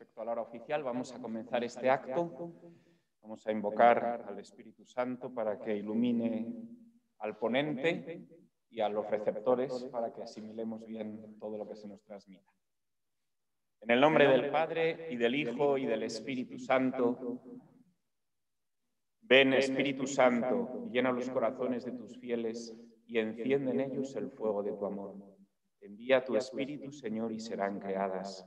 respecto a la hora oficial, vamos a comenzar este, este acto. Vamos a invocar al Espíritu Santo para que ilumine al ponente y a los receptores para que asimilemos bien todo lo que se nos transmita. En el nombre del Padre y del Hijo y del Espíritu Santo, ven Espíritu Santo, llena los corazones de tus fieles y enciende en ellos el fuego de tu amor. Envía tu Espíritu, Señor, y serán creadas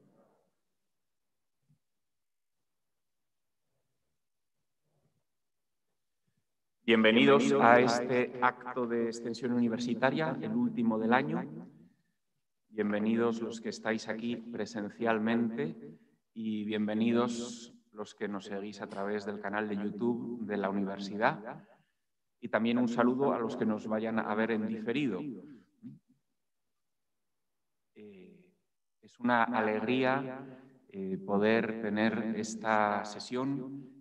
Bienvenidos a este, este acto de extensión universitaria, el último del año. Bienvenidos los que estáis aquí presencialmente y bienvenidos los que nos seguís a través del canal de YouTube de la universidad. Y también un saludo a los que nos vayan a ver en diferido. Eh, es una alegría eh, poder tener esta sesión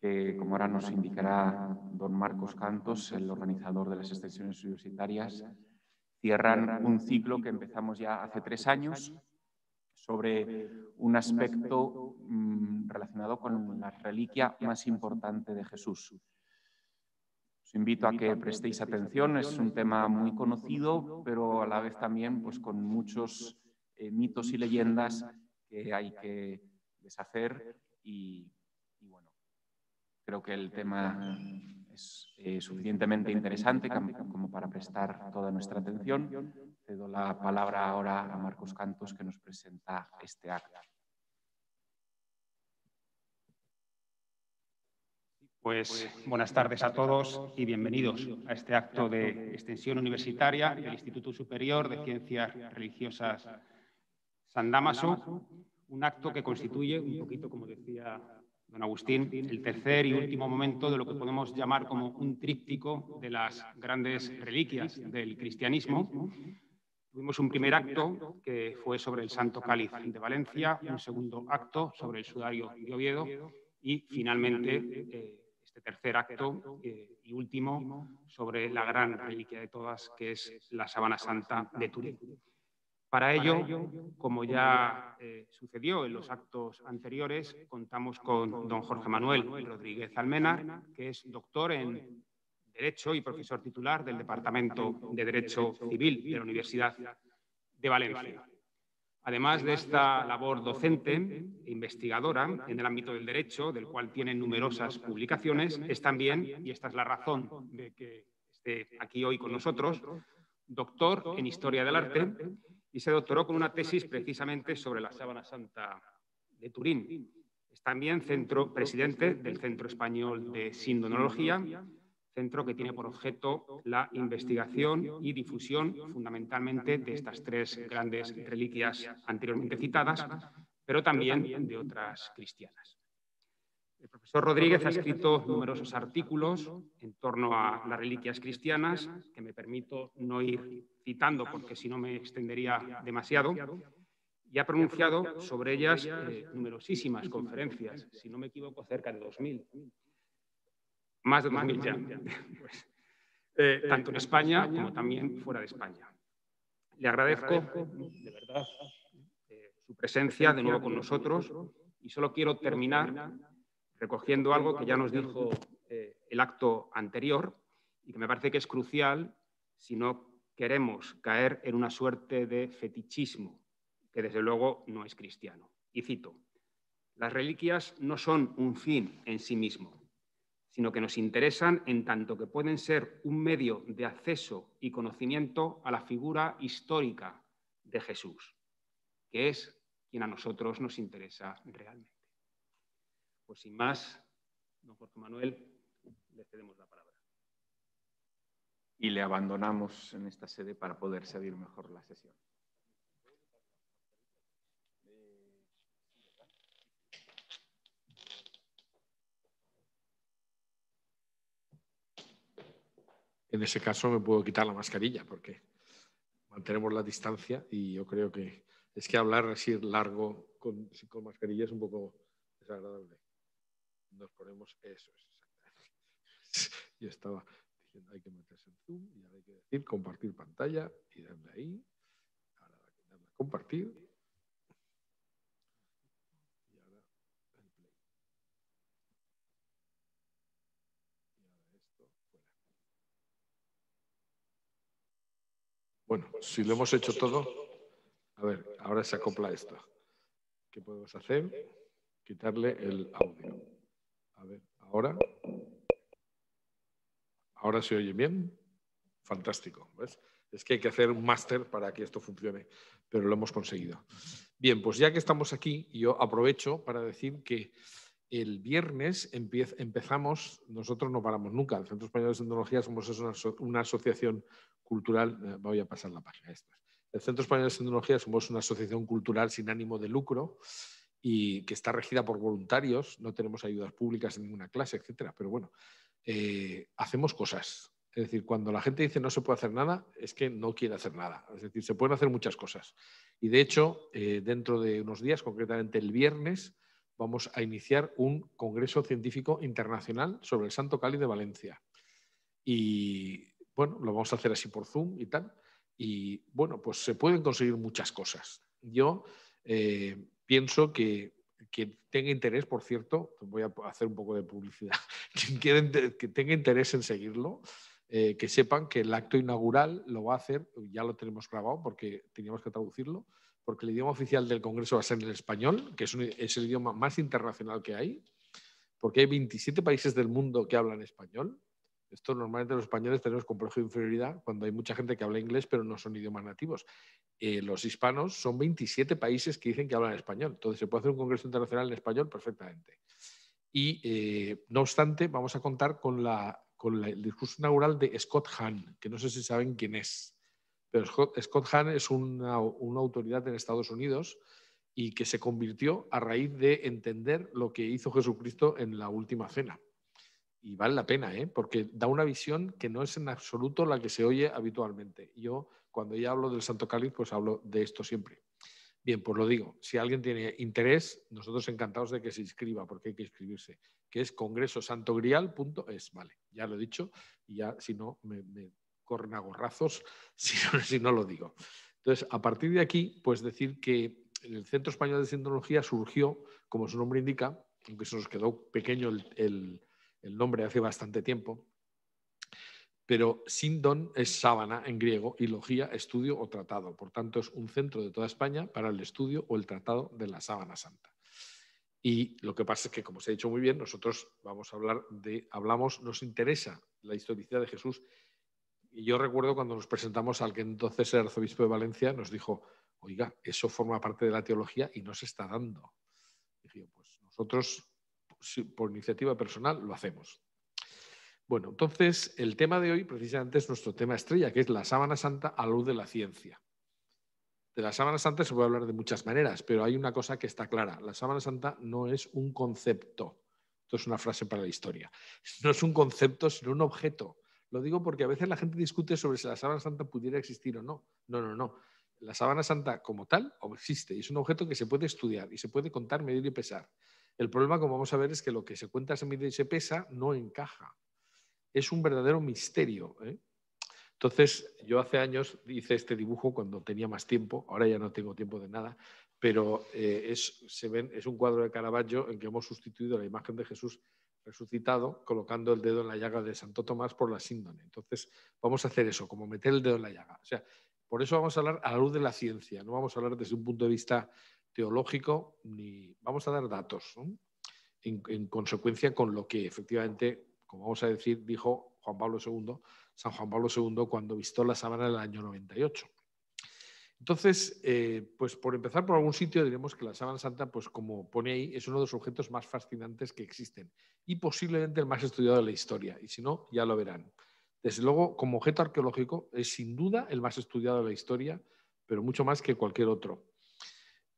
que, como ahora nos indicará don Marcos Cantos, el organizador de las extensiones universitarias, cierran un ciclo que empezamos ya hace tres años sobre un aspecto mm, relacionado con la reliquia más importante de Jesús. Os invito a que prestéis atención, es un tema muy conocido, pero a la vez también pues, con muchos eh, mitos y leyendas que hay que deshacer y Creo que el tema es eh, suficientemente interesante como para prestar toda nuestra atención. Cedo la palabra ahora a Marcos Cantos, que nos presenta este acto. Pues buenas tardes a todos y bienvenidos a este acto de extensión universitaria del Instituto Superior de Ciencias Religiosas San Damaso, un acto que constituye, un poquito como decía don Agustín, el tercer y último momento de lo que podemos llamar como un tríptico de las grandes reliquias del cristianismo. Tuvimos un primer acto que fue sobre el Santo Cáliz de Valencia, un segundo acto sobre el Sudario de Oviedo y finalmente eh, este tercer acto eh, y último sobre la gran reliquia de todas, que es la Sabana Santa de Turín. Para ello, como ya eh, sucedió en los actos anteriores, contamos con don Jorge Manuel Rodríguez Almena, que es doctor en Derecho y profesor titular del Departamento de Derecho Civil de la Universidad de Valencia. Además de esta labor docente e investigadora en el ámbito del derecho, del cual tiene numerosas publicaciones, es también, y esta es la razón de que esté aquí hoy con nosotros, doctor en Historia del Arte y se doctoró con una tesis precisamente sobre la Sábana Santa de Turín. Es también centro, presidente del Centro Español de Sindonología, centro que tiene por objeto la investigación y difusión fundamentalmente de estas tres grandes reliquias anteriormente citadas, pero también de otras cristianas. El profesor Rodríguez ha escrito numerosos artículos en torno a las reliquias cristianas, que me permito no ir citando porque si no me extendería demasiado, y ha pronunciado sobre ellas eh, numerosísimas conferencias, si no me equivoco, cerca de 2.000. Más de 2.000 ya. Pues, eh, eh, tanto en España como también fuera de España. Le agradezco, de verdad, su presencia de nuevo con nosotros y solo quiero terminar recogiendo algo que ya nos dijo eh, el acto anterior y que me parece que es crucial si no queremos caer en una suerte de fetichismo, que desde luego no es cristiano. Y cito, las reliquias no son un fin en sí mismo, sino que nos interesan en tanto que pueden ser un medio de acceso y conocimiento a la figura histórica de Jesús, que es quien a nosotros nos interesa realmente. Pues sin más, don Jorge Manuel, le cedemos la palabra. Y le abandonamos en esta sede para poder seguir mejor la sesión. En ese caso me puedo quitar la mascarilla porque mantenemos la distancia y yo creo que es que hablar así largo con, con mascarilla es un poco desagradable nos ponemos eso, es Yo estaba diciendo, hay que meterse en Zoom y ahora hay que decir compartir pantalla y darle ahí. Ahora darle a compartir. Y ahora play. Y ahora esto fuera. Bueno, si lo hemos hecho todo, a ver, ahora se acopla esto. ¿Qué podemos hacer? Quitarle el audio. A ver, ahora. Ahora se oye bien. Fantástico. Es que hay que hacer un máster para que esto funcione, pero lo hemos conseguido. Bien, pues ya que estamos aquí, yo aprovecho para decir que el viernes empezamos, nosotros no paramos nunca, el Centro Español de Tecnología somos una, asociación cultural, eh, voy a pasar la página, El Centro Español de Tecnología somos una asociación cultural sin ánimo de lucro y que está regida por voluntarios, no tenemos ayudas públicas en ninguna clase, etcétera. Pero bueno, eh, hacemos cosas. Es decir, cuando la gente dice no se puede hacer nada, es que no quiere hacer nada. Es decir, se pueden hacer muchas cosas. Y de hecho, eh, dentro de unos días, concretamente el viernes, vamos a iniciar un Congreso Científico Internacional sobre el Santo Cali de Valencia. Y bueno, lo vamos a hacer así por Zoom y tal. Y bueno, pues se pueden conseguir muchas cosas. Yo eh, pienso que tenga interés, por cierto, voy a hacer un poco de publicidad, quien que tenga interés en seguirlo, eh, que sepan que el acto inaugural lo va a hacer, ya lo tenemos grabado porque teníamos que traducirlo, porque el idioma oficial del Congreso va a ser el español, que es, es el idioma más internacional que hay, porque hay 27 países del mundo que hablan español. Esto normalmente los españoles tenemos complejo de inferioridad cuando hay mucha gente que habla inglés pero no son idiomas nativos. Eh, los hispanos son 27 países que dicen que hablan español. Entonces se puede hacer un congreso internacional en español perfectamente. Y eh, no obstante, vamos a contar con, la, con el discurso inaugural de Scott Hahn, que no sé si saben quién es. Pero Scott, Hahn es una, autoridad en Estados Unidos y que se convirtió a raíz de entender lo que hizo Jesucristo en la última cena. Y vale la pena, ¿eh? porque da una visión que no es en absoluto la que se oye habitualmente. Yo cuando ya hablo del Santo Cáliz, pues hablo de esto siempre. Bien, pues lo digo. Si alguien tiene interés, nosotros encantados de que se inscriba, porque hay que inscribirse, que es congresosantogrial.es. Vale, ya lo he dicho, y ya si no, me, corren a gorrazos si, no lo digo. Entonces, a partir de aquí, pues decir que el Centro Español de Cientología surgió, como su nombre indica, aunque se nos quedó pequeño el nombre hace bastante tiempo, pero Sindon es sábana en griego y logía, estudio o tratado. Por tanto, es un centro de toda España para el estudio o el tratado de la sábana santa. Y lo que pasa es que, como se ha dicho muy bien, nosotros vamos a hablar de, hablamos, nos interesa la historicidad de Jesús. Y yo recuerdo cuando nos presentamos al que entonces era arzobispo de Valencia, nos dijo, oiga, eso forma parte de la teología y no se está dando. dije, pues nosotros, por iniciativa personal, lo hacemos. Bueno, entonces el tema de hoy precisamente es nuestro tema estrella, que es la sábana santa a luz de la ciencia. De la sábana santa se puede hablar de muchas maneras, pero hay una cosa que está clara. La sábana santa no es un concepto. Esto es una frase para la historia. No es un concepto, sino un objeto. Lo digo porque a veces la gente discute sobre si la sábana santa pudiera existir o no. No, no, no. La sábana santa como tal existe y es un objeto que se puede estudiar y se puede contar, medir y pesar. El problema, como vamos a ver, es que lo que se cuenta, se mide y se pesa no encaja es un verdadero misterio. ¿eh? Entonces, yo hace años hice este dibujo cuando tenía más tiempo, ahora ya no tengo tiempo de nada, pero eh, es, se es un cuadro de Caravaggio en que hemos sustituido la imagen de Jesús resucitado colocando el dedo en la llaga de Santo Tomás por la síndrome. Entonces, vamos a hacer eso, como meter el dedo en la llaga. O sea, por eso vamos a hablar a la luz de la ciencia, no vamos a hablar desde un punto de vista teológico, ni vamos a dar datos en, consecuencia con lo que efectivamente como vamos a decir, dijo Juan Pablo II, San Juan Pablo II, cuando visitó la Sabana en el año 98. Entonces, eh, pues por empezar por algún sitio, diremos que la Sábana Santa, pues como pone ahí, es uno de los objetos más fascinantes que existen y posiblemente el más estudiado de la historia. Y si no, ya lo verán. Desde luego, como objeto arqueológico, es sin duda el más estudiado de la historia, pero mucho más que cualquier otro.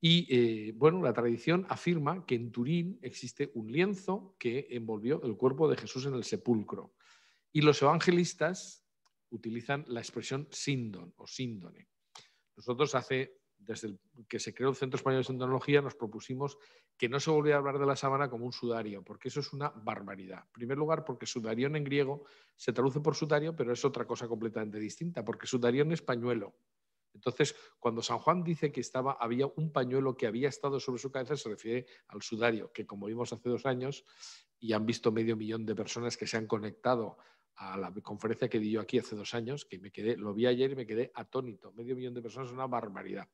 Y eh, bueno, la tradición afirma que en Turín existe un lienzo que envolvió el cuerpo de Jesús en el sepulcro. Y los evangelistas utilizan la expresión síndon o síndone. Nosotros hace, desde que se creó el Centro Español de Sindonología, nos propusimos que no se volviera a hablar de la sábana como un sudario, porque eso es una barbaridad. En primer lugar, porque sudarión en griego se traduce por sudario, pero es otra cosa completamente distinta, porque sudarión es pañuelo. Entonces, cuando San Juan dice que estaba, había un pañuelo que había estado sobre su cabeza, se refiere al sudario, que como vimos hace dos años, y han visto medio millón de personas que se han conectado a la conferencia que di yo aquí hace dos años, que me quedé, lo vi ayer y me quedé atónito. Medio millón de personas es una barbaridad.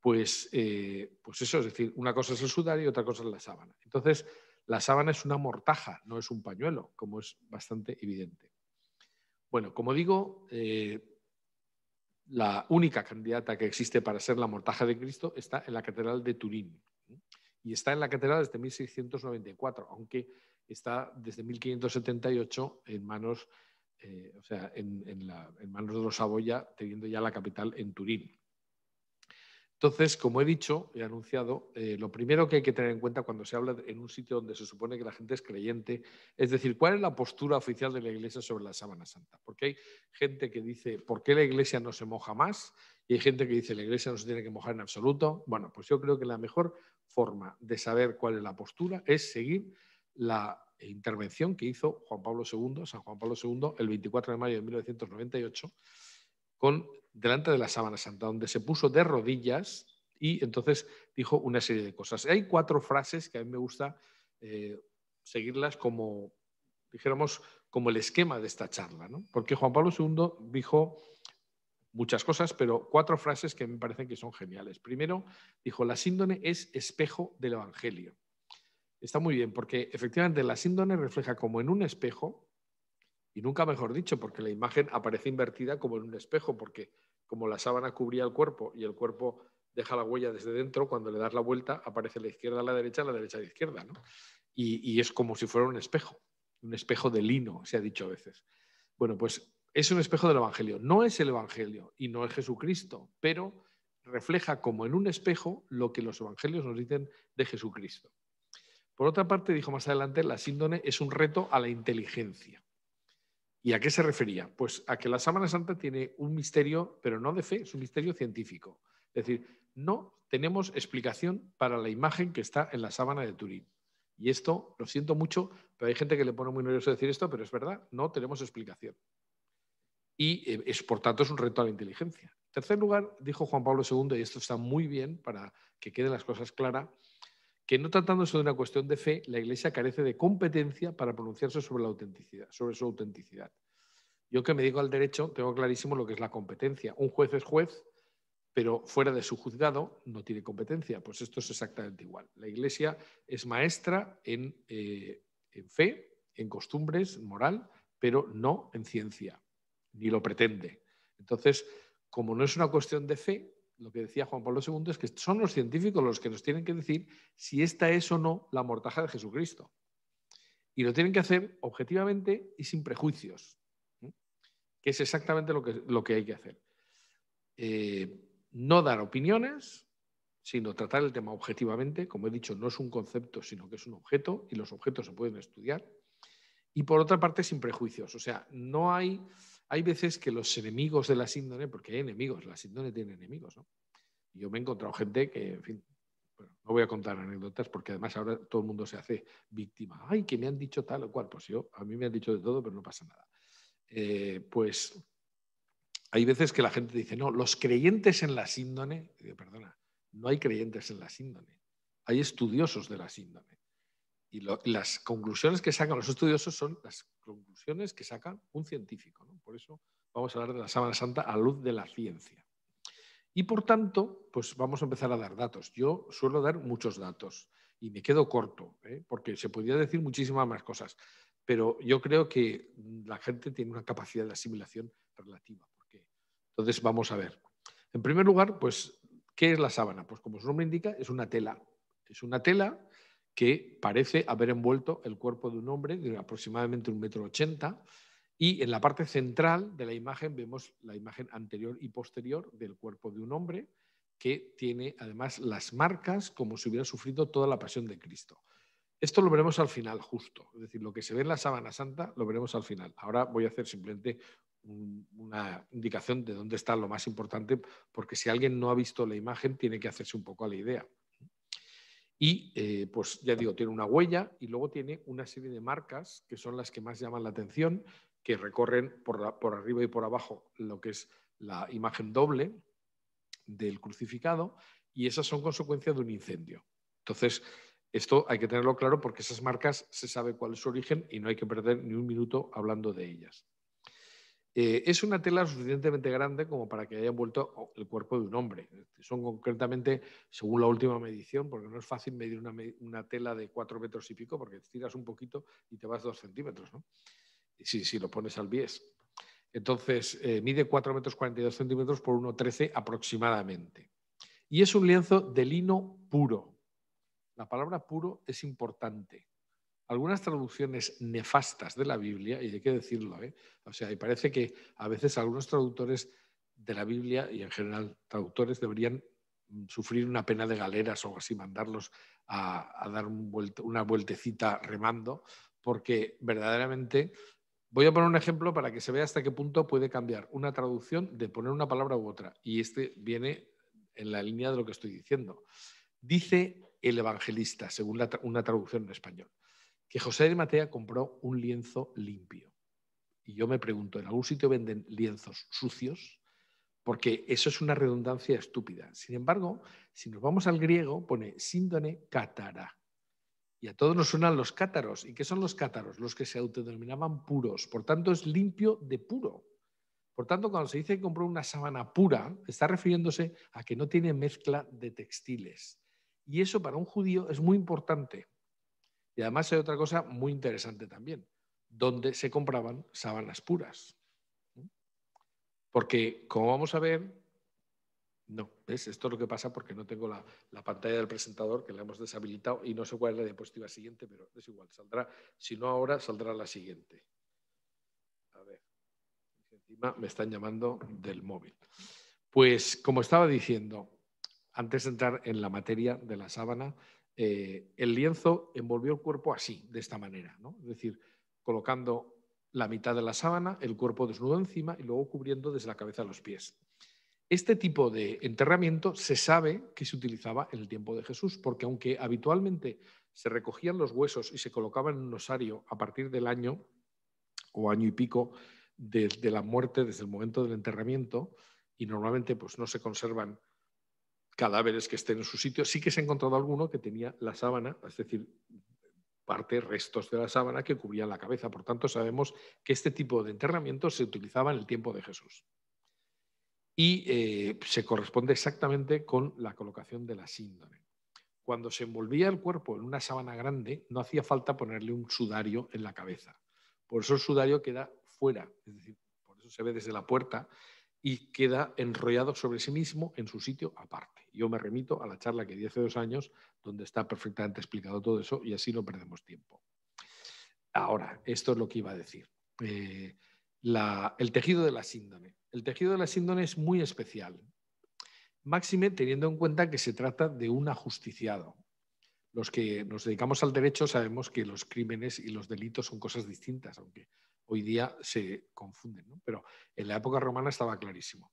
Pues, eh, pues eso, es decir, una cosa es el sudario y otra cosa es la sábana. Entonces, la sábana es una mortaja, no es un pañuelo, como es bastante evidente. Bueno, como digo, eh, la única candidata que existe para ser la mortaja de Cristo está en la Catedral de Turín. Y está en la catedral desde 1694, aunque está desde 1578 en manos, eh, o sea, en, en manos de los Saboya, teniendo ya la capital en Turín. Entonces, como he dicho, he anunciado, eh, lo primero que hay que tener en cuenta cuando se habla en un sitio donde se supone que la gente es creyente, es decir, ¿cuál es la postura oficial de la Iglesia sobre la Sábana Santa? Porque hay gente que dice, ¿por qué la Iglesia no se moja más? Y hay gente que dice, la Iglesia no se tiene que mojar en absoluto. Bueno, pues yo creo que la mejor forma de saber cuál es la postura es seguir la intervención que hizo Juan Pablo II, San Juan Pablo II, el 24 de mayo de 1998, con delante de la sábana santa, donde se puso de rodillas y entonces dijo una serie de cosas. Hay cuatro frases que a mí me gusta eh, seguirlas como, dijéramos, como el esquema de esta charla, ¿no? porque Juan Pablo II dijo muchas cosas, pero cuatro frases que me parecen que son geniales. Primero, dijo, la síndone es espejo del Evangelio. Está muy bien, porque efectivamente la síndone refleja como en un espejo, y nunca mejor dicho, porque la imagen aparece invertida como en un espejo, porque como la sábana cubría el cuerpo y el cuerpo deja la huella desde dentro, cuando le das la vuelta aparece la izquierda a la derecha, la derecha a la izquierda, Y, es como si fuera un espejo, un espejo de lino, se ha dicho a veces. Bueno, pues es un espejo del Evangelio, no es el Evangelio y no es Jesucristo, pero refleja como en un espejo lo que los Evangelios nos dicen de Jesucristo. Por otra parte, dijo más adelante, la síndone es un reto a la inteligencia. ¿Y a qué se refería? Pues a que la Sábana Santa tiene un misterio, pero no de fe, es un misterio científico. Es decir, no tenemos explicación para la imagen que está en la sábana de Turín. Y esto, lo siento mucho, pero hay gente que le pone muy nervioso decir esto, pero es verdad, no tenemos explicación. Y eh, es, por tanto, es un reto a la inteligencia. En tercer lugar, dijo Juan Pablo II, y esto está muy bien para que queden las cosas claras, que no tratándose de una cuestión de fe, la Iglesia carece de competencia para pronunciarse sobre la autenticidad, sobre su autenticidad. Yo que me digo al derecho, tengo clarísimo lo que es la competencia. Un juez es juez, pero fuera de su juzgado no tiene competencia. Pues esto es exactamente igual. La Iglesia es maestra en, eh, en fe, en costumbres, en moral, pero no en ciencia, ni lo pretende. Entonces, como no es una cuestión de fe, lo que decía Juan Pablo II es que son los científicos los que nos tienen que decir si esta es o no la mortaja de Jesucristo. Y lo tienen que hacer objetivamente y sin prejuicios, que es exactamente lo que, lo que hay que hacer. Eh, no dar opiniones, sino tratar el tema objetivamente. Como he dicho, no es un concepto, sino que es un objeto y los objetos se pueden estudiar. Y por otra parte, sin prejuicios. O sea, no hay hay veces que los enemigos de la síndrome, porque hay enemigos, la síndrome tiene enemigos, ¿no? Yo me he encontrado gente que, en fin, no voy a contar anécdotas porque además ahora todo el mundo se hace víctima. Ay, que me han dicho tal o cual. Pues yo, a mí me han dicho de todo, pero no pasa nada. Eh, pues hay veces que la gente dice, no, los creyentes en la síndrome digo, perdona, no hay creyentes en la síndrome. hay estudiosos de la síndrome. Y las conclusiones que sacan los estudiosos son las conclusiones que saca un científico. ¿no? Por eso vamos a hablar de la Sábana Santa a luz de la ciencia. Y por tanto, pues vamos a empezar a dar datos. Yo suelo dar muchos datos y me quedo corto, ¿eh? porque se podría decir muchísimas más cosas, pero yo creo que la gente tiene una capacidad de asimilación relativa. Entonces, vamos a ver. En primer lugar, pues, ¿qué es la sábana? Pues como su nombre indica, es una tela. Es una tela que parece haber envuelto el cuerpo de un hombre de aproximadamente un metro ochenta, y en la parte central de la imagen vemos la imagen anterior y posterior del cuerpo de un hombre que tiene además las marcas como si hubiera sufrido toda la pasión de Cristo. Esto lo veremos al final justo, es decir, lo que se ve en la sábana santa lo veremos al final. Ahora voy a hacer simplemente una indicación de dónde está lo más importante, porque si alguien no ha visto la imagen tiene que hacerse un poco a la idea. Y eh, pues ya digo, tiene una huella y luego tiene una serie de marcas que son las que más llaman la atención, que recorren por, arriba y por abajo lo que es la imagen doble del crucificado y esas son consecuencia de un incendio. Entonces, esto hay que tenerlo claro porque esas marcas se sabe cuál es su origen y no hay que perder ni un minuto hablando de ellas. Eh, es una tela suficientemente grande como para que haya vuelto el cuerpo de un hombre. Son concretamente, según la última medición, porque no es fácil medir una, tela de cuatro metros y pico, porque tiras un poquito y te vas dos centímetros. ¿no? si, si lo pones al bies. Entonces, eh, mide 4 metros 42 centímetros por 1,13 aproximadamente. Y es un lienzo de lino puro. La palabra puro es importante. Algunas traducciones nefastas de la Biblia, y hay que decirlo, ¿eh? o sea, y parece que a veces algunos traductores de la Biblia y en general traductores deberían mm, sufrir una pena de galeras o así, mandarlos a, dar una vueltecita remando, porque verdaderamente Voy a poner un ejemplo para que se vea hasta qué punto puede cambiar una traducción de poner una palabra u otra. Y este viene en la línea de lo que estoy diciendo. Dice el evangelista, según una traducción en español, que José de Matea compró un lienzo limpio. Y yo me pregunto, ¿en algún sitio venden lienzos sucios? Porque eso es una redundancia estúpida. Sin embargo, si nos vamos al griego, pone síndone catara, y a todos nos suenan los cátaros. ¿Y qué son los cátaros? Los que se autodenominaban puros. Por tanto, es limpio de puro. Por tanto, cuando se dice que compró una sábana pura, está refiriéndose a que no tiene mezcla de textiles. Y eso para un judío es muy importante. Y además hay otra cosa muy interesante también, ¿Dónde se compraban sábanas puras. ¿Mm? Porque, como vamos a ver, no, ¿ves? Esto es lo que pasa porque no tengo la, pantalla del presentador que la hemos deshabilitado y no sé cuál es la diapositiva siguiente, pero es igual, saldrá, si no ahora, saldrá la siguiente. A ver, encima me están llamando del móvil. Pues como estaba diciendo, antes de entrar en la materia de la sábana, eh, el lienzo envolvió el cuerpo así, de esta manera, ¿no? Es decir, colocando la mitad de la sábana, el cuerpo desnudo encima y luego cubriendo desde la cabeza a los pies. Este tipo de enterramiento se sabe que se utilizaba en el tiempo de Jesús, porque aunque habitualmente se recogían los huesos y se colocaban en un osario a partir del año o año y pico desde de la muerte, desde el momento del enterramiento, y normalmente pues, no se conservan cadáveres que estén en su sitio, sí que se ha encontrado alguno que tenía la sábana, es decir, parte, restos de la sábana que cubrían la cabeza. Por tanto, sabemos que este tipo de enterramiento se utilizaba en el tiempo de Jesús y eh, se corresponde exactamente con la colocación de la síndrome. Cuando se envolvía el cuerpo en una sábana grande, no hacía falta ponerle un sudario en la cabeza. Por eso el sudario queda fuera, es decir, por eso se ve desde la puerta y queda enrollado sobre sí mismo en su sitio aparte. Yo me remito a la charla que di hace dos años, donde está perfectamente explicado todo eso y así no perdemos tiempo. Ahora, esto es lo que iba a decir. Eh, el tejido de la síndrome. El tejido de la síndrome es muy especial, máxime teniendo en cuenta que se trata de un ajusticiado. Los que nos dedicamos al derecho sabemos que los crímenes y los delitos son cosas distintas, aunque hoy día se confunden, pero en la época romana estaba clarísimo.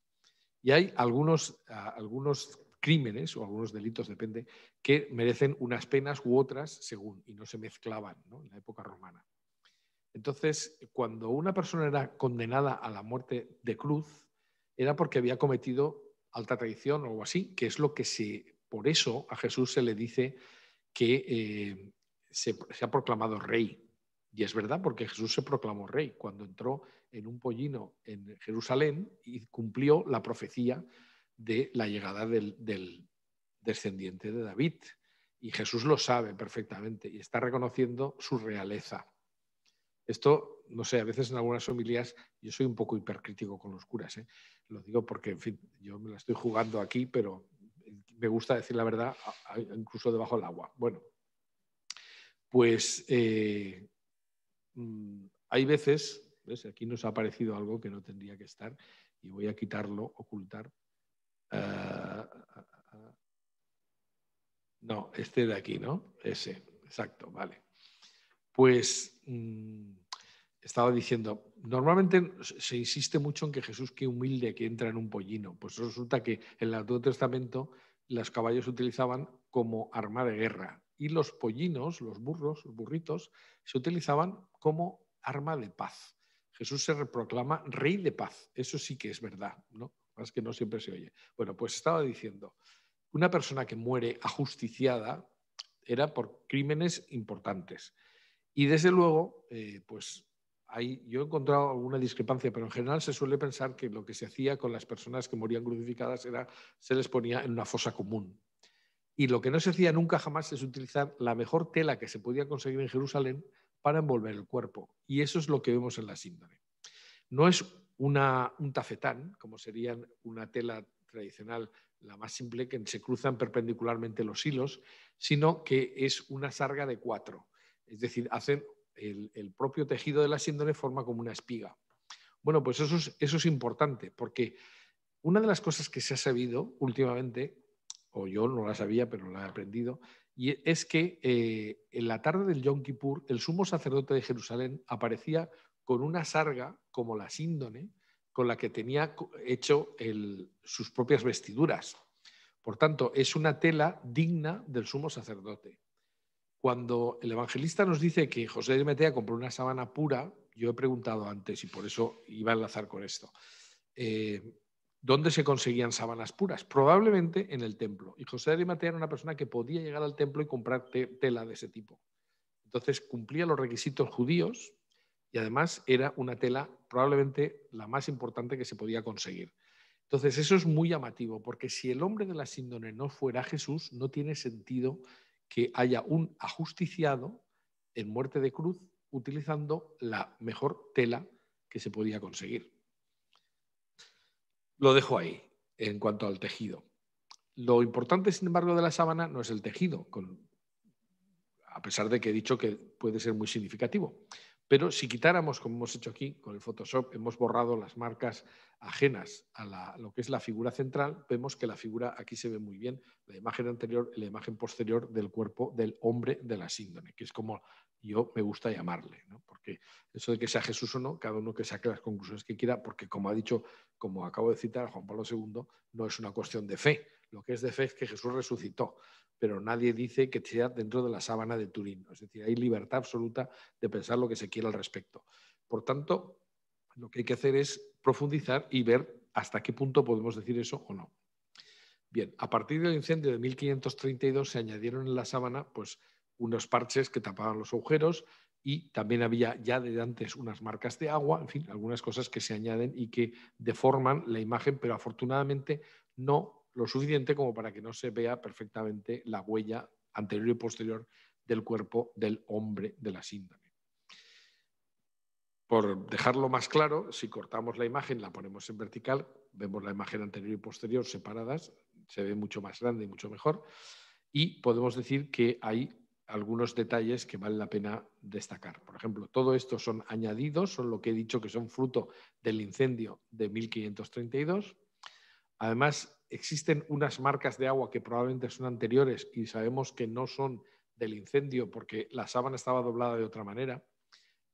Y hay algunos, crímenes o algunos delitos, depende, que merecen unas penas u otras según, y no se mezclaban en la época romana. Entonces, cuando una persona era condenada a la muerte de cruz, era porque había cometido alta traición o algo así, que es lo que se, por eso a Jesús se le dice que eh, se, ha proclamado rey. Y es verdad, porque Jesús se proclamó rey cuando entró en un pollino en Jerusalén y cumplió la profecía de la llegada del descendiente de David. Y Jesús lo sabe perfectamente y está reconociendo su realeza. Esto, no sé, a veces en algunas homilías yo soy un poco hipercrítico con los curas. ¿eh? Lo digo porque, en fin, yo me la estoy jugando aquí, pero me gusta decir la verdad incluso debajo del agua. Bueno, pues eh, mm, hay veces, ¿ves? aquí nos ha aparecido algo que no tendría que estar y voy a quitarlo, ocultar. Ah, ah, ah, no, este de aquí, ¿no? Ese, exacto, vale pues mm, estaba diciendo, normalmente se insiste mucho en que Jesús que humilde que entra en un pollino. Pues resulta que en el Antiguo Testamento los caballos se utilizaban como arma de guerra y los pollinos, los burros, los burritos, se utilizaban como arma de paz. Jesús se proclama rey de paz. Eso sí que es verdad, ¿no? Más que no siempre se oye. Bueno, pues estaba diciendo, una persona que muere ajusticiada era por crímenes importantes. Y desde luego, eh, pues hay, yo he encontrado alguna discrepancia, pero en general se suele pensar que lo que se hacía con las personas que morían crucificadas era se les ponía en una fosa común. Y lo que no se hacía nunca jamás es utilizar la mejor tela que se podía conseguir en Jerusalén para envolver el cuerpo. Y eso es lo que vemos en la síndrome. No es una, un tafetán, como sería una tela tradicional, la más simple, que se cruzan perpendicularmente los hilos, sino que es una sarga de cuatro es decir, hacen el, propio tejido de la síndrome forma como una espiga. Bueno, pues eso es, eso es importante, porque una de las cosas que se ha sabido últimamente, o yo no la sabía, pero la he aprendido, y es que eh, en la tarde del Yom Kippur, el sumo sacerdote de Jerusalén aparecía con una sarga como la síndone, con la que tenía hecho sus propias vestiduras. Por tanto, es una tela digna del sumo sacerdote. Cuando el evangelista nos dice que José de Metea compró una sábana pura, yo he preguntado antes y por eso iba a enlazar con esto. Eh, ¿Dónde se conseguían sábanas puras? Probablemente en el templo. Y José de Arimatea era una persona que podía llegar al templo y comprar tela de ese tipo. Entonces cumplía los requisitos judíos y además era una tela probablemente la más importante que se podía conseguir. Entonces eso es muy llamativo porque si el hombre de la índoles no fuera Jesús, no tiene sentido que haya un ajusticiado en muerte de cruz utilizando la mejor tela que se podía conseguir. Lo dejo ahí en cuanto al tejido. Lo importante, sin embargo, de la sábana no es el tejido, a pesar de que he dicho que puede ser muy significativo. Pero si quitáramos, como hemos hecho aquí con el Photoshop, hemos borrado las marcas ajenas a lo que es la figura central, vemos que la figura aquí se ve muy bien, la imagen anterior y la imagen posterior del cuerpo del hombre de la síndrome, que es como yo me gusta llamarle, porque eso de que sea Jesús o no, cada uno que saque las conclusiones que quiera, porque como ha dicho, como acabo de citar a Juan Pablo II, no es una cuestión de fe, lo que es de fe es que Jesús resucitó pero nadie dice que sea dentro de la sábana de Turín. Es decir, hay libertad absoluta de pensar lo que se quiera al respecto. Por tanto, lo que hay que hacer es profundizar y ver hasta qué punto podemos decir eso o no. Bien, a partir del incendio de 1532 se añadieron en la sábana pues, unos parches que tapaban los agujeros y también había ya de antes unas marcas de agua, en fin, algunas cosas que se añaden y que deforman la imagen, pero afortunadamente no lo suficiente como para que no se vea perfectamente la huella anterior y posterior del cuerpo del hombre de la síndrome. Por dejarlo más claro, si cortamos la imagen, la ponemos en vertical, vemos la imagen anterior y posterior separadas, se ve mucho más grande y mucho mejor, y podemos decir que hay algunos detalles que vale la pena destacar. Por ejemplo, todo esto son añadidos, son lo que he dicho que son fruto del incendio de 1532. Además, existen unas marcas de agua que probablemente son anteriores y sabemos que no son del incendio porque la sábana estaba doblada de otra manera.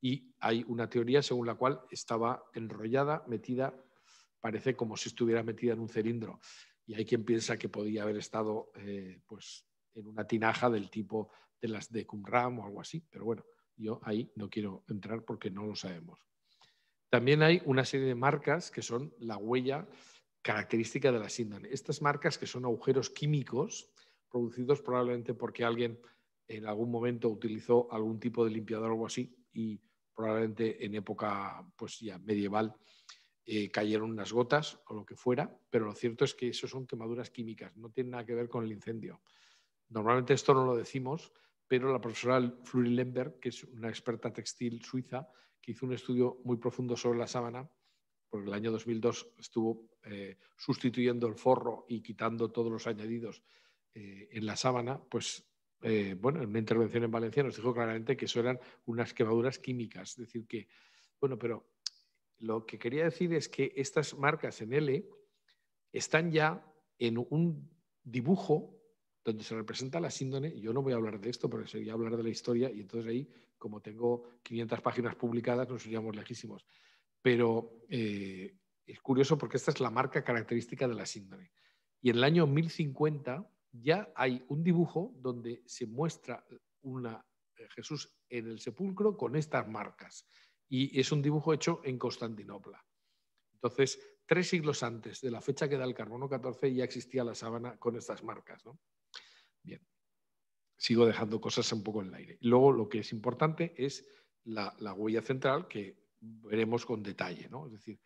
Y hay una teoría según la cual estaba enrollada, metida, parece como si estuviera metida en un cilindro. Y hay quien piensa que podía haber estado eh, pues, en una tinaja del tipo de las de Qumran o algo así. Pero bueno, yo ahí no quiero entrar porque no lo sabemos. También hay una serie de marcas que son la huella característica de la síndrome. Estas marcas que son agujeros químicos producidos probablemente porque alguien en algún momento utilizó algún tipo de limpiador o algo así y probablemente en época pues medieval eh, cayeron unas gotas o lo que fuera, pero lo cierto es que eso son quemaduras químicas, no tienen nada que ver con el incendio. Normalmente esto no lo decimos, pero la profesora Fluri Lemberg, que es una experta textil suiza, que hizo un estudio muy profundo sobre la sábana, porque el año 2002 estuvo eh, sustituyendo el forro y quitando todos los añadidos eh, en la sábana, pues eh, bueno, en una intervención en Valencia nos dijo claramente que eso eran unas quemaduras químicas. Es decir, que, bueno, pero lo que quería decir es que estas marcas en L están ya en un dibujo donde se representa la síndrome. Yo no voy a hablar de esto porque sería hablar de la historia y entonces ahí, como tengo 500 páginas publicadas, nos iríamos lejísimos. Pero eh, es curioso porque esta es la marca característica de la síndrome. Y en el año 1050 ya hay un dibujo donde se muestra una eh, Jesús en el sepulcro con estas marcas. Y es un dibujo hecho en Constantinopla. Entonces, tres siglos antes de la fecha que da el carbono 14 ya existía la sábana con estas marcas. ¿no? Bien, sigo dejando cosas un poco en el aire. Luego, lo que es importante es la huella central, que veremos con detalle. ¿no? Es decir,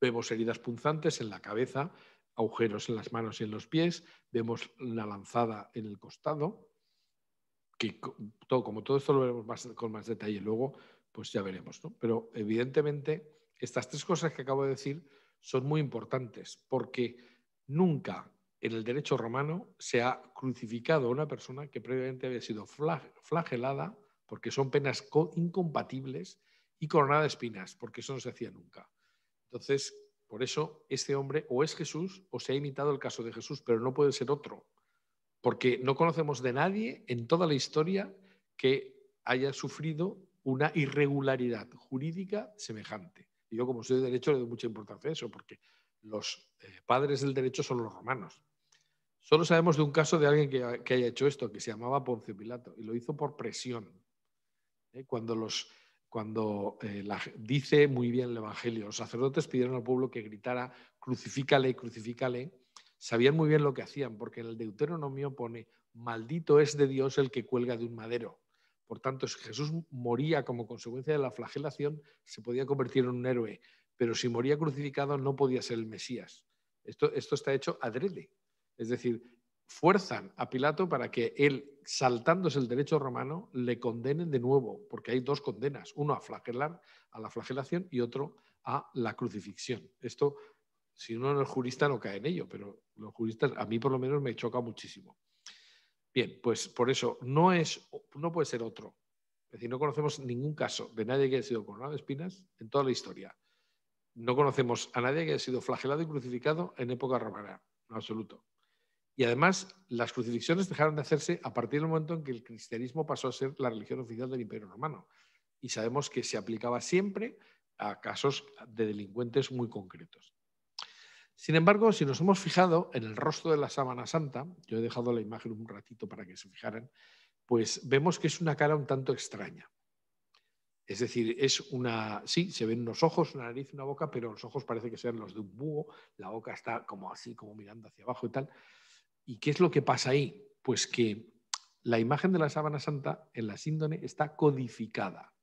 vemos heridas punzantes en la cabeza, agujeros en las manos y en los pies, vemos la lanzada en el costado, que como todo esto lo veremos con más detalle luego, pues ya veremos. ¿no? Pero evidentemente estas tres cosas que acabo de decir son muy importantes porque nunca en el derecho romano se ha crucificado a una persona que previamente había sido flagelada porque son penas incompatibles y coronada de espinas, porque eso no se hacía nunca. Entonces, por eso este hombre o es Jesús o se ha imitado el caso de Jesús, pero no puede ser otro, porque no conocemos de nadie en toda la historia que haya sufrido una irregularidad jurídica semejante. Y yo como soy de derecho le doy mucha importancia a eso, porque los eh, padres del derecho son los romanos. Solo sabemos de un caso de alguien que, que haya hecho esto, que se llamaba Poncio Pilato, y lo hizo por presión. ¿eh? Cuando los cuando eh, dice muy bien el Evangelio, los sacerdotes pidieron al pueblo que gritara, crucifícale, crucifícale, sabían muy bien lo que hacían, porque en el Deuteronomio pone, maldito es de Dios el que cuelga de un madero. Por tanto, si Jesús moría como consecuencia de la flagelación, se podía convertir en un héroe, pero si moría crucificado no podía ser el Mesías. Esto, esto está hecho adrede. Es decir, fuerzan a Pilato para que él, saltándose el derecho romano, le condenen de nuevo, porque hay dos condenas, uno a flagelar, a la flagelación y otro a la crucifixión. Esto, si uno no es jurista, no cae en ello, pero los juristas, a mí por lo menos me choca muchísimo. Bien, pues por eso no, es, no puede ser otro. Es decir, no conocemos ningún caso de nadie que haya sido coronado de espinas en toda la historia. No conocemos a nadie que haya sido flagelado y crucificado en época romana, en absoluto. Y además, las crucifixiones dejaron de hacerse a partir del momento en que el cristianismo pasó a ser la religión oficial del Imperio Romano. Y sabemos que se aplicaba siempre a casos de delincuentes muy concretos. Sin embargo, si nos hemos fijado en el rostro de la sábana santa, yo he dejado la imagen un ratito para que se fijaran, pues vemos que es una cara un tanto extraña. Es decir, es una, sí, se ven unos ojos, una nariz, una boca, pero los ojos parece que sean los de un búho, la boca está como así, como mirando hacia abajo y tal, ¿Y qué es lo que pasa ahí? Pues que la imagen de la sábana santa en la síndone está codificada.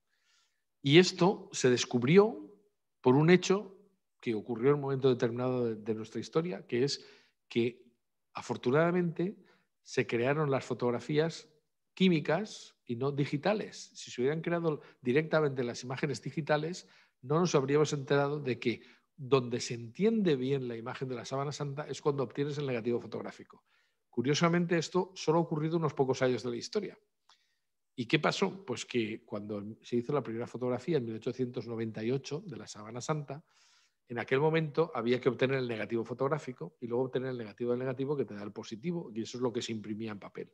Y esto se descubrió por un hecho que ocurrió en un momento determinado de nuestra historia, que es que afortunadamente se crearon las fotografías químicas y no digitales. Si se hubieran creado directamente las imágenes digitales, no nos habríamos enterado de que donde se entiende bien la imagen de la sábana santa es cuando obtienes el negativo fotográfico. Curiosamente, esto solo ha ocurrido unos pocos años de la historia. ¿Y qué pasó? Pues que cuando se hizo la primera fotografía en 1898 de la Sabana Santa, en aquel momento había que obtener el negativo fotográfico y luego obtener el negativo del negativo que te da el positivo, y eso es lo que se imprimía en papel.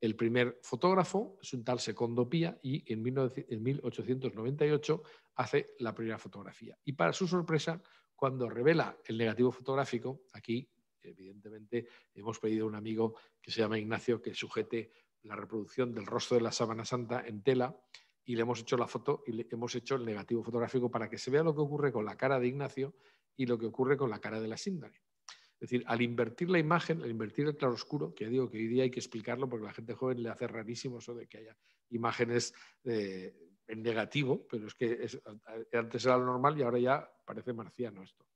El primer fotógrafo es un tal Secondo Pía y en 1898 hace la primera fotografía. Y para su sorpresa, cuando revela el negativo fotográfico, aquí evidentemente hemos pedido a un amigo que se llama Ignacio que sujete la reproducción del rostro de la Sábana Santa en tela y le hemos hecho la foto y le hemos hecho el negativo fotográfico para que se vea lo que ocurre con la cara de Ignacio y lo que ocurre con la cara de la síndrome. Es decir, al invertir la imagen, al invertir el claroscuro, que digo que hoy día hay que explicarlo porque la gente joven le hace rarísimo eso de que haya imágenes eh, en negativo, pero es que antes era lo normal y ahora ya parece marciano esto.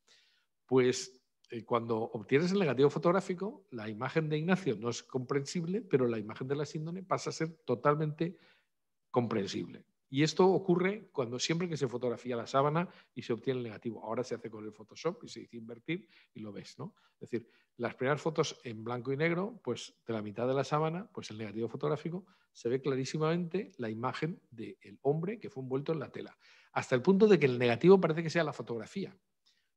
Pues eh, cuando obtienes el negativo fotográfico, la imagen de Ignacio no es comprensible, pero la imagen de la síndrome pasa a ser totalmente comprensible. Y esto ocurre cuando siempre que se fotografía la sábana y se obtiene el negativo. Ahora se hace con el Photoshop y se dice invertir y lo ves, ¿no? Es decir, las primeras fotos en blanco y negro, pues de la mitad de la sábana, pues el negativo fotográfico, se ve clarísimamente la imagen del hombre que fue envuelto en la tela. Hasta el punto de que el negativo parece que sea la fotografía.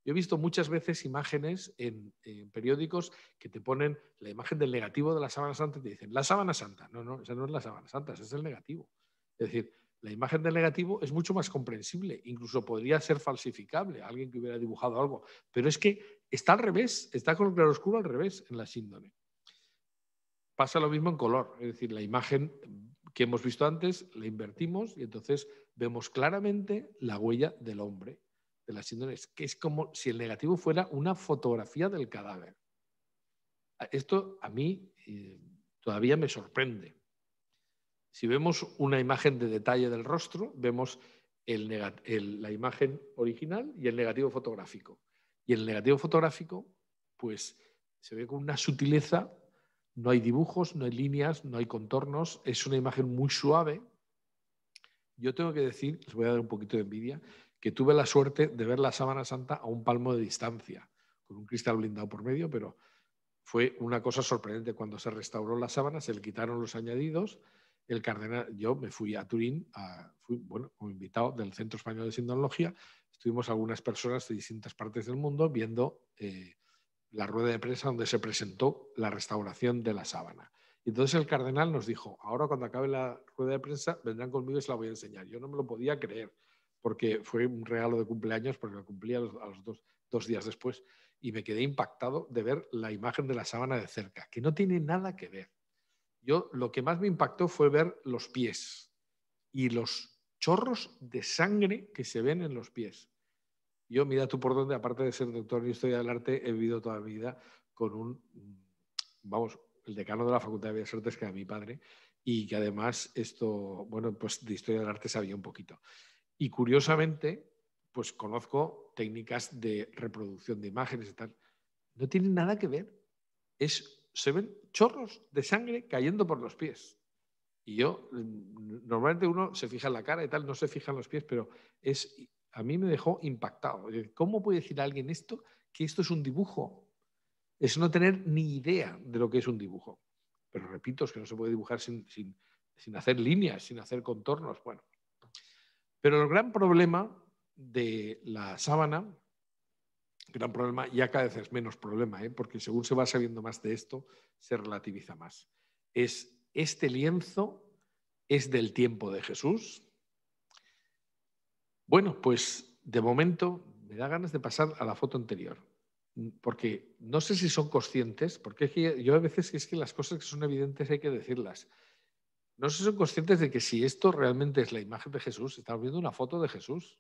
Yo he visto muchas veces imágenes en, periódicos que te ponen la imagen del negativo de la sábana santa y te dicen, la sábana santa. No, no, esa no es la sábana santa, ese es el negativo. Es decir, la imagen del negativo es mucho más comprensible, incluso podría ser falsificable, alguien que hubiera dibujado algo, pero es que está al revés, está con el claroscuro al revés en la síndrome. Pasa lo mismo en color, es decir, la imagen que hemos visto antes la invertimos y entonces vemos claramente la huella del hombre de las que es como si el negativo fuera una fotografía del cadáver. Esto a mí eh, todavía me sorprende. Si vemos una imagen de detalle del rostro, vemos la imagen original y el negativo fotográfico. Y el negativo fotográfico, pues se ve con una sutileza, no hay dibujos, no hay líneas, no hay contornos, es una imagen muy suave. Yo tengo que decir, les voy a dar un poquito de envidia, que tuve la suerte de ver la Sábana Santa a un palmo de distancia, con un cristal blindado por medio, pero fue una cosa sorprendente. Cuando se restauró la sábana, se le quitaron los añadidos. El cardenal, yo me fui a Turín, fui, bueno, como invitado del Centro Español de Sindonología. Estuvimos algunas personas de distintas partes del mundo viendo eh, la rueda de prensa donde se presentó la restauración de la sábana. Y entonces el cardenal nos dijo, ahora cuando acabe la rueda de prensa vendrán conmigo y se la voy a enseñar. Yo no me lo podía creer porque fue un regalo de cumpleaños, porque lo cumplía a los, dos, dos, días después, y me quedé impactado de ver la imagen de la sábana de cerca, que no tiene nada que ver. Yo lo que más me impactó fue ver los pies y los chorros de sangre que se ven en los pies. Yo, mira tú por dónde, aparte de ser doctor en historia del arte, he vivido toda mi vida con un, vamos, el decano de la Facultad de Bellas Artes, que era mi padre, y que además esto, bueno, pues de historia del arte sabía un poquito. Y curiosamente, pues conozco técnicas de reproducción de imágenes y tal. No tienen nada que ver. Es, se ven chorros de sangre cayendo por los pies. Y yo, normalmente uno se fija en la cara y tal, no se fija en los pies, pero es, a mí me dejó impactado. ¿Cómo puede decir a alguien esto? Que esto es un dibujo. Es no tener ni idea de lo que es un dibujo. Pero repito, es que no se puede dibujar sin, sin, sin hacer líneas, sin hacer contornos. Bueno, pero el gran problema de la sábana, gran problema, y cada vez es menos problema, ¿eh? porque según se va sabiendo más de esto, se relativiza más. Es este lienzo es del tiempo de Jesús. Bueno, pues de momento me da ganas de pasar a la foto anterior, porque no sé si son conscientes, porque yo a veces es que las cosas que son evidentes hay que decirlas. No se son conscientes de que si esto realmente es la imagen de Jesús, estamos viendo una foto de Jesús.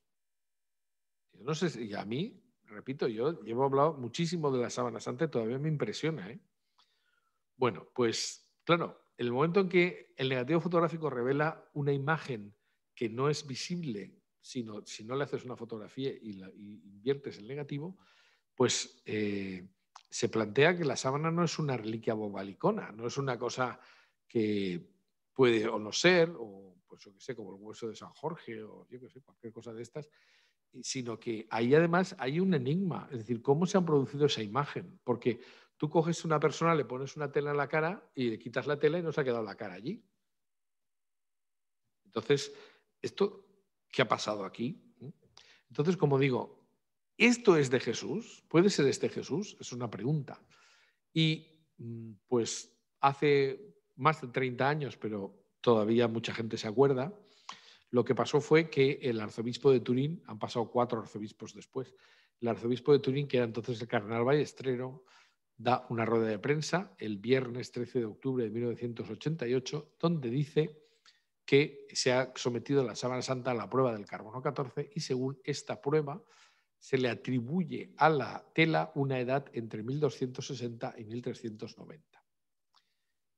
Yo no sé, y a mí, repito, yo llevo hablado muchísimo de la sábana santa y todavía me impresiona. ¿eh? Bueno, pues claro, el momento en que el negativo fotográfico revela una imagen que no es visible, sino si no le haces una fotografía y, inviertes el negativo, pues eh, se plantea que la sábana no es una reliquia bobalicona, no es una cosa que puede o no ser, o pues yo qué sé, como el hueso de San Jorge, o yo qué sé, cualquier cosa de estas, sino que ahí además hay un enigma, es decir, cómo se han producido esa imagen, porque tú coges una persona, le pones una tela en la cara y le quitas la tela y no se ha quedado la cara allí. Entonces, esto, ¿qué ha pasado aquí? Entonces, como digo, ¿esto es de Jesús? ¿Puede ser este Jesús? Es una pregunta. Y mm, pues hace más de 30 años, pero todavía mucha gente se acuerda, lo que pasó fue que el arzobispo de Turín, han pasado cuatro arzobispos después, el arzobispo de Turín, que era entonces el cardenal Ballestrero, da una rueda de prensa el viernes 13 de octubre de 1988, donde dice que se ha sometido la Sábana Santa a la prueba del carbono 14 y según esta prueba se le atribuye a la tela una edad entre 1260 y 1390.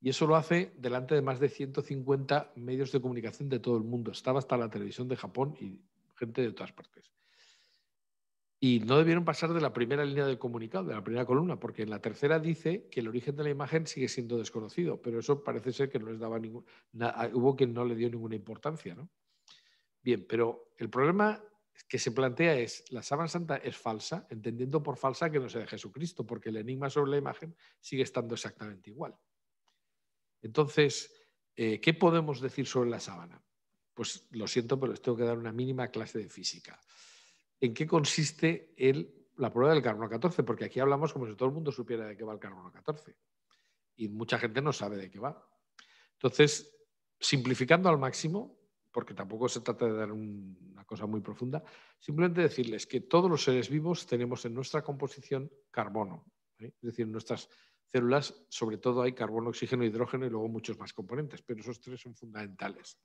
Y eso lo hace delante de más de 150 medios de comunicación de todo el mundo. Estaba hasta la televisión de Japón y gente de todas partes. Y no debieron pasar de la primera línea del comunicado, de la primera columna, porque en la tercera dice que el origen de la imagen sigue siendo desconocido, pero eso parece ser que no les daba ningún, hubo quien no le dio ninguna importancia. Bien, pero el problema que se plantea es, la sábana santa es falsa, entendiendo por falsa que no sea de Jesucristo, porque el enigma sobre la imagen sigue estando exactamente igual. Entonces, eh, ¿qué podemos decir sobre la sábana? Pues lo siento, pero les tengo que dar una mínima clase de física. ¿En qué consiste la prueba del carbono 14? Porque aquí hablamos como si todo el mundo supiera de qué va el carbono 14. Y mucha gente no sabe de qué va. Entonces, simplificando al máximo, porque tampoco se trata de dar una cosa muy profunda, simplemente decirles que todos los seres vivos tenemos en nuestra composición carbono, ¿eh? es decir, nuestras células, sobre todo hay carbono, oxígeno, hidrógeno y luego muchos más componentes, pero esos tres son fundamentales.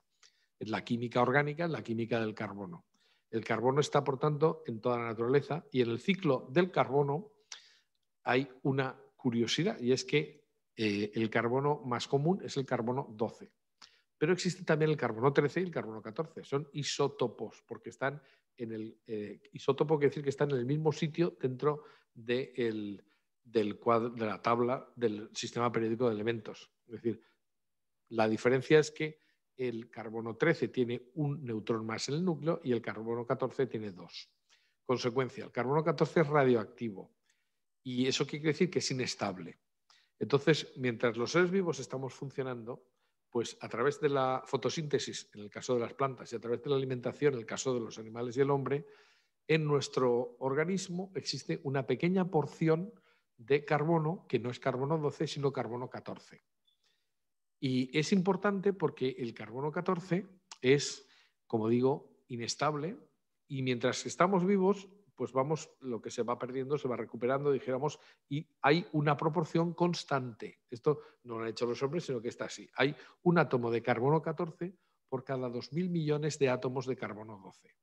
Es la química orgánica, la química del carbono. El carbono está, por tanto, en toda la naturaleza y en el ciclo del carbono hay una curiosidad y es que eh, el carbono más común es el carbono 12. Pero existe también el carbono 13 y el carbono 14. Son isótopos, porque están en el. Eh, isótopo quiere decir que están en el mismo sitio dentro del de la tabla del sistema periódico de elementos. Es decir, la diferencia es que el carbono 13 tiene un neutrón más en el núcleo y el carbono 14 tiene dos. Consecuencia, el carbono 14 es radioactivo y eso quiere decir que es inestable. Entonces, mientras los seres vivos estamos funcionando, pues a través de la fotosíntesis, en el caso de las plantas, y a través de la alimentación, en el caso de los animales y el hombre, en nuestro organismo existe una pequeña porción de carbono, que no es carbono 12, sino carbono 14. Y es importante porque el carbono 14 es, como digo, inestable y mientras estamos vivos, pues vamos, lo que se va perdiendo se va recuperando, dijéramos, y hay una proporción constante. Esto no lo han hecho los hombres, sino que está así. Hay un átomo de carbono 14 por cada 2.000 millones de átomos de carbono 12.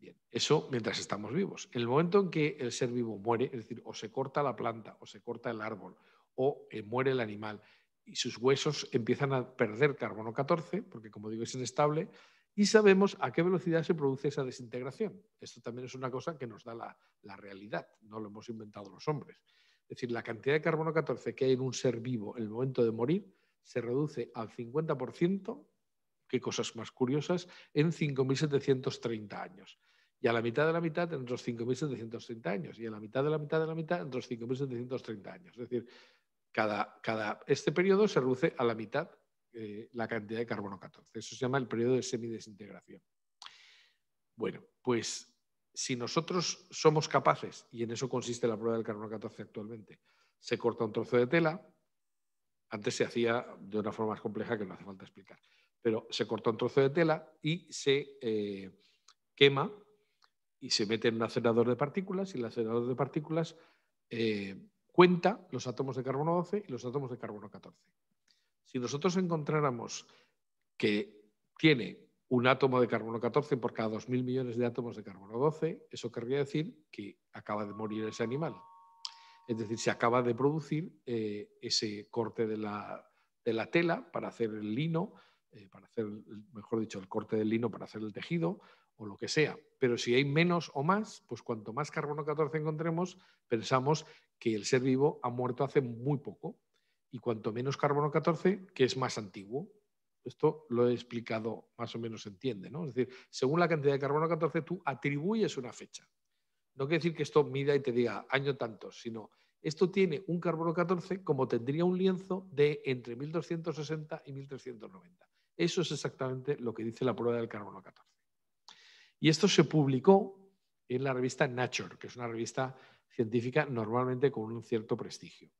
Bien, eso mientras estamos vivos. el momento en que el ser vivo muere, es decir, o se corta la planta, o se corta el árbol, o eh, muere el animal, y sus huesos empiezan a perder carbono 14, porque como digo es inestable, y sabemos a qué velocidad se produce esa desintegración. Esto también es una cosa que nos da la, la realidad, no lo hemos inventado los hombres. Es decir, la cantidad de carbono 14 que hay en un ser vivo en el momento de morir se reduce al 50%, qué cosas más curiosas, en 5.730 años y a la mitad de la mitad entre los 5.730 años, y a la mitad de la mitad de la mitad entre los 5.730 años. Es decir, cada, cada, este periodo se reduce a la mitad eh, la cantidad de carbono 14. Eso se llama el periodo de semidesintegración. Bueno, pues si nosotros somos capaces, y en eso consiste la prueba del carbono 14 actualmente, se corta un trozo de tela, antes se hacía de una forma más compleja que no hace falta explicar, pero se corta un trozo de tela y se eh, quema y se mete en un acelerador de partículas y el acelerador de partículas eh, cuenta los átomos de carbono 12 y los átomos de carbono 14. Si nosotros encontráramos que tiene un átomo de carbono 14 por cada 2.000 millones de átomos de carbono 12, eso querría decir que acaba de morir ese animal. Es decir, se acaba de producir eh, ese corte de la, tela para hacer el lino, eh, para hacer, mejor dicho, el corte del lino para hacer el tejido, o lo que sea. Pero si hay menos o más, pues cuanto más carbono 14 encontremos, pensamos que el ser vivo ha muerto hace muy poco. Y cuanto menos carbono 14, que es más antiguo. Esto lo he explicado más o menos, se entiende, ¿no? Es decir, según la cantidad de carbono 14, tú atribuyes una fecha. No quiere decir que esto mida y te diga año tanto, sino esto tiene un carbono 14 como tendría un lienzo de entre 1260 y 1390. Eso es exactamente lo que dice la prueba del carbono 14. Y esto se publicó en la revista Nature, que es una revista científica normalmente con un cierto prestigio.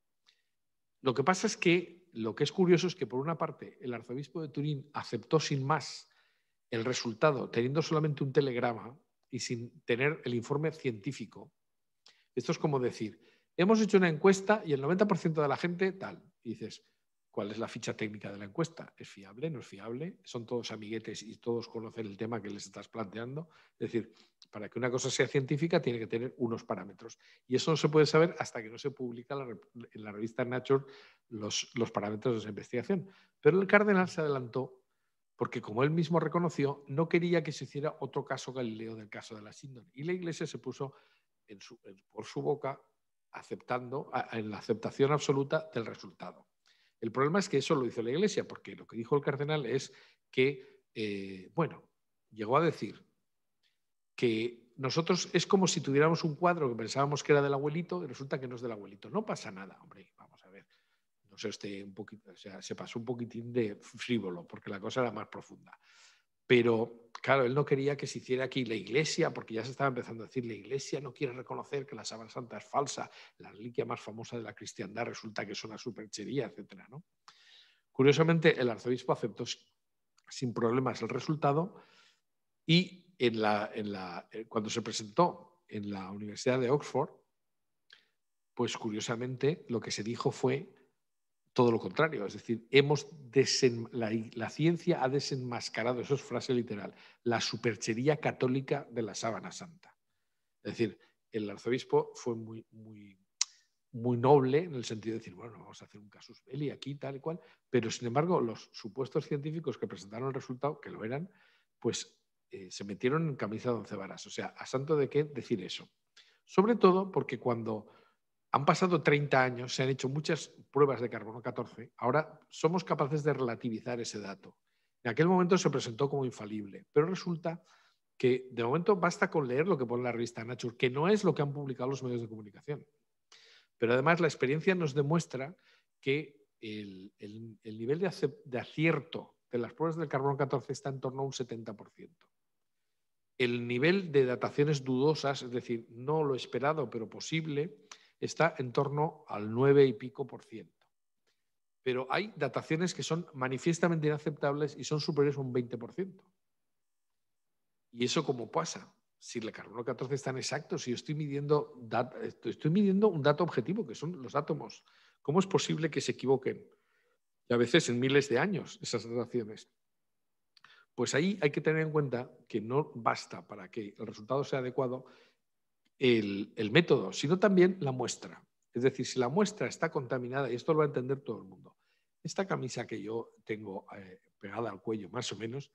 Lo que pasa es que lo que es curioso es que, por una parte, el arzobispo de Turín aceptó sin más el resultado, teniendo solamente un telegrama y sin tener el informe científico. Esto es como decir, hemos hecho una encuesta y el 90% de la gente tal. Y dices, cuál es la ficha técnica de la encuesta. ¿Es fiable? ¿No es fiable? ¿Son todos amiguetes y todos conocen el tema que les estás planteando? Es decir, para que una cosa sea científica tiene que tener unos parámetros. Y eso no se puede saber hasta que no se publica en la revista Nature los, parámetros de esa investigación. Pero el cardenal se adelantó porque, como él mismo reconoció, no quería que se hiciera otro caso Galileo del caso de la síndrome. Y la Iglesia se puso por su boca aceptando, en la aceptación absoluta del resultado. El problema es que eso lo hizo la Iglesia, porque lo que dijo el cardenal es que, eh, bueno, llegó a decir que nosotros es como si tuviéramos un cuadro que pensábamos que era del abuelito y resulta que no es del abuelito. No pasa nada, hombre, vamos a ver. No sé, usted se pasó un poquitín de frívolo, porque la cosa era más profunda. Pero claro, él no quería que se hiciera aquí la iglesia, porque ya se estaba empezando a decir, la iglesia no quiere reconocer que la sábana santa es falsa, la reliquia más famosa de la cristiandad resulta que es una superchería, etc. Curiosamente, el arzobispo aceptó sin problemas el resultado y en eh, cuando se presentó en la Universidad de Oxford, pues curiosamente lo que se dijo fue todo lo contrario, es decir, hemos la, ciencia ha desenmascarado, eso es frase literal, la superchería católica de la sábana santa. Es decir, el arzobispo fue muy, muy, noble en el sentido de decir, bueno, vamos a hacer un casus belli aquí, tal y cual, pero sin embargo los supuestos científicos que presentaron el resultado, que lo eran, pues eh, se metieron en camisa de once varas. O sea, ¿a santo de qué decir eso? Sobre todo porque cuando han pasado 30 años, se han hecho muchas pruebas de carbono 14. Ahora somos capaces de relativizar ese dato. En aquel momento se presentó como infalible, pero resulta que de momento basta con leer lo que pone la revista Nature, que no es lo que han publicado los medios de comunicación. Pero además la experiencia nos demuestra que el, nivel de, de acierto de las pruebas del carbono 14 está en torno a un 70%. El nivel de dataciones dudosas, es decir, no lo esperado pero posible, está en torno al 9 y pico por ciento. Pero hay dataciones que son manifiestamente inaceptables y son superiores a un 20%. ¿Y eso cómo pasa? Si el carbono 14 es tan exacto, si yo estoy midiendo, estoy midiendo un dato objetivo, que son los átomos, ¿cómo es posible que se equivoquen? Y a veces en miles de años esas dataciones. Pues ahí hay que tener en cuenta que no basta para que el resultado sea adecuado el, método, sino también la muestra. Es decir, si la muestra está contaminada, y esto lo va a entender todo el mundo, esta camisa que yo tengo eh, pegada al cuello, más o menos,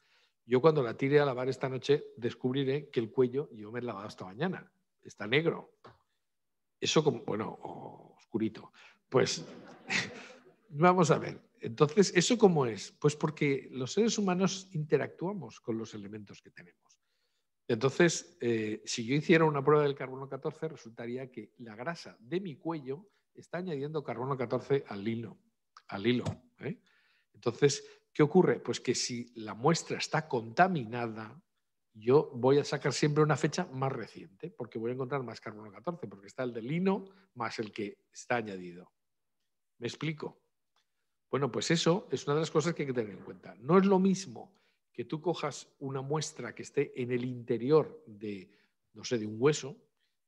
yo cuando la tire a lavar esta noche descubriré que el cuello yo me he lavado hasta mañana, está negro. Eso como, bueno, oscurito. Pues vamos a ver. Entonces, ¿eso cómo es? Pues porque los seres humanos interactuamos con los elementos que tenemos. Entonces, eh, si yo hiciera una prueba del carbono 14, resultaría que la grasa de mi cuello está añadiendo carbono 14 al lino. Al hilo ¿eh? Entonces, ¿qué ocurre? Pues que si la muestra está contaminada, yo voy a sacar siempre una fecha más reciente, porque voy a encontrar más carbono 14, porque está el del lino más el que está añadido. ¿Me explico? Bueno, pues eso es una de las cosas que hay que tener en cuenta. No es lo mismo que tú cojas una muestra que esté en el interior de, no sé, de un hueso,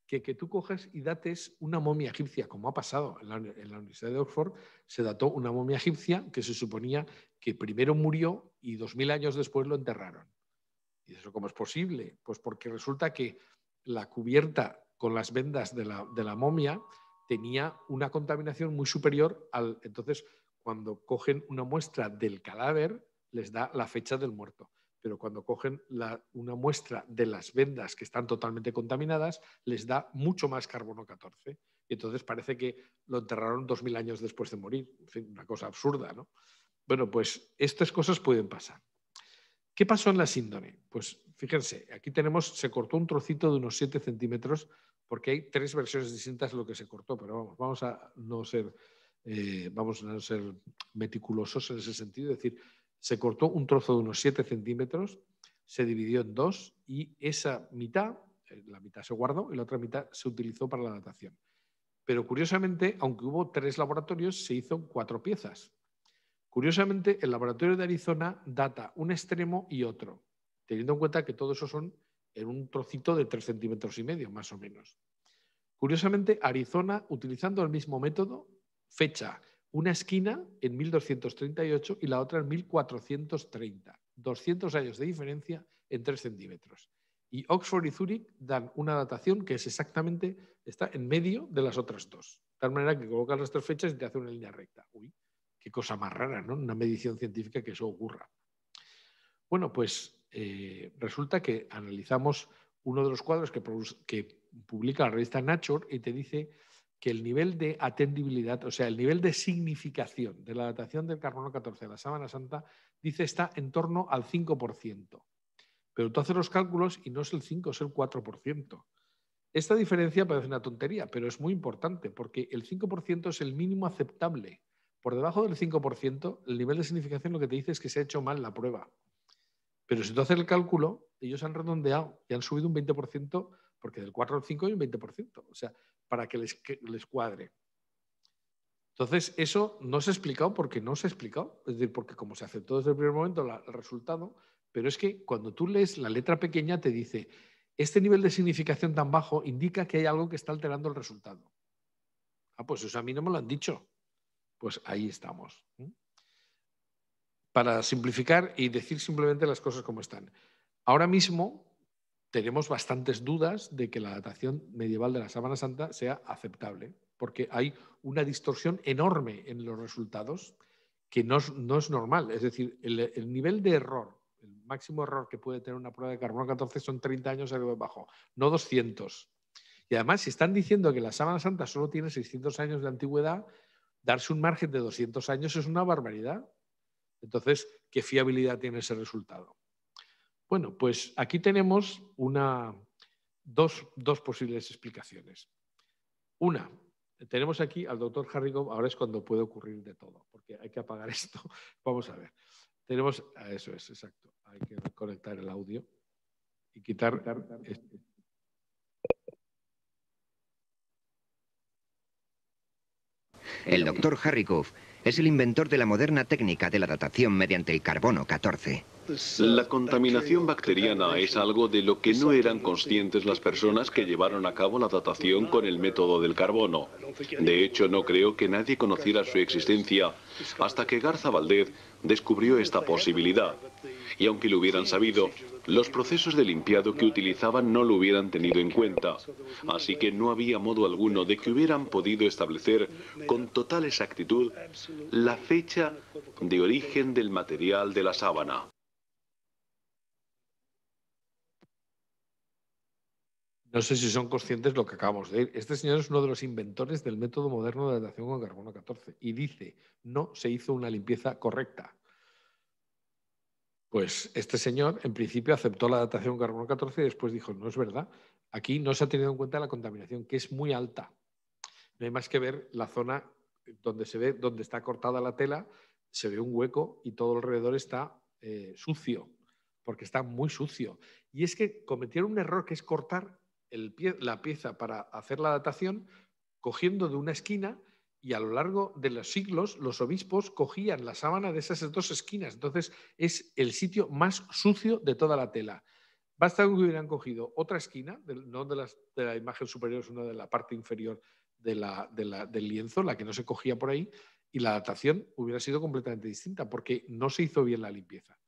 que, que tú cojas y dates una momia egipcia, como ha pasado en la, Universidad de Oxford, se dató una momia egipcia que se suponía que primero murió y dos mil años después lo enterraron. ¿Y eso cómo es posible? Pues porque resulta que la cubierta con las vendas de la, de la momia tenía una contaminación muy superior al... Entonces, cuando cogen una muestra del cadáver, les da la fecha del muerto. Pero cuando cogen una muestra de las vendas que están totalmente contaminadas, les da mucho más carbono 14. Y entonces parece que lo enterraron 2.000 años después de morir. una cosa absurda, ¿no? Bueno, pues estas cosas pueden pasar. ¿Qué pasó en la síndrome? Pues fíjense, aquí tenemos, se cortó un trocito de unos 7 centímetros, porque hay tres versiones distintas de lo que se cortó, pero vamos, vamos a no ser, eh, vamos a ser meticulosos en ese sentido, es decir, se cortó un trozo de unos 7 centímetros, se dividió en dos y esa mitad, eh, la mitad se guardó y la otra mitad se utilizó para la datación. Pero curiosamente, aunque hubo tres laboratorios, se hizo cuatro piezas. Curiosamente, el laboratorio de Arizona data un extremo y otro, teniendo en cuenta que todos eso son en un trocito de 3 centímetros y medio, más o menos. Curiosamente, Arizona, utilizando el mismo método, fecha una esquina en 1238 y la otra en 1430, 200 años de diferencia en 3 centímetros. Y Oxford y Zurich dan una datación que es exactamente, está en medio de las otras dos. De tal manera que colocas las tres fechas y te hace una línea recta. Uy, qué cosa más rara, ¿no? Una medición científica que eso ocurra. Bueno, pues eh, resulta que analizamos uno de los cuadros que, que publica la revista Nature y te dice que el nivel de atendibilidad, o sea, el nivel de significación de la datación del carbono 14 de la sábana santa, dice está en torno al 5%. Pero tú haces los cálculos y no es el 5, es el 4%. Esta diferencia parece una tontería, pero es muy importante porque el 5% es el mínimo aceptable. Por debajo del 5%, el nivel de significación lo que te dice es que se ha hecho mal la prueba. Pero si tú haces el cálculo, ellos han redondeado y han subido un 20% porque del 4 al 5 hay un 20%. O sea, para que les, cuadre. Entonces, eso no se ha explicado porque no se ha explicado, es decir, porque como se aceptó desde el primer momento el resultado, pero es que cuando tú lees la letra pequeña te dice, este nivel de significación tan bajo indica que hay algo que está alterando el resultado. Ah, pues eso a mí no me lo han dicho. Pues ahí estamos. Para simplificar y decir simplemente las cosas como están. Ahora mismo tenemos bastantes dudas de que la datación medieval de la Sábana Santa sea aceptable, porque hay una distorsión enorme en los resultados que no es, normal. Es decir, el, nivel de error, el máximo error que puede tener una prueba de carbono 14 son 30 años arriba abajo, no 200. Y además, si están diciendo que la Sábana Santa solo tiene 600 años de antigüedad, darse un margen de 200 años es una barbaridad. Entonces, ¿qué fiabilidad tiene ese resultado? Bueno, pues aquí tenemos una, dos, dos, posibles explicaciones. Una, tenemos aquí al doctor Harrigov, ahora es cuando puede ocurrir de todo, porque hay que apagar esto. Vamos a ver. Tenemos, ah, eso es, exacto, hay que conectar el audio y quitar... Este. El doctor Harry goff es el inventor de la moderna técnica de la datación mediante el carbono 14. La contaminación bacteriana es algo de lo que no eran conscientes las personas que llevaron a cabo la datación con el método del carbono. De hecho, no creo que nadie conociera su existencia hasta que Garza Valdez descubrió esta posibilidad. Y aunque lo hubieran sabido, los procesos de limpiado que utilizaban no lo hubieran tenido en cuenta. Así que no había modo alguno de que hubieran podido establecer con total exactitud la fecha de origen del material de la sábana. No sé si son conscientes lo que acabamos de ir. Este señor es uno de los inventores del método moderno de adaptación con carbono 14 y dice, no se hizo una limpieza correcta. Pues este señor en principio aceptó la adaptación con carbono 14 y después dijo, no es verdad, aquí no se ha tenido en cuenta la contaminación, que es muy alta. No hay más que ver la zona donde se ve, donde está cortada la tela, se ve un hueco y todo alrededor está eh, sucio, porque está muy sucio. Y es que cometieron un error que es cortar la pieza para hacer la datación cogiendo de una esquina y a lo largo de los siglos los obispos cogían la sábana de esas dos esquinas. Entonces es el sitio más sucio de toda la tela. Basta que hubieran cogido otra esquina, no de, de la imagen superior, sino de la parte inferior de del lienzo, la que no se cogía por ahí, y la datación hubiera sido completamente distinta porque no se hizo bien la limpieza.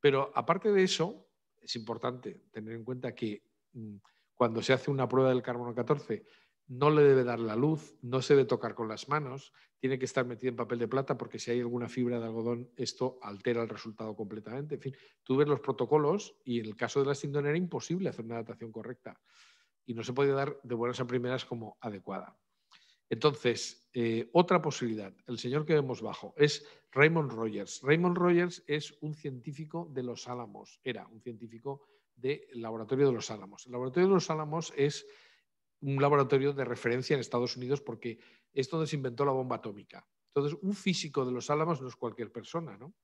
Pero aparte de eso, es importante tener en cuenta que mm, cuando se hace una prueba del carbono 14, no le debe dar la luz, no se debe tocar con las manos, tiene que estar metido en papel de plata porque si hay alguna fibra de algodón esto altera el resultado completamente. En fin, tú ves los protocolos y en el caso de la síndrome era imposible hacer una adaptación correcta y no se podía dar de buenas a primeras como adecuada. Entonces, eh, otra posibilidad, el señor que vemos bajo, es Raymond Rogers. Raymond Rogers es un científico de los Álamos, era un científico del Laboratorio de los Álamos. El Laboratorio de los Álamos es un laboratorio de referencia en Estados Unidos porque es donde se inventó la bomba atómica. Entonces, un físico de los Álamos no es cualquier persona, ¿no?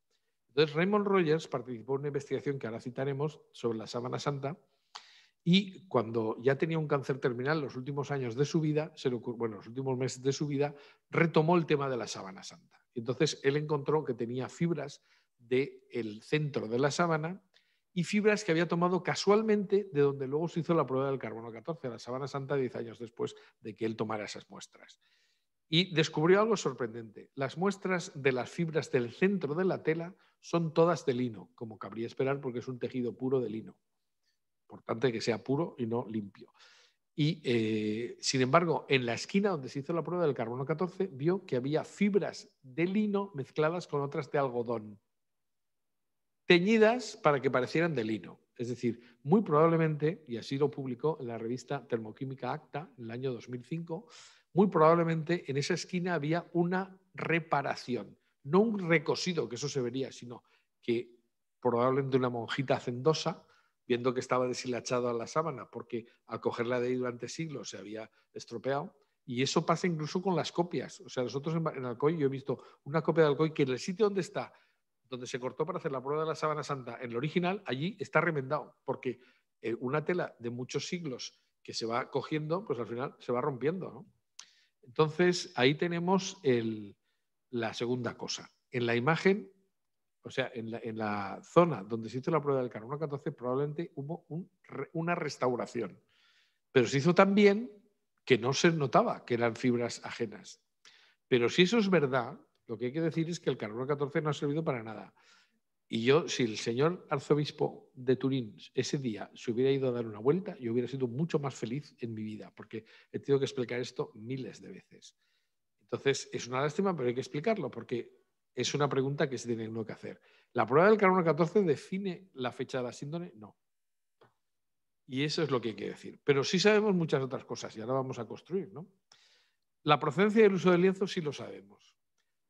Entonces, Raymond Rogers participó en una investigación que ahora citaremos sobre la Sábana Santa y cuando ya tenía un cáncer terminal, los últimos años de su vida, se le ocurrió, bueno, los últimos meses de su vida, retomó el tema de la Sábana Santa. Entonces, él encontró que tenía fibras del centro de la sábana y fibras que había tomado casualmente de donde luego se hizo la prueba del carbono 14, la Sabana Santa, 10 años después de que él tomara esas muestras. Y descubrió algo sorprendente. Las muestras de las fibras del centro de la tela son todas de lino, como cabría esperar porque es un tejido puro de lino. Importante que sea puro y no limpio. Y eh, sin embargo, en la esquina donde se hizo la prueba del carbono 14, vio que había fibras de lino mezcladas con otras de algodón teñidas para que parecieran de lino. Es decir, muy probablemente, y así lo publicó en la revista Termoquímica Acta en el año 2005, muy probablemente en esa esquina había una reparación, no un recosido, que eso se vería, sino que probablemente una monjita hacendosa, viendo que estaba deshilachado a la sábana, porque al cogerla de ahí durante siglos se había estropeado, y eso pasa incluso con las copias. O sea, nosotros en Alcoy, yo he visto una copia de Alcoy que en el sitio donde está donde se cortó para hacer la prueba de la sábana santa en el original, allí está remendado, porque eh, una tela de muchos siglos que se va cogiendo, pues al final se va rompiendo. Entonces, ahí tenemos la segunda cosa. En la imagen, o sea, en la, zona donde se hizo la prueba del carbono 14, probablemente hubo una restauración. Pero se hizo tan bien que no se notaba que eran fibras ajenas. Pero si eso es verdad, lo que hay que decir es que el carbono 14 no ha servido para nada. Y yo, si el señor arzobispo de Turín ese día se hubiera ido a dar una vuelta, yo hubiera sido mucho más feliz en mi vida, porque he tenido que explicar esto miles de veces. Entonces, es una lástima, pero hay que explicarlo, porque es una pregunta que se tiene uno que hacer. ¿La prueba del carbono 14 define la fecha de la síndrome? No. Y eso es lo que hay que decir. Pero sí sabemos muchas otras cosas y ahora vamos a construir, ¿no? La procedencia del uso del lienzo sí lo sabemos.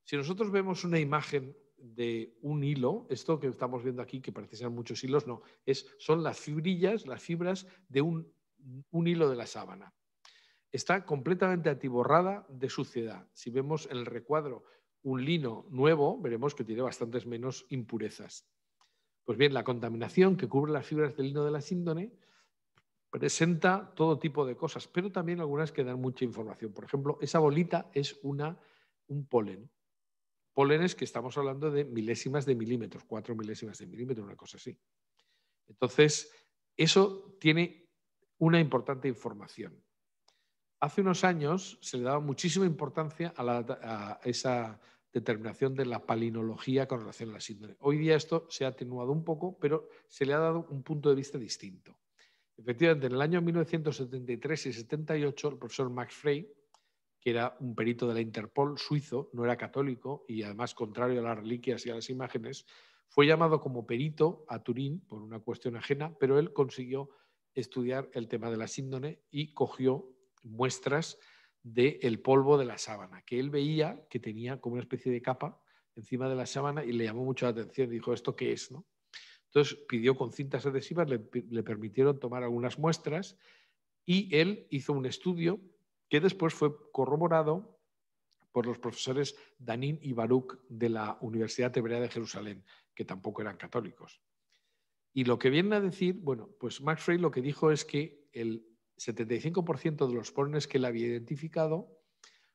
Si nosotros vemos una imagen de un hilo, esto que estamos viendo aquí, que parece ser muchos hilos, no, es, son las fibrillas, las fibras de un, hilo de la sábana. Está completamente atiborrada de suciedad. Si vemos en el recuadro, un lino nuevo, veremos que tiene bastantes menos impurezas. Pues bien, la contaminación que cubre las fibras del lino de la síndone presenta todo tipo de cosas, pero también algunas que dan mucha información. Por ejemplo, esa bolita es un polen pólenes que estamos hablando de milésimas de milímetros, cuatro milésimas de milímetros, una cosa así. Entonces, eso tiene una importante información. Hace unos años se le daba muchísima importancia a, esa determinación de la palinología con relación a la síndrome. Hoy día esto se ha atenuado un poco, pero se le ha dado un punto de vista distinto. Efectivamente, en el año 1973 y 78, el profesor Max Frey que era un perito de la Interpol suizo, no era católico y además contrario a las reliquias y a las imágenes, fue llamado como perito a Turín por una cuestión ajena, pero él consiguió estudiar el tema de la síndone y cogió muestras del el polvo de la sábana, que él veía que tenía como una especie de capa encima de la sábana y le llamó mucho la atención. Dijo, ¿esto qué es? No? Entonces pidió con cintas adhesivas, le, le permitieron tomar algunas muestras y él hizo un estudio que después fue corroborado por los profesores Danín y Baruch de la Universidad Hebrea de Jerusalén, que tampoco eran católicos. Y lo que vienen a decir, bueno, pues Max Frey lo que dijo es que el 75% de los polenes que él había identificado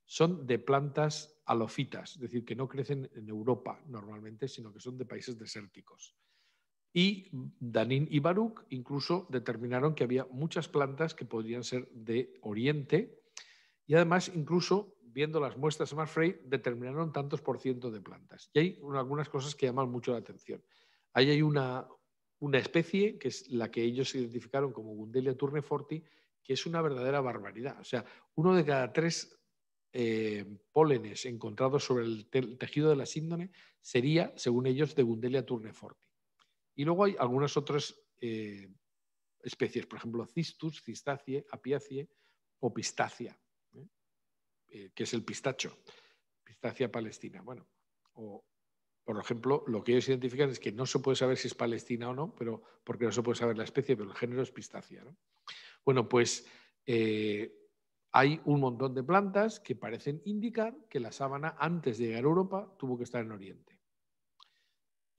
son de plantas alofitas, es decir, que no crecen en Europa normalmente, sino que son de países desérticos. Y Danin y Baruch incluso determinaron que había muchas plantas que podrían ser de Oriente, y además, incluso viendo las muestras de Marfrey, determinaron tantos por ciento de plantas. Y hay algunas cosas que llaman mucho la atención. Ahí hay una, especie, que es la que ellos identificaron como Gundelia turneforti, que es una verdadera barbaridad. O sea, uno de cada tres eh, pólenes encontrados sobre el, tejido de la síndrome sería, según ellos, de Gundelia turneforti. Y luego hay algunas otras eh, especies, por ejemplo, Cistus, Cistacie, Apiacie o Pistacia, eh, que es el pistacho, pistacia palestina. Bueno, o, por ejemplo, lo que ellos identifican es que no se puede saber si es palestina o no, pero porque no se puede saber la especie, pero el género es pistacia. Bueno, pues eh, hay un montón de plantas que parecen indicar que la sábana, antes de llegar a Europa, tuvo que estar en Oriente.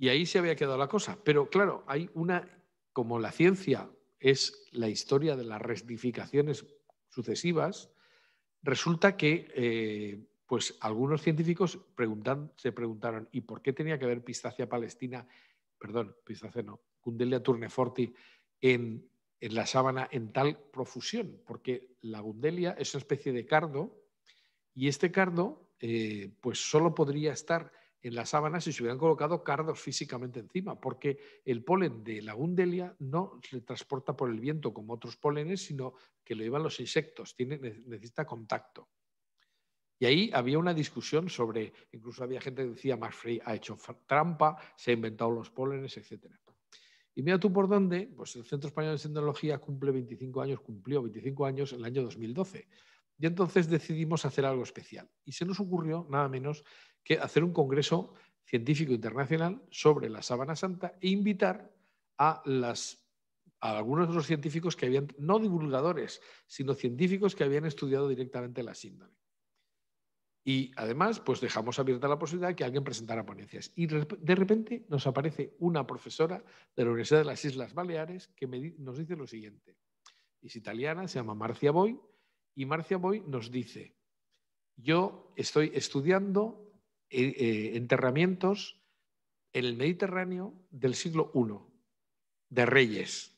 Y ahí se había quedado la cosa. Pero claro, hay una, como la ciencia es la historia de las rectificaciones sucesivas, Resulta que eh, pues algunos científicos preguntan, se preguntaron, ¿y por qué tenía que haber pistacia palestina, perdón, pistacia no, Gundelia turneforti en, la sábana en tal profusión? Porque la Gundelia es una especie de cardo y este cardo eh, pues solo podría estar en las sábanas y se hubieran colocado cardos físicamente encima, porque el polen de la undelia no se transporta por el viento como otros polenes, sino que lo llevan los insectos, tiene, necesita contacto. Y ahí había una discusión sobre, incluso había gente que decía, Free ha hecho trampa, se ha inventado los polenes, etc. Y mira tú por dónde, pues el Centro Español de Tecnología cumple 25 años, cumplió 25 años en el año 2012. Y entonces decidimos hacer algo especial. Y se nos ocurrió nada menos que hacer un congreso científico internacional sobre la sábana santa e invitar a, las, a algunos de los científicos que habían, no divulgadores, sino científicos que habían estudiado directamente la síndrome. Y además, pues dejamos abierta la posibilidad de que alguien presentara ponencias. Y de repente nos aparece una profesora de la Universidad de las Islas Baleares que nos dice lo siguiente. Es italiana, se llama Marcia Boy, y Marcia Boy nos dice, yo estoy estudiando eh, eh, enterramientos en el Mediterráneo del siglo I, de reyes.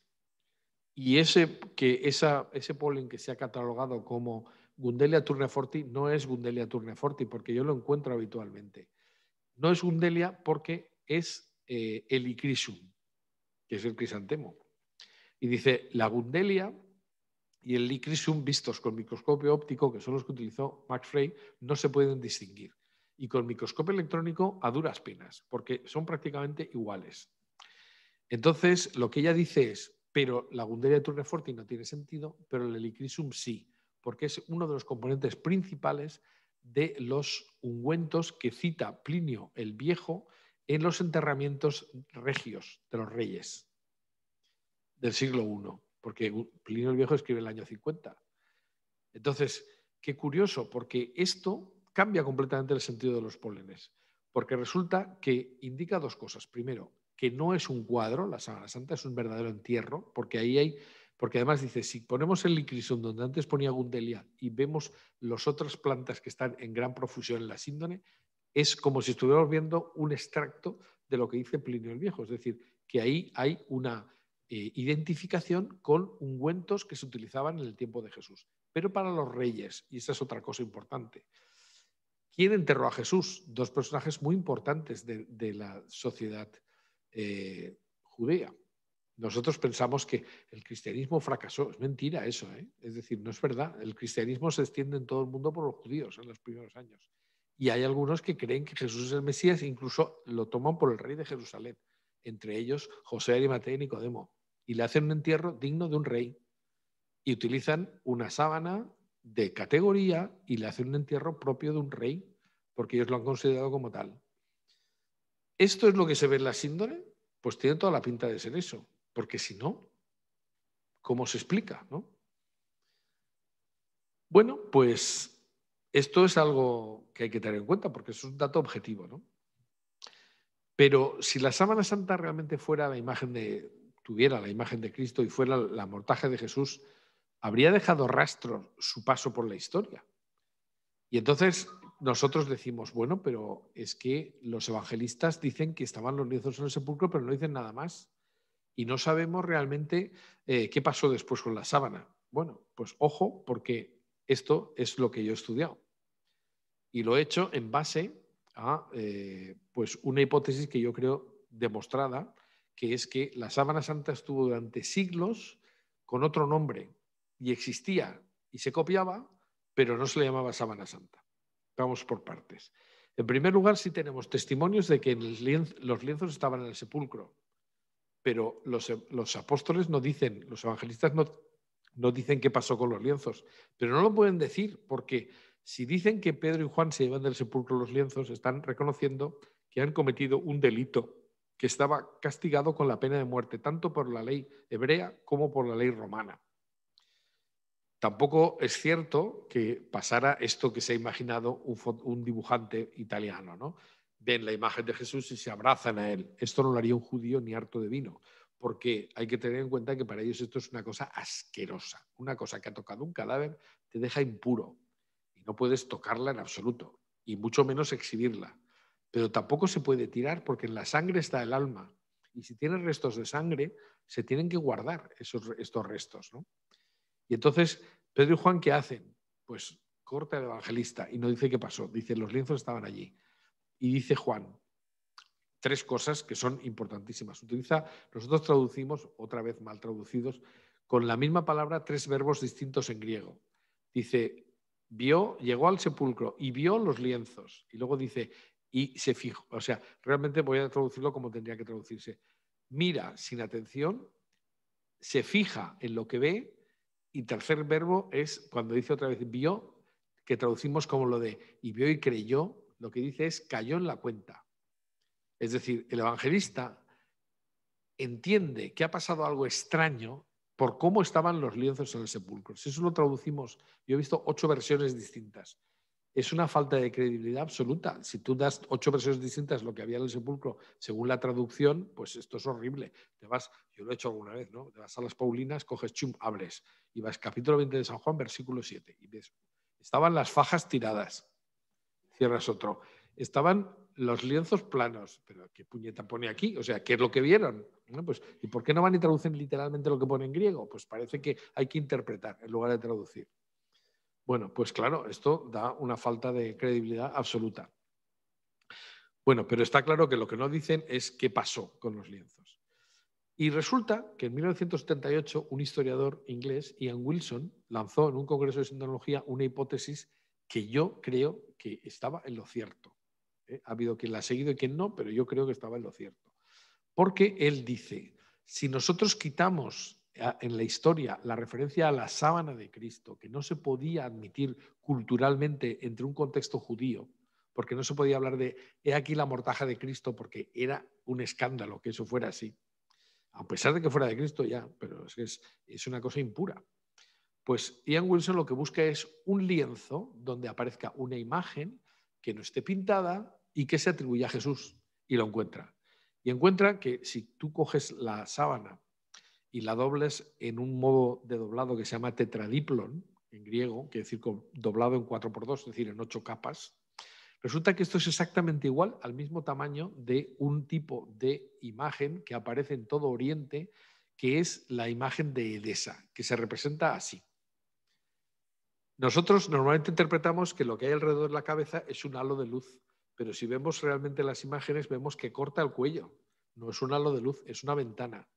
Y ese, que ese polen que se ha catalogado como Gundelia turneforti no es Gundelia turneforti, porque yo lo encuentro habitualmente. No es Gundelia porque es eh, el Icrisum, que es el crisantemo. Y dice, la Gundelia y el Icrisum vistos con microscopio óptico, que son los que utilizó Max Frey, no se pueden distinguir y con microscopio electrónico a duras penas, porque son prácticamente iguales. Entonces, lo que ella dice es, pero la Gunderia turneforti no tiene sentido, pero el helicrisum sí, porque es uno de los componentes principales de los ungüentos que cita Plinio el Viejo en los enterramientos regios de los reyes del siglo I, porque Plinio el Viejo escribe el año 50. Entonces, qué curioso, porque esto cambia completamente el sentido de los pólenes, porque resulta que indica dos cosas. Primero, que no es un cuadro, la Sagrada Santa es un verdadero entierro, porque ahí hay, porque además dice, si ponemos el licrisón donde antes ponía Gundelia y vemos las otras plantas que están en gran profusión en la síndone, es como si estuviéramos viendo un extracto de lo que dice Plinio el Viejo, es decir, que ahí hay una eh, identificación con ungüentos que se utilizaban en el tiempo de Jesús, pero para los reyes, y esa es otra cosa importante. ¿Quién enterró a Jesús? Dos personajes muy importantes de, la sociedad eh, judía. Nosotros pensamos que el cristianismo fracasó. Es mentira eso, ¿eh? Es decir, no es verdad. El cristianismo se extiende en todo el mundo por los judíos en los primeros años. Y hay algunos que creen que Jesús es el Mesías e incluso lo toman por el rey de Jerusalén. Entre ellos, José Arimatea y Nicodemo. Y le hacen un entierro digno de un rey. Y utilizan una sábana, de categoría y le hace un entierro propio de un rey, porque ellos lo han considerado como tal. ¿Esto es lo que se ve en la síndrome? Pues tiene toda la pinta de ser eso, porque si no, ¿cómo se explica? No? Bueno, pues esto es algo que hay que tener en cuenta, porque es un dato objetivo. ¿no? Pero si la sábana santa realmente fuera la imagen de, tuviera la imagen de Cristo y fuera la mortaja de Jesús, habría dejado rastro su paso por la historia. Y entonces nosotros decimos, bueno, pero es que los evangelistas dicen que estaban los lienzos en el sepulcro, pero no dicen nada más. Y no sabemos realmente eh, qué pasó después con la sábana. Bueno, pues ojo, porque esto es lo que yo he estudiado. Y lo he hecho en base a eh, pues una hipótesis que yo creo demostrada, que es que la sábana santa estuvo durante siglos con otro nombre, y existía y se copiaba, pero no se le llamaba sábana santa. Vamos por partes. En primer lugar, sí tenemos testimonios de que los lienzos estaban en el sepulcro, pero los, apóstoles no dicen, los evangelistas no, no dicen qué pasó con los lienzos, pero no lo pueden decir porque si dicen que Pedro y Juan se llevan del sepulcro los lienzos, están reconociendo que han cometido un delito que estaba castigado con la pena de muerte, tanto por la ley hebrea como por la ley romana. Tampoco es cierto que pasara esto que se ha imaginado un, dibujante italiano, ¿no? Ven la imagen de Jesús y se abrazan a él. Esto no lo haría un judío ni harto de vino, porque hay que tener en cuenta que para ellos esto es una cosa asquerosa. Una cosa que ha tocado un cadáver te deja impuro y no puedes tocarla en absoluto, y mucho menos exhibirla. Pero tampoco se puede tirar porque en la sangre está el alma. Y si tienes restos de sangre, se tienen que guardar esos, estos restos. ¿no? Y entonces, Pedro y Juan, ¿qué hacen? Pues corta el evangelista y no dice qué pasó, dice los lienzos estaban allí. Y dice Juan tres cosas que son importantísimas. Utiliza, nosotros traducimos, otra vez mal traducidos, con la misma palabra tres verbos distintos en griego. Dice, vio, llegó al sepulcro y vio los lienzos. Y luego dice, y se fijó. O sea, realmente voy a traducirlo como tendría que traducirse. Mira sin atención, se fija en lo que ve y tercer verbo es cuando dice otra vez vio, que traducimos como lo de y vio y creyó, lo que dice es cayó en la cuenta. Es decir, el evangelista entiende que ha pasado algo extraño por cómo estaban los lienzos en el sepulcro. Si eso lo traducimos, yo he visto ocho versiones distintas es una falta de credibilidad absoluta. Si tú das ocho versiones distintas lo que había en el sepulcro según la traducción, pues esto es horrible. Te vas, yo lo he hecho alguna vez, ¿no? Te vas a las Paulinas, coges chum, abres. y vas capítulo 20 de San Juan, versículo 7 y ves, estaban las fajas tiradas. Cierras otro. Estaban los lienzos planos, pero ¿qué puñeta pone aquí? O sea, ¿qué es lo que vieron? Pues, ¿Y por qué no van y traducen literalmente lo que pone en griego? Pues parece que hay que interpretar en lugar de traducir. Bueno, pues claro, esto da una falta de credibilidad absoluta. Bueno, pero está claro que lo que no dicen es qué pasó con los lienzos. Y resulta que en 1978 un historiador inglés, Ian Wilson, lanzó en un congreso de sintonología una hipótesis que yo creo que estaba en lo cierto. ¿eh? Ha habido quien la ha seguido y quien no, pero yo creo que estaba en lo cierto. Porque él dice, si nosotros quitamos en la historia la referencia a la sábana de Cristo, que no se podía admitir culturalmente entre un contexto judío, porque no se podía hablar de he aquí la mortaja de Cristo, porque era un escándalo que eso fuera así. A pesar de que fuera de Cristo ya, pero es, es una cosa impura. Pues Ian Wilson lo que busca es un lienzo donde aparezca una imagen que no esté pintada y que se atribuya a Jesús, y lo encuentra. Y encuentra que si tú coges la sábana y la dobles en un modo de doblado que se llama tetradiplon, en griego, que es decir doblado en 4x2, es decir, en ocho capas, resulta que esto es exactamente igual al mismo tamaño de un tipo de imagen que aparece en todo Oriente, que es la imagen de Edesa, que se representa así. Nosotros normalmente interpretamos que lo que hay alrededor de la cabeza es un halo de luz, pero si vemos realmente las imágenes, vemos que corta el cuello. No es un halo de luz, es una ventana.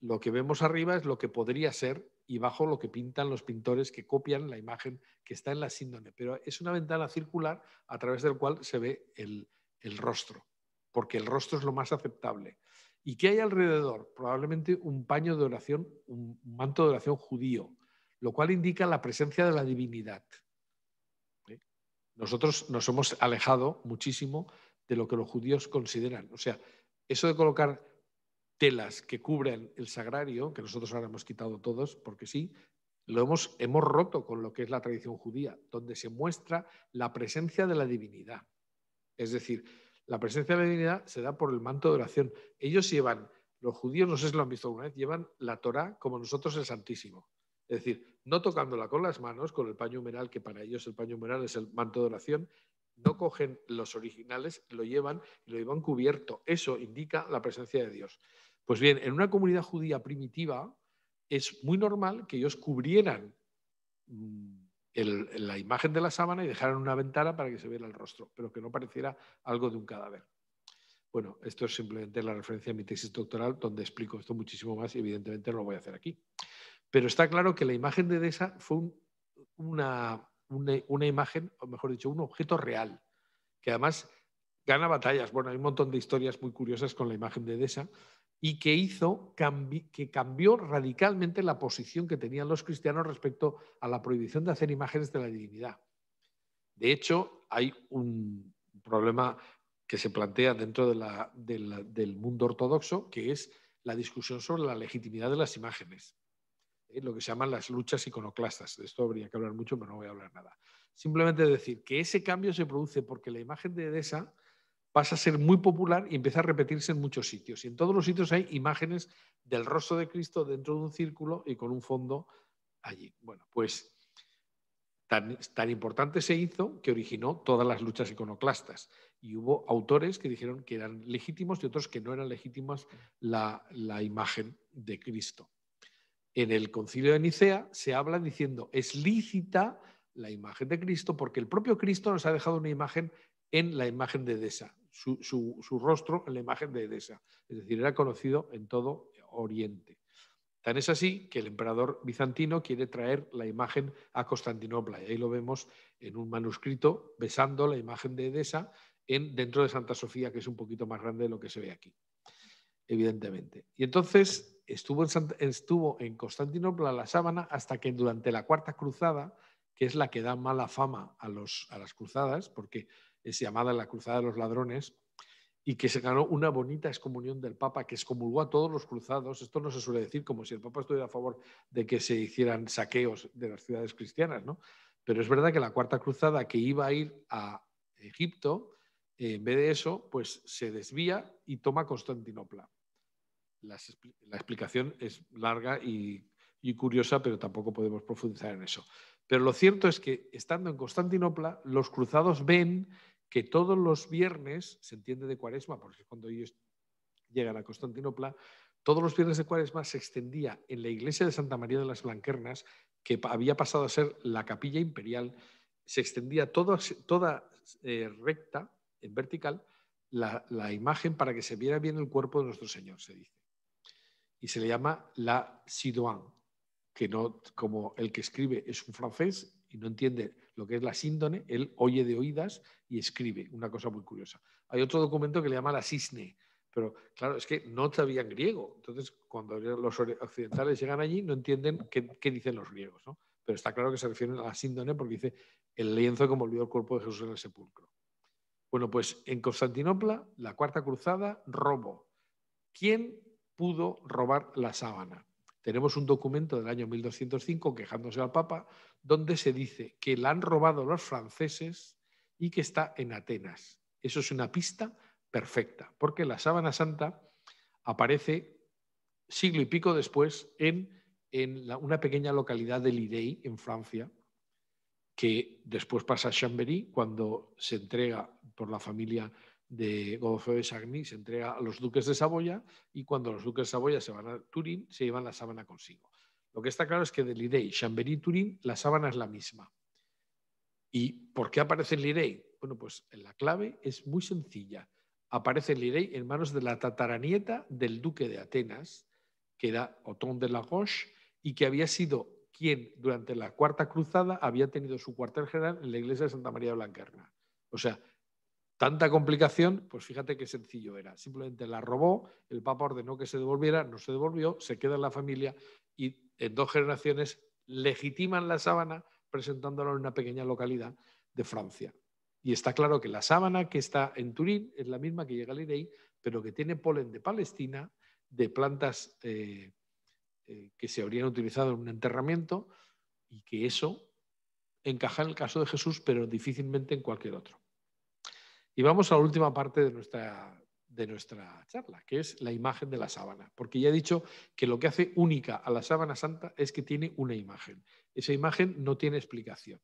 Lo que vemos arriba es lo que podría ser y bajo lo que pintan los pintores que copian la imagen que está en la síndrome. Pero es una ventana circular a través del cual se ve el, rostro, porque el rostro es lo más aceptable. ¿Y qué hay alrededor? Probablemente un paño de oración, un manto de oración judío, lo cual indica la presencia de la divinidad. ¿Eh? Nosotros nos hemos alejado muchísimo de lo que los judíos consideran. O sea, eso de colocar telas que cubren el sagrario, que nosotros ahora hemos quitado todos, porque sí, lo hemos, hemos roto con lo que es la tradición judía, donde se muestra la presencia de la divinidad. Es decir, la presencia de la divinidad se da por el manto de oración. Ellos llevan, los judíos, no sé si lo han visto alguna vez, llevan la Torá como nosotros el Santísimo. Es decir, no tocándola con las manos, con el paño humeral, que para ellos el paño humeral es el manto de oración, no cogen los originales, lo llevan y lo llevan cubierto. Eso indica la presencia de Dios. Pues bien, en una comunidad judía primitiva es muy normal que ellos cubrieran mm, la imagen de la sábana y dejaran una ventana para que se viera el rostro, pero que no pareciera algo de un cadáver. Bueno, esto es simplemente la referencia a mi tesis doctoral, donde explico esto muchísimo más y evidentemente no lo voy a hacer aquí. Pero está claro que la imagen de Edesa fue una, una, imagen, o mejor dicho, un objeto real, que además gana batallas. Bueno, hay un montón de historias muy curiosas con la imagen de Edesa, y que hizo que cambió radicalmente la posición que tenían los cristianos respecto a la prohibición de hacer imágenes de la divinidad. De hecho, hay un problema que se plantea dentro del mundo ortodoxo, que es la discusión sobre la legitimidad de las imágenes, ¿eh? lo que se llaman las luchas iconoclastas. De esto habría que hablar mucho, pero no voy a hablar nada. Simplemente decir que ese cambio se produce porque la imagen de Edesa pasa a ser muy popular y empieza a repetirse en muchos sitios. Y en todos los sitios hay imágenes del rostro de Cristo dentro de un círculo y con un fondo allí. Bueno, pues tan, importante se hizo que originó todas las luchas iconoclastas. Y hubo autores que dijeron que eran legítimos y otros que no eran legítimas la, la imagen de Cristo. En el concilio de Nicea se habla diciendo, es lícita la imagen de Cristo porque el propio Cristo nos ha dejado una imagen en la imagen de Edesa, su, rostro en la imagen de Edesa. Es decir, era conocido en todo Oriente. Tan es así que el emperador bizantino quiere traer la imagen a Constantinopla. Y ahí lo vemos en un manuscrito besando la imagen de Edesa en, dentro de Santa Sofía, que es un poquito más grande de lo que se ve aquí, evidentemente. Y entonces estuvo en, estuvo en Constantinopla la sábana hasta que durante la Cuarta Cruzada, que es la que da mala fama a, a las cruzadas, porque es llamada la Cruzada de los Ladrones, y que se ganó una bonita excomunión del Papa que excomulgó a todos los cruzados. Esto no se suele decir como si el Papa estuviera a favor de que se hicieran saqueos de las ciudades cristianas, ¿no? Pero es verdad que la Cuarta Cruzada que iba a ir a Egipto, eh, en vez de eso, pues se desvía y toma Constantinopla. la explicación es larga y, y curiosa, pero tampoco podemos profundizar en eso. Pero lo cierto es que estando en Constantinopla, los cruzados ven que todos los viernes, se entiende de cuaresma, porque cuando ellos llegan a Constantinopla, todos los viernes de cuaresma se extendía en la iglesia de Santa María de las Blanquernas, que había pasado a ser la capilla imperial, se extendía toda, eh, recta, en vertical, la, imagen para que se viera bien el cuerpo de nuestro Señor, se dice. Y se le llama la sidoan que no, como el que escribe es un francés, y no entiende lo que es la síndone, él oye de oídas y escribe, una cosa muy curiosa. Hay otro documento que le llama la cisne, pero claro, es que no sabían griego. Entonces, cuando los occidentales llegan allí, no entienden qué, dicen los griegos, ¿no? Pero está claro que se refieren a la síndone porque dice el lienzo que volvió el cuerpo de Jesús en el sepulcro. Bueno, pues en Constantinopla, la Cuarta Cruzada, robo. ¿Quién pudo robar la sábana? Tenemos un documento del año 1205 quejándose al Papa, donde se dice que la han robado los franceses y que está en Atenas. Eso es una pista perfecta, porque la sábana santa aparece siglo y pico después en, una pequeña localidad de Lirey, en Francia, que después pasa a Chambéry cuando se entrega por la familia de Godofredo de se entrega a los duques de Saboya y cuando los duques de Saboya se van a Turín se llevan la sábana consigo. Lo que está claro es que de Lirey, Chambéry Turín la sábana es la misma. ¿Y por qué aparece en Lirey? Bueno, pues la clave es muy sencilla. Aparece en Lirey en manos de la tataranieta del duque de Atenas, que era Otón de la Roche, y que había sido quien durante la Cuarta Cruzada había tenido su cuartel general en la iglesia de Santa María de Blanquerna. O sea, tanta complicación, pues fíjate qué sencillo era. Simplemente la robó, el Papa ordenó que se devolviera, no se devolvió, se queda en la familia y en dos generaciones legitiman la sábana presentándola en una pequeña localidad de Francia. Y está claro que la sábana que está en Turín es la misma que llega a Lirey, pero que tiene polen de Palestina, de plantas eh, eh, que se habrían utilizado en un enterramiento, y que eso encaja en el caso de Jesús, pero difícilmente en cualquier otro. Y vamos a la última parte de nuestra, charla, que es la imagen de la sábana. Porque ya he dicho que lo que hace única a la sábana santa es que tiene una imagen. Esa imagen no tiene explicación.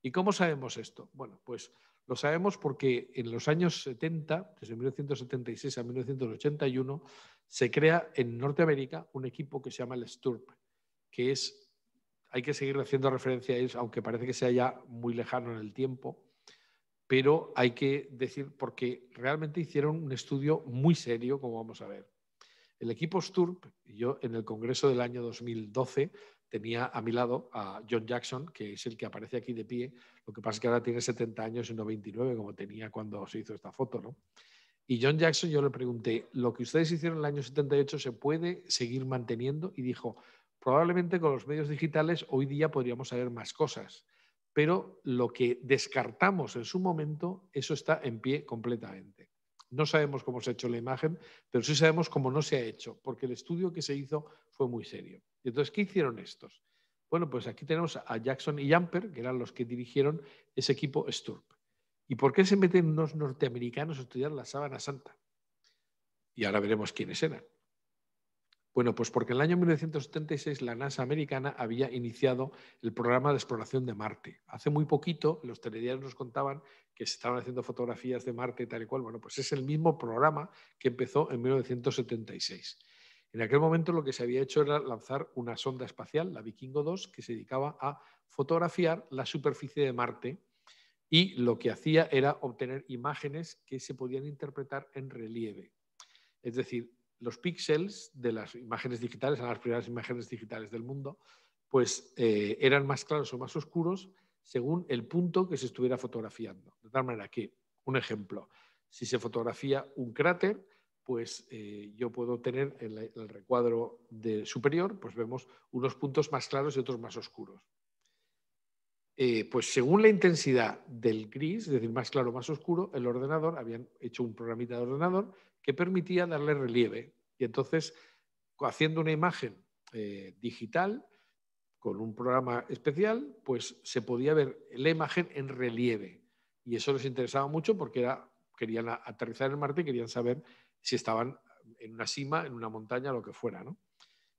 ¿Y cómo sabemos esto? Bueno, pues lo sabemos porque en los años 70, desde 1976 a 1981, se crea en Norteamérica un equipo que se llama el STURP, que es, hay que seguir haciendo referencia a ellos, aunque parece que sea ya muy lejano en el tiempo, pero hay que decir, porque realmente hicieron un estudio muy serio, como vamos a ver. El equipo STURP, yo en el Congreso del año 2012 tenía a mi lado a John Jackson, que es el que aparece aquí de pie, lo que pasa es que ahora tiene 70 años y no 29, como tenía cuando se hizo esta foto, ¿no? Y John Jackson yo le pregunté, ¿lo que ustedes hicieron en el año 78 se puede seguir manteniendo? Y dijo, probablemente con los medios digitales hoy día podríamos saber más cosas pero lo que descartamos en su momento, eso está en pie completamente. No sabemos cómo se ha hecho la imagen, pero sí sabemos cómo no se ha hecho, porque el estudio que se hizo fue muy serio. entonces, ¿qué hicieron estos? Bueno, pues aquí tenemos a Jackson y Jumper, que eran los que dirigieron ese equipo Sturp. ¿Y por qué se meten unos norteamericanos a estudiar la sábana santa? Y ahora veremos quiénes eran. Bueno, pues porque en el año 1976 la NASA americana había iniciado el programa de exploración de Marte. Hace muy poquito los telediarios nos contaban que se estaban haciendo fotografías de Marte tal y cual. Bueno, pues es el mismo programa que empezó en 1976. En aquel momento lo que se había hecho era lanzar una sonda espacial, la Vikingo 2, que se dedicaba a fotografiar la superficie de Marte y lo que hacía era obtener imágenes que se podían interpretar en relieve. Es decir, los píxeles de las imágenes digitales, a las primeras imágenes digitales del mundo, pues eh, eran más claros o más oscuros según el punto que se estuviera fotografiando. De tal manera que, un ejemplo, si se fotografía un cráter, pues eh, yo puedo tener en, el recuadro superior, pues vemos unos puntos más claros y otros más oscuros. Eh, pues según la intensidad del gris, es decir, más claro o más oscuro, el ordenador, habían hecho un programita de ordenador que permitía darle relieve. Y entonces, haciendo una imagen eh, digital con un programa especial, pues se podía ver la imagen en relieve. Y eso les interesaba mucho porque querían aterrizar en Marte y querían saber si estaban en una cima, en una montaña, lo que fuera.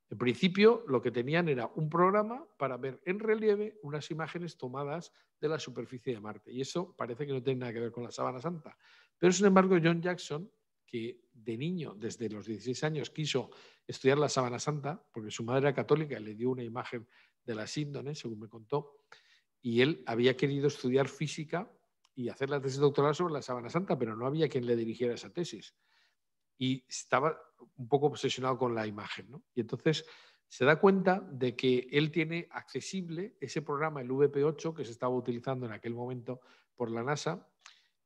En principio, lo que tenían era un programa para ver en relieve unas imágenes tomadas de la superficie de Marte. Y eso parece que no tiene nada que ver con la Sábana Santa. Pero, sin embargo, John Jackson que de niño, desde los 16 años, quiso estudiar la Sábana Santa, porque su madre era católica y le dio una imagen de las índones, según me contó, y él había querido estudiar física y hacer la tesis doctoral sobre la Sábana Santa, pero no había quien le dirigiera esa tesis. Y estaba un poco obsesionado con la imagen. Y entonces se da cuenta de que él tiene accesible ese programa, el VP8, que se estaba utilizando en aquel momento por la NASA,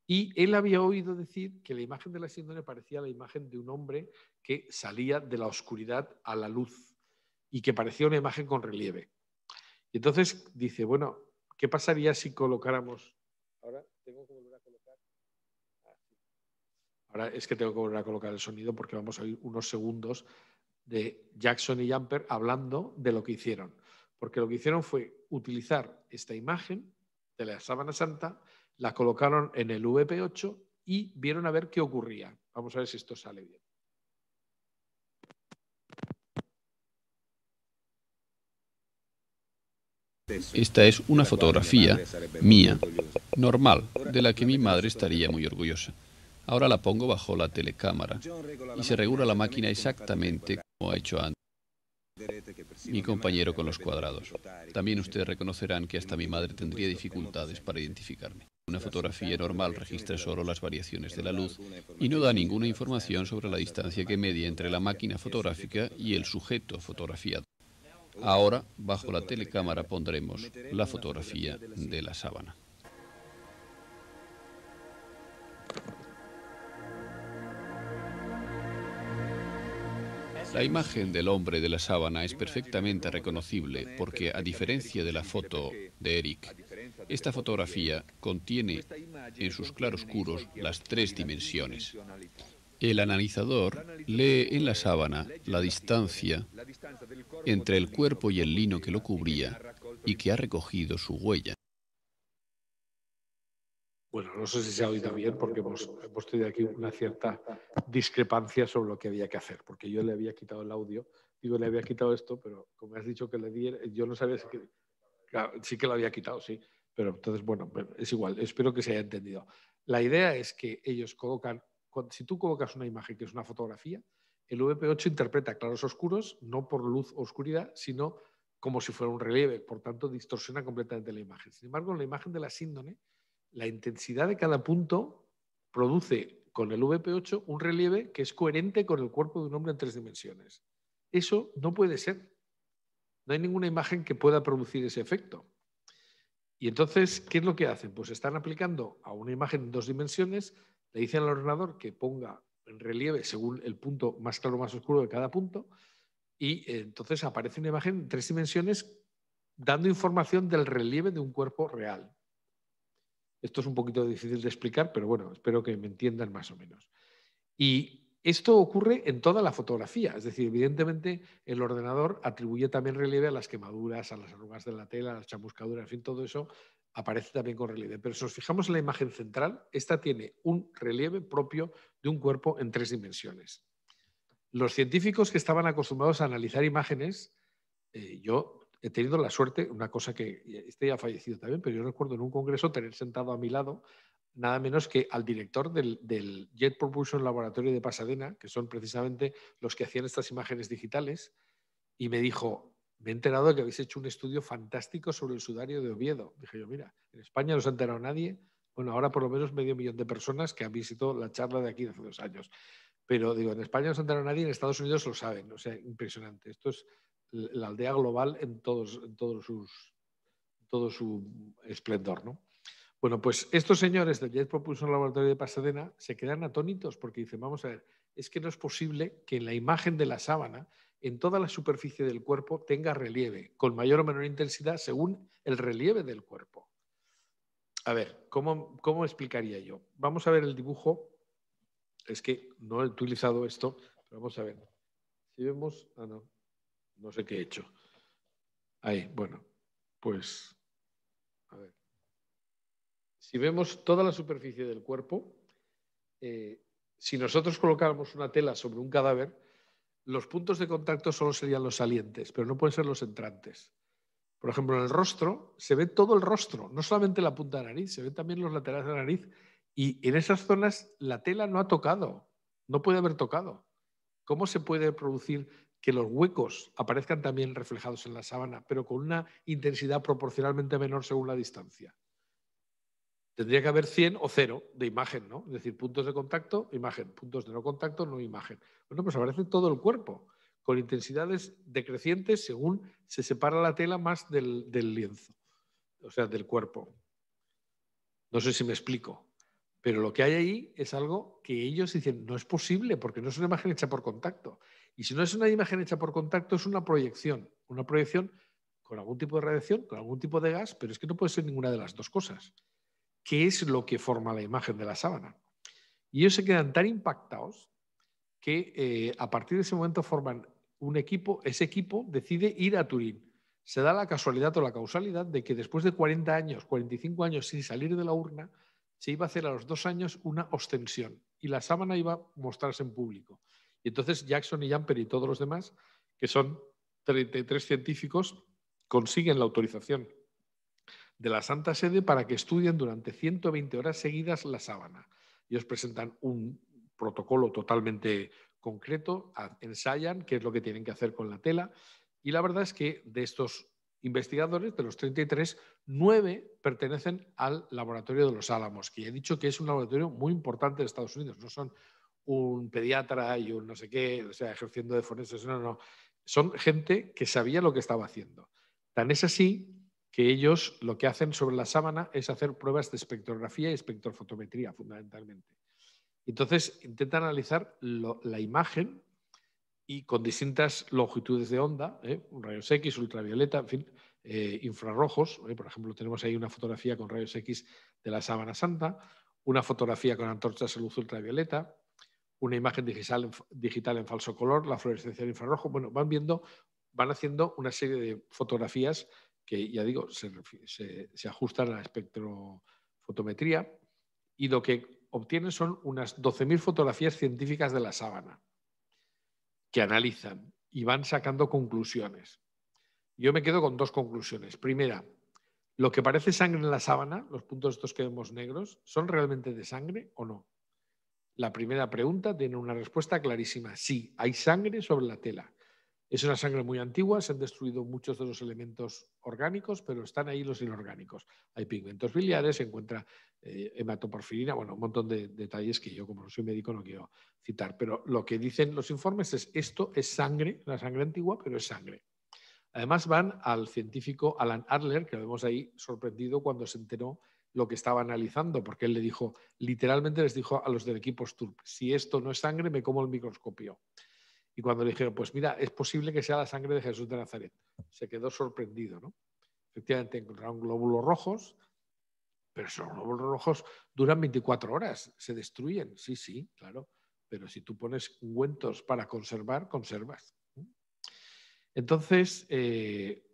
y él había oído decir que la imagen de la síndrome parecía la imagen de un hombre que salía de la oscuridad a la luz y que parecía una imagen con relieve. Y entonces dice, bueno, ¿qué pasaría si colocáramos... Ahora tengo que volver a colocar... Ah, Ahora es que tengo que volver a colocar el sonido porque vamos a oír unos segundos de Jackson y Jumper hablando de lo que hicieron. Porque lo que hicieron fue utilizar esta imagen de la sábana santa la colocaron en el VP8 y vieron a ver qué ocurría. Vamos a ver si esto sale bien. Esta es una fotografía mía, normal, de la que mi madre estaría muy orgullosa. Ahora la pongo bajo la telecámara y se regula la máquina exactamente como ha hecho antes mi compañero con los cuadrados. También ustedes reconocerán que hasta mi madre tendría dificultades para identificarme. Una fotografía normal registra solo las variaciones de la luz y no da ninguna información sobre la distancia que media entre la máquina fotográfica y el sujeto fotografiado. Ahora, bajo la telecámara pondremos la fotografía de la sábana. La imagen del hombre de la sábana es perfectamente reconocible porque, a diferencia de la foto de Eric, esta fotografía contiene en sus claroscuros las tres dimensiones. El analizador lee en la sábana la distancia entre el cuerpo y el lino que lo cubría y que ha recogido su huella. Bueno, no sé si se ha oído bien porque hemos, tenido aquí una cierta discrepancia sobre lo que había que hacer, porque yo le había quitado el audio, digo, le había quitado esto, pero como has dicho que le di, yo no sabía si sí que lo había quitado, sí. Pero entonces, bueno, es igual, espero que se haya entendido. La idea es que ellos colocan, si tú colocas una imagen que es una fotografía, el VP8 interpreta claros oscuros no por luz o oscuridad, sino como si fuera un relieve, por tanto distorsiona completamente la imagen. Sin embargo, en la imagen de la síndrome, la intensidad de cada punto produce con el VP8 un relieve que es coherente con el cuerpo de un hombre en tres dimensiones. Eso no puede ser. No hay ninguna imagen que pueda producir ese efecto. Y entonces, ¿qué es lo que hacen? Pues están aplicando a una imagen en dos dimensiones, le dicen al ordenador que ponga en relieve según el punto más claro o más oscuro de cada punto, y eh, entonces aparece una imagen en tres dimensiones dando información del relieve de un cuerpo real. Esto es un poquito difícil de explicar, pero bueno, espero que me entiendan más o menos. Y esto ocurre en toda la fotografía, es decir, evidentemente el ordenador atribuye también relieve a las quemaduras, a las arrugas de la tela, a las chamuscaduras, en fin, todo eso aparece también con relieve. Pero si nos fijamos en la imagen central, esta tiene un relieve propio de un cuerpo en tres dimensiones. Los científicos que estaban acostumbrados a analizar imágenes, eh, yo he tenido la suerte, una cosa que este ya ha fallecido también, pero yo recuerdo en un congreso tener sentado a mi lado nada menos que al director del, Jet Propulsion Laboratory de Pasadena, que son precisamente los que hacían estas imágenes digitales, y me dijo, me he enterado de que habéis hecho un estudio fantástico sobre el sudario de Oviedo. Dije yo, mira, en España no se ha enterado nadie, bueno, ahora por lo menos medio millón de personas que han visitado la charla de aquí hace dos años. Pero digo, en España no se ha enterado nadie, en Estados Unidos lo saben, o sea, impresionante. Esto es la aldea global en, todos, en sus, todo su esplendor, ¿no? Bueno, pues estos señores del Jet Propulsion Laboratorio de Pasadena se quedan atónitos porque dicen, vamos a ver, es que no es posible que en la imagen de la sábana, en toda la superficie del cuerpo, tenga relieve, con mayor o menor intensidad según el relieve del cuerpo. A ver, ¿cómo, cómo explicaría yo? Vamos a ver el dibujo. Es que no he utilizado esto, pero vamos a ver. Si vemos, ah, no, no sé qué he hecho. Ahí, bueno, pues, a ver. Si vemos toda la superficie del cuerpo, eh, si nosotros colocáramos una tela sobre un cadáver, los puntos de contacto solo serían los salientes, pero no pueden ser los entrantes. Por ejemplo, en el rostro se ve todo el rostro, no solamente la punta de la nariz, se ven también los laterales de la nariz y en esas zonas la tela no ha tocado, no puede haber tocado. ¿Cómo se puede producir que los huecos aparezcan también reflejados en la sábana, pero con una intensidad proporcionalmente menor según la distancia? tendría que haber 100 o 0 de imagen, ¿no? Es decir, puntos de contacto, imagen, puntos de no contacto, no imagen. Bueno, pues aparece todo el cuerpo, con intensidades decrecientes según se separa la tela más del, del lienzo, o sea, del cuerpo. No sé si me explico, pero lo que hay ahí es algo que ellos dicen, no es posible, porque no es una imagen hecha por contacto. Y si no es una imagen hecha por contacto, es una proyección, una proyección con algún tipo de radiación, con algún tipo de gas, pero es que no puede ser ninguna de las dos cosas qué es lo que forma la imagen de la sábana. Y ellos se quedan tan impactados que eh, a partir de ese momento forman un equipo, ese equipo decide ir a Turín. Se da la casualidad o la causalidad de que después de 40 años, 45 años sin salir de la urna, se iba a hacer a los dos años una ostensión y la sábana iba a mostrarse en público. Y entonces Jackson y Jamper y todos los demás, que son 33 científicos, consiguen la autorización de la Santa Sede para que estudien durante 120 horas seguidas la sábana. Y os presentan un protocolo totalmente concreto, ensayan qué es lo que tienen que hacer con la tela y la verdad es que de estos investigadores, de los 33, 9 pertenecen al Laboratorio de los Álamos, que he dicho que es un laboratorio muy importante de Estados Unidos, no son un pediatra y un no sé qué, o sea, ejerciendo de forense, no, no, son gente que sabía lo que estaba haciendo. Tan es así que ellos lo que hacen sobre la sábana es hacer pruebas de espectrografía y espectrofotometría, fundamentalmente. Entonces, intentan analizar la imagen y con distintas longitudes de onda, ¿eh? rayos X, ultravioleta, en fin, eh, infrarrojos. ¿eh? Por ejemplo, tenemos ahí una fotografía con rayos X de la sábana santa, una fotografía con antorchas de luz ultravioleta, una imagen digital, digital en falso color, la fluorescencia en infrarrojo. Bueno, van viendo, van haciendo una serie de fotografías que ya digo, se, ajustan a la espectrofotometría y lo que obtienen son unas 12.000 fotografías científicas de la sábana que analizan y van sacando conclusiones. Yo me quedo con dos conclusiones. Primera, lo que parece sangre en la sábana, los puntos estos que vemos negros, ¿son realmente de sangre o no? La primera pregunta tiene una respuesta clarísima. Sí, hay sangre sobre la tela. Es una sangre muy antigua, se han destruido muchos de los elementos orgánicos, pero están ahí los inorgánicos. Hay pigmentos biliares, se encuentra eh, hematoporfirina, bueno, un montón de detalles que yo como no soy médico no quiero citar, pero lo que dicen los informes es esto es sangre, la sangre antigua, pero es sangre. Además van al científico Alan Adler, que lo vemos ahí sorprendido cuando se enteró lo que estaba analizando, porque él le dijo, literalmente les dijo a los del equipo Sturp, si esto no es sangre, me como el microscopio. Y cuando le dijeron, pues mira, es posible que sea la sangre de Jesús de Nazaret, se quedó sorprendido, ¿no? Efectivamente encontraron glóbulos rojos, pero esos glóbulos rojos duran 24 horas, se destruyen, sí, sí, claro, pero si tú pones cuentos para conservar, conservas. Entonces, eh,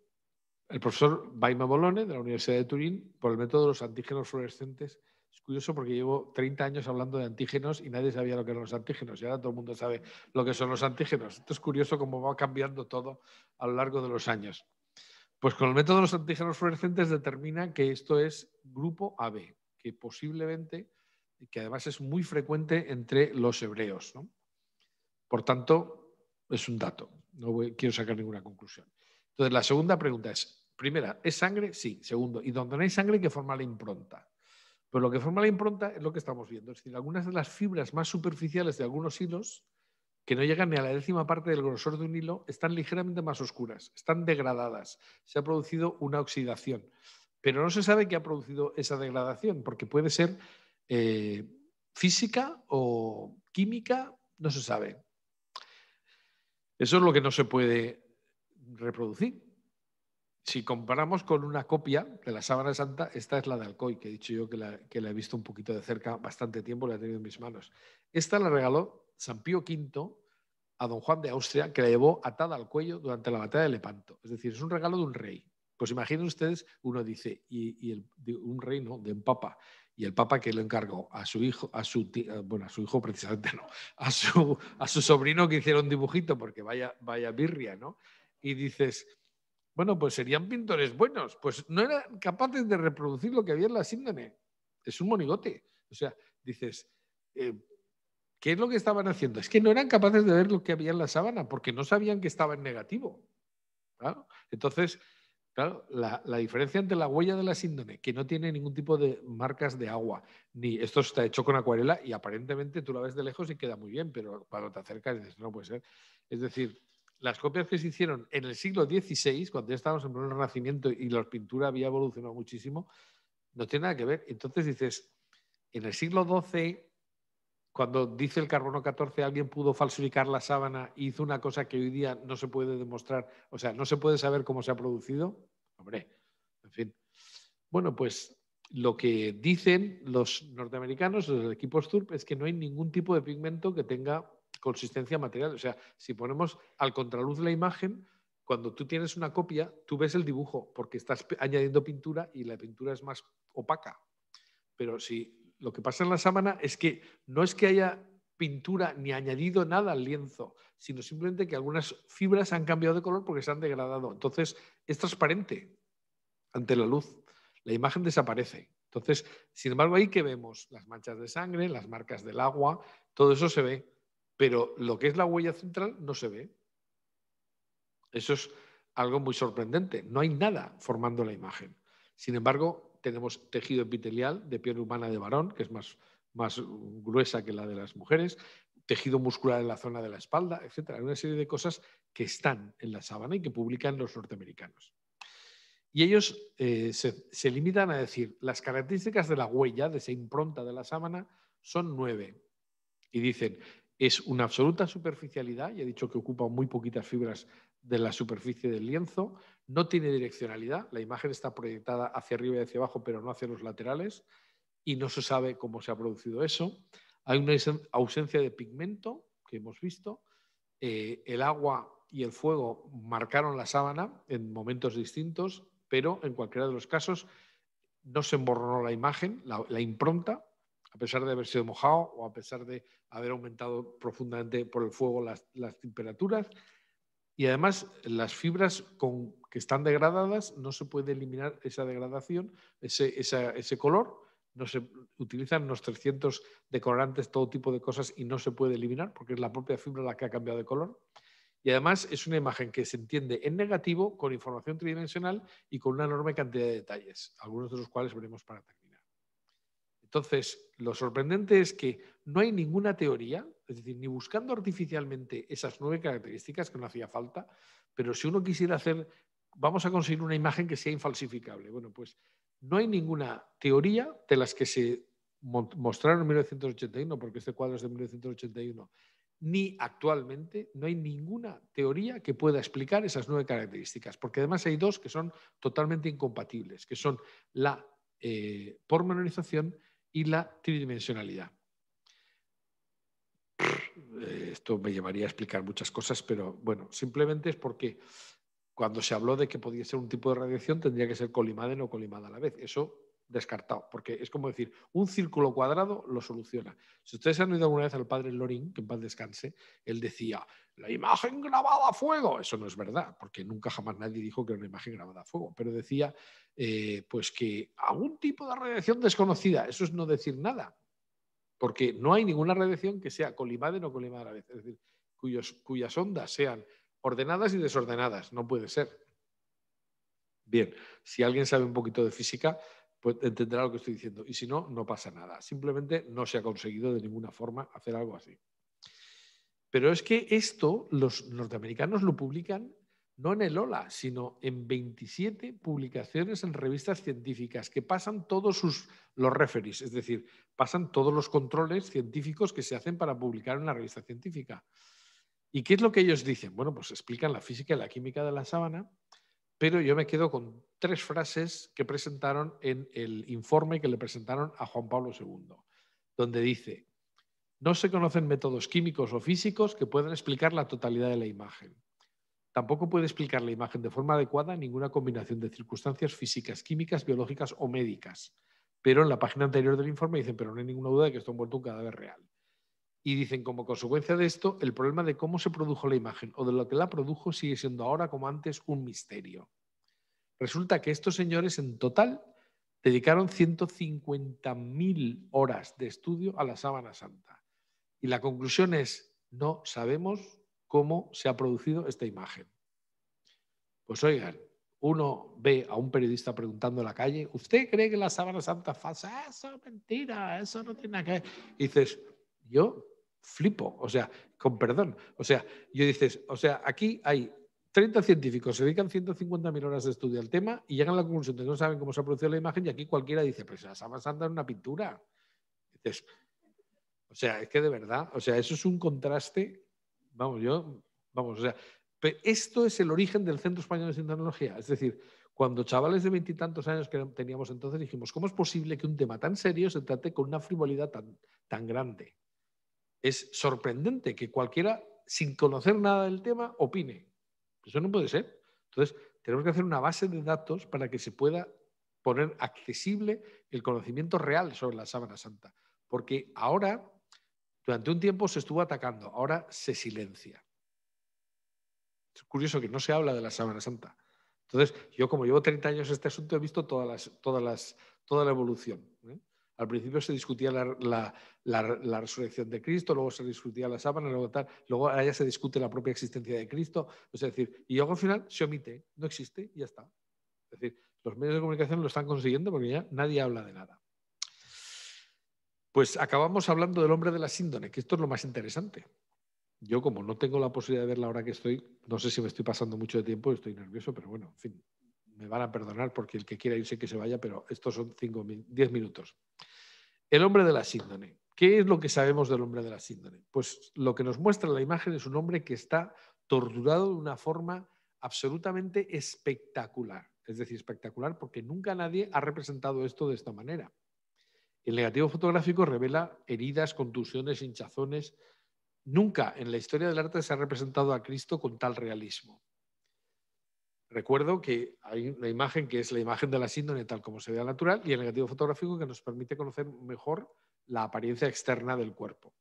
el profesor Baima Bolone de la Universidad de Turín, por el método de los antígenos fluorescentes, es curioso porque llevo 30 años hablando de antígenos y nadie sabía lo que eran los antígenos y ahora todo el mundo sabe lo que son los antígenos. Esto es curioso cómo va cambiando todo a lo largo de los años. Pues con el método de los antígenos fluorescentes determina que esto es grupo AB, que posiblemente, que además es muy frecuente entre los hebreos. Por tanto, es un dato, no quiero sacar ninguna conclusión. Entonces, la segunda pregunta es, primera, ¿es sangre? Sí. Segundo, ¿y donde no hay sangre, que forma la impronta? Pero lo que forma la impronta es lo que estamos viendo. Es decir, algunas de las fibras más superficiales de algunos hilos, que no llegan ni a la décima parte del grosor de un hilo, están ligeramente más oscuras, están degradadas. Se ha producido una oxidación. Pero no se sabe qué ha producido esa degradación, porque puede ser eh, física o química, no se sabe. Eso es lo que no se puede reproducir si comparamos con una copia de la Sábana Santa, esta es la de Alcoy, que he dicho yo que la, he visto un poquito de cerca, bastante tiempo la he tenido en mis manos. Esta la regaló San Pío V a don Juan de Austria, que la llevó atada al cuello durante la batalla de Lepanto. Es decir, es un regalo de un rey. Pues imaginen ustedes, uno dice, y, un reino de un papa, y el papa que lo encargó a su hijo, a su eh, bueno, a su hijo precisamente no, a su, a su sobrino que hicieron dibujito, porque vaya, vaya birria, ¿no? Y dices, bueno, pues serían pintores buenos. Pues no eran capaces de reproducir lo que había en la síndrome. Es un monigote. O sea, dices, eh, ¿qué es lo que estaban haciendo? Es que no eran capaces de ver lo que había en la sábana porque no sabían que estaba en negativo. Entonces, la, diferencia entre la huella de la síndrome, que no tiene ningún tipo de marcas de agua, ni esto está hecho con acuarela y aparentemente tú la ves de lejos y queda muy bien, pero cuando te acercas dices, no puede ser. Es decir, las copias que se hicieron en el siglo XVI, cuando ya estábamos en el Renacimiento y la pintura había evolucionado muchísimo, no tiene nada que ver. Entonces dices, en el siglo XII, cuando dice el carbono 14, alguien pudo falsificar la sábana y hizo una cosa que hoy día no se puede demostrar, o sea, no se puede saber cómo se ha producido. Hombre, en fin. Bueno, pues lo que dicen los norteamericanos, los equipos TURP, es que no hay ningún tipo de pigmento que tenga consistencia material. O sea, si ponemos al contraluz la imagen, cuando tú tienes una copia, tú ves el dibujo porque estás añadiendo pintura y la pintura es más opaca. Pero si lo que pasa en la sábana es que no es que haya pintura ni añadido nada al lienzo, sino simplemente que algunas fibras han cambiado de color porque se han degradado. Entonces es transparente ante la luz. La imagen desaparece. Entonces, sin embargo, ahí que vemos las manchas de sangre, las marcas del agua, todo eso se ve pero lo que es la huella central no se ve. Eso es algo muy sorprendente. No hay nada formando la imagen. Sin embargo, tenemos tejido epitelial de piel humana de varón, que es más, más gruesa que la de las mujeres, tejido muscular en la zona de la espalda, etc. Hay una serie de cosas que están en la sábana y que publican los norteamericanos. Y ellos eh, se, limitan a decir, las características de la huella, de esa impronta de la sábana, son nueve. Y dicen, es una absoluta superficialidad, ya he dicho que ocupa muy poquitas fibras de la superficie del lienzo, no tiene direccionalidad, la imagen está proyectada hacia arriba y hacia abajo, pero no hacia los laterales, y no se sabe cómo se ha producido eso. Hay una ausencia de pigmento que hemos visto, eh, el agua y el fuego marcaron la sábana en momentos distintos, pero en cualquiera de los casos no se emborronó la imagen, la impronta a pesar de haber sido mojado o a pesar de haber aumentado profundamente por el fuego las, temperaturas. Y además las fibras que están degradadas, no se puede eliminar esa degradación, ese, color, no se utilizan unos 300 decorantes, todo tipo de cosas y no se puede eliminar porque es la propia fibra la que ha cambiado de color. Y además es una imagen que se entiende en negativo con información tridimensional y con una enorme cantidad de detalles, algunos de los cuales veremos para entonces, lo sorprendente es que no hay ninguna teoría, es decir, ni buscando artificialmente esas nueve características que no hacía falta, pero si uno quisiera hacer, vamos a conseguir una imagen que sea infalsificable. Bueno, pues no hay ninguna teoría de las que se mostraron en 1981, porque este cuadro es de 1981, ni actualmente no hay ninguna teoría que pueda explicar esas nueve características, porque además hay dos que son totalmente incompatibles, que son la eh, pormenorización y la tridimensionalidad. Eh, esto me llevaría a explicar muchas cosas, pero bueno, simplemente es porque cuando se habló de que podía ser un tipo de radiación tendría que ser colimada y no colimada a la vez. Eso descartado, porque es como decir, un círculo cuadrado lo soluciona. Si ustedes han oído alguna vez al padre Lorín, que en paz descanse, él decía, la imagen grabada a fuego, eso no es verdad, porque nunca jamás nadie dijo que era una imagen grabada a fuego, pero decía, eh, pues que algún tipo de radiación desconocida, eso es no decir nada, porque no hay ninguna radiación que sea colimada o no colimada a la vez, es decir, cuyas ondas sean ordenadas y desordenadas, no puede ser. Bien, si alguien sabe un poquito de física, pues entenderá lo que estoy diciendo. Y si no, no pasa nada. Simplemente no se ha conseguido de ninguna forma hacer algo así. Pero es que esto los norteamericanos lo publican no en el OLA, sino en 27 publicaciones en revistas científicas que pasan todos sus, los referees, es decir, pasan todos los controles científicos que se hacen para publicar en la revista científica. ¿Y qué es lo que ellos dicen? Bueno, pues explican la física y la química de la sábana pero yo me quedo con tres frases que presentaron en el informe que le presentaron a Juan Pablo II, donde dice, no se conocen métodos químicos o físicos que puedan explicar la totalidad de la imagen. Tampoco puede explicar la imagen de forma adecuada ninguna combinación de circunstancias físicas, químicas, biológicas o médicas. Pero en la página anterior del informe dicen, pero no hay ninguna duda de que esto ha vuelto un cadáver real. Y dicen, como consecuencia de esto, el problema de cómo se produjo la imagen o de lo que la produjo sigue siendo ahora como antes un misterio. Resulta que estos señores en total dedicaron 150.000 horas de estudio a la sábana santa. Y la conclusión es, no sabemos cómo se ha producido esta imagen. Pues oigan, uno ve a un periodista preguntando en la calle, ¿usted cree que la sábana santa es falsa? Eso es mentira, eso no tiene nada que ver. Y dices, yo flipo, o sea, con perdón. O sea, yo dices, o sea, aquí hay 30 científicos, se dedican 150.000 horas de estudio al tema y llegan a la conclusión de que no saben cómo se ha producido la imagen y aquí cualquiera dice, pero se las ha en una pintura. o sea, es que de verdad, o sea, eso es un contraste, vamos, yo, vamos, o sea, esto es el origen del Centro Español de Tecnología, es decir, cuando chavales de veintitantos años que teníamos entonces dijimos, ¿cómo es posible que un tema tan serio se trate con una frivolidad tan, tan grande? es sorprendente que cualquiera, sin conocer nada del tema, opine. Eso no puede ser. Entonces, tenemos que hacer una base de datos para que se pueda poner accesible el conocimiento real sobre la sábana santa. Porque ahora, durante un tiempo se estuvo atacando, ahora se silencia. Es curioso que no se habla de la sábana santa. Entonces, yo como llevo 30 años en este asunto, he visto toda la evolución. ¿eh? Al principio se discutía la, resurrección de Cristo, luego se discutía la sábana, luego tal, luego ya se discute la propia existencia de Cristo. Es decir, y luego al final se omite, no existe y ya está. Es decir, los medios de comunicación lo están consiguiendo porque ya nadie habla de nada. Pues acabamos hablando del hombre de la síndone, que esto es lo más interesante. Yo como no tengo la posibilidad de ver la hora que estoy, no sé si me estoy pasando mucho de tiempo, estoy nervioso, pero bueno, en fin, me van a perdonar porque el que quiera irse que se vaya, pero estos son 10 minutos. El hombre de la síndrome. ¿Qué es lo que sabemos del hombre de la síndrome? Pues lo que nos muestra la imagen es un hombre que está torturado de una forma absolutamente espectacular. Es decir, espectacular porque nunca nadie ha representado esto de esta manera. El negativo fotográfico revela heridas, contusiones, hinchazones. Nunca en la historia del arte se ha representado a Cristo con tal realismo. Recuerdo que hay una imagen que es la imagen de la síndrome tal como se ve natural y el negativo fotográfico que nos permite conocer mejor la apariencia externa del cuerpo.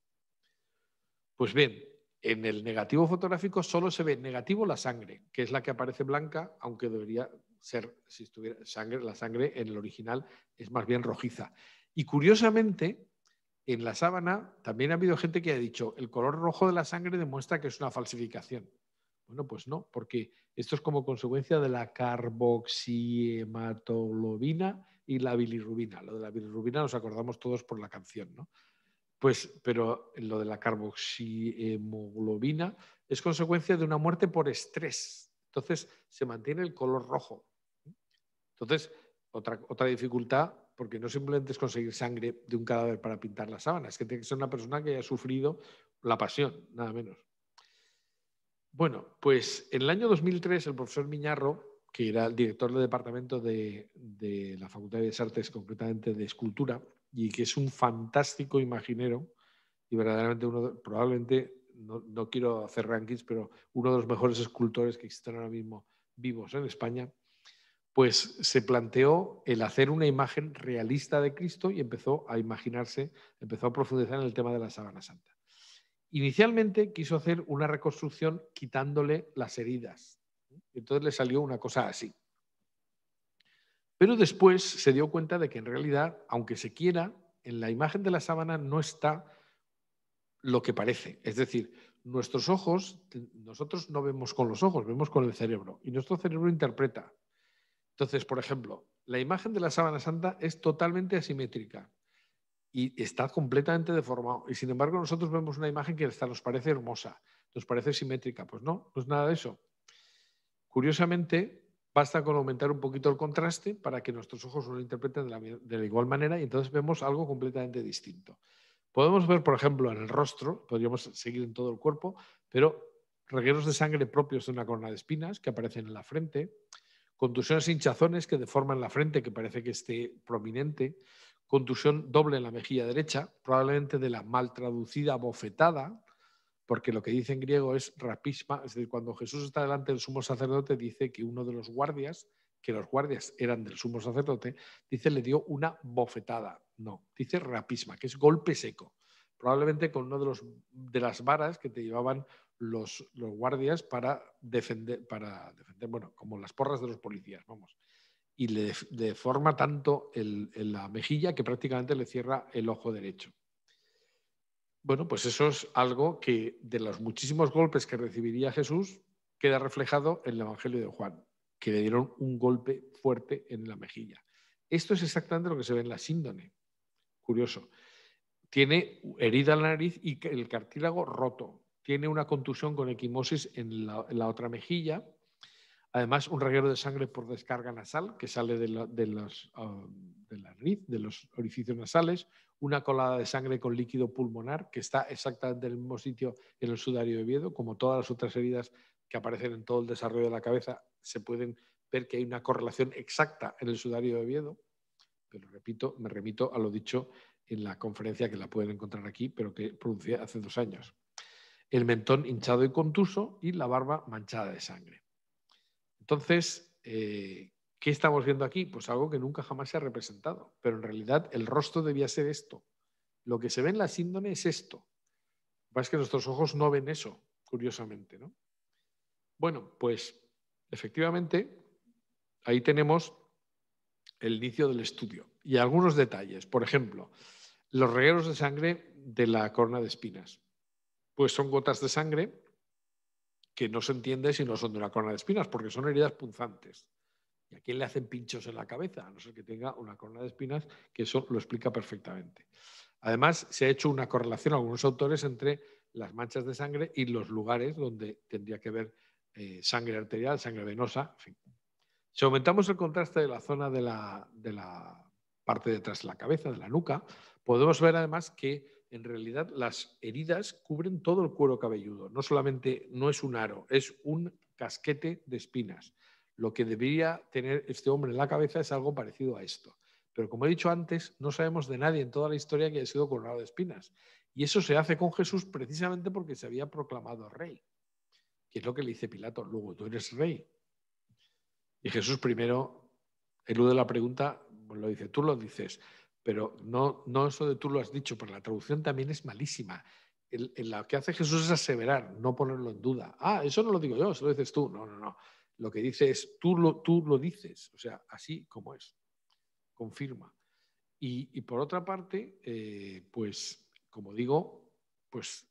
Pues bien, en el negativo fotográfico solo se ve negativo la sangre, que es la que aparece blanca, aunque debería ser, si estuviera sangre, la sangre en el original es más bien rojiza. Y curiosamente, en la sábana también ha habido gente que ha dicho, el color rojo de la sangre demuestra que es una falsificación. Bueno, pues no, porque esto es como consecuencia de la carboxiematoglobina y la bilirrubina. Lo de la bilirrubina nos acordamos todos por la canción, ¿no? Pues, pero lo de la carboxiemoglobina es consecuencia de una muerte por estrés. Entonces, se mantiene el color rojo. Entonces, otra, otra dificultad, porque no simplemente es conseguir sangre de un cadáver para pintar la sábana, es que tiene que ser una persona que haya sufrido la pasión, nada menos. Bueno, pues en el año 2003 el profesor Miñarro, que era el director del departamento de, la Facultad de Artes, concretamente de Escultura, y que es un fantástico imaginero y verdaderamente uno, probablemente, no, no, quiero hacer rankings, pero uno de los mejores escultores que existen ahora mismo vivos en España, pues se planteó el hacer una imagen realista de Cristo y empezó a imaginarse, empezó a profundizar en el tema de la sábana santa. Inicialmente quiso hacer una reconstrucción quitándole las heridas. Entonces le salió una cosa así. Pero después se dio cuenta de que en realidad, aunque se quiera, en la imagen de la sábana no está lo que parece. Es decir, nuestros ojos, nosotros no vemos con los ojos, vemos con el cerebro. Y nuestro cerebro interpreta. Entonces, por ejemplo, la imagen de la sábana santa es totalmente asimétrica y está completamente deformado. Y sin embargo, nosotros vemos una imagen que hasta nos parece hermosa, nos parece simétrica. Pues no, no es nada de eso. Curiosamente, basta con aumentar un poquito el contraste para que nuestros ojos lo interpreten de la, igual manera y entonces vemos algo completamente distinto. Podemos ver, por ejemplo, en el rostro, podríamos seguir en todo el cuerpo, pero regueros de sangre propios de una corona de espinas que aparecen en la frente, contusiones hinchazones que deforman la frente, que parece que esté prominente, contusión doble en la mejilla derecha, probablemente de la mal traducida bofetada, porque lo que dice en griego es rapisma, es decir, cuando Jesús está delante del sumo sacerdote dice que uno de los guardias, que los guardias eran del sumo sacerdote, dice le dio una bofetada, no, dice rapisma, que es golpe seco, probablemente con uno de, los, de las varas que te llevaban los, los guardias para defender, para defender, bueno, como las porras de los policías, vamos y le deforma tanto el, la mejilla que prácticamente le cierra el ojo derecho. Bueno, pues eso es algo que de los muchísimos golpes que recibiría Jesús queda reflejado en el Evangelio de Juan, que le dieron un golpe fuerte en la mejilla. Esto es exactamente lo que se ve en la síndone. Curioso. Tiene herida la nariz y el cartílago roto. Tiene una contusión con equimosis en la otra mejilla Además, un reguero de sangre por descarga nasal que sale de, la, de, los, um, nariz, de los orificios nasales, una colada de sangre con líquido pulmonar que está exactamente en el mismo sitio en el sudario de Oviedo, como todas las otras heridas que aparecen en todo el desarrollo de la cabeza, se pueden ver que hay una correlación exacta en el sudario de Oviedo. Pero repito, me remito a lo dicho en la conferencia que la pueden encontrar aquí, pero que pronuncié hace dos años. El mentón hinchado y contuso y la barba manchada de sangre. Entonces, eh, ¿qué estamos viendo aquí? Pues algo que nunca jamás se ha representado, pero en realidad el rostro debía ser esto. Lo que se ve en la síndrome es esto. Lo que es que nuestros ojos no ven eso, curiosamente. ¿no? Bueno, pues efectivamente, ahí tenemos el inicio del estudio y algunos detalles. Por ejemplo, los regueros de sangre de la corona de espinas. Pues son gotas de sangre que no se entiende si no son de una corona de espinas, porque son heridas punzantes. ¿Y a quién le hacen pinchos en la cabeza? A no ser que tenga una corona de espinas, que eso lo explica perfectamente. Además, se ha hecho una correlación, algunos autores, entre las manchas de sangre y los lugares donde tendría que haber eh, sangre arterial, sangre venosa, en fin. Si aumentamos el contraste de la zona de la, de la parte detrás de la cabeza, de la nuca, podemos ver además que en realidad las heridas cubren todo el cuero cabelludo. No solamente no es un aro, es un casquete de espinas. Lo que debería tener este hombre en la cabeza es algo parecido a esto. Pero como he dicho antes, no sabemos de nadie en toda la historia que haya sido coronado de espinas. Y eso se hace con Jesús precisamente porque se había proclamado rey, que es lo que le dice Pilato, luego tú eres rey. Y Jesús primero elude la pregunta, lo dice, tú lo dices pero no, eso de tú lo has dicho, pero la traducción también es malísima. lo que hace Jesús es aseverar, no ponerlo en duda. Ah, eso no lo digo yo, eso lo dices tú. No, no, no. Lo que dice es, tú lo, tú lo dices, o sea, así como es. Confirma. Y, por otra parte, eh, pues, como digo, pues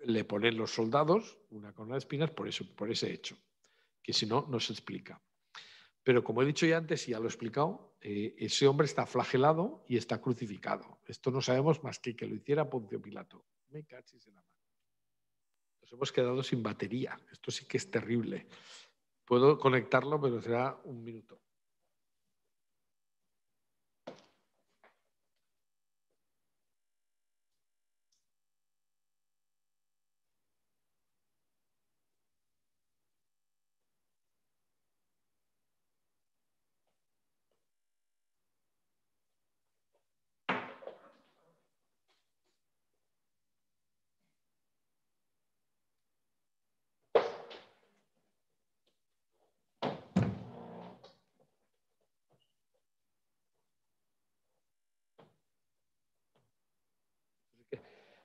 le ponen los soldados una corona de espinas por, eso, por ese hecho, que si no, no se explica. Pero como he dicho ya antes y ya lo he explicado, eh, ese hombre está flagelado y está crucificado. Esto no sabemos más que que lo hiciera Poncio Pilato. Me en la mano. Nos hemos quedado sin batería. Esto sí que es terrible. Puedo conectarlo, pero será un minuto.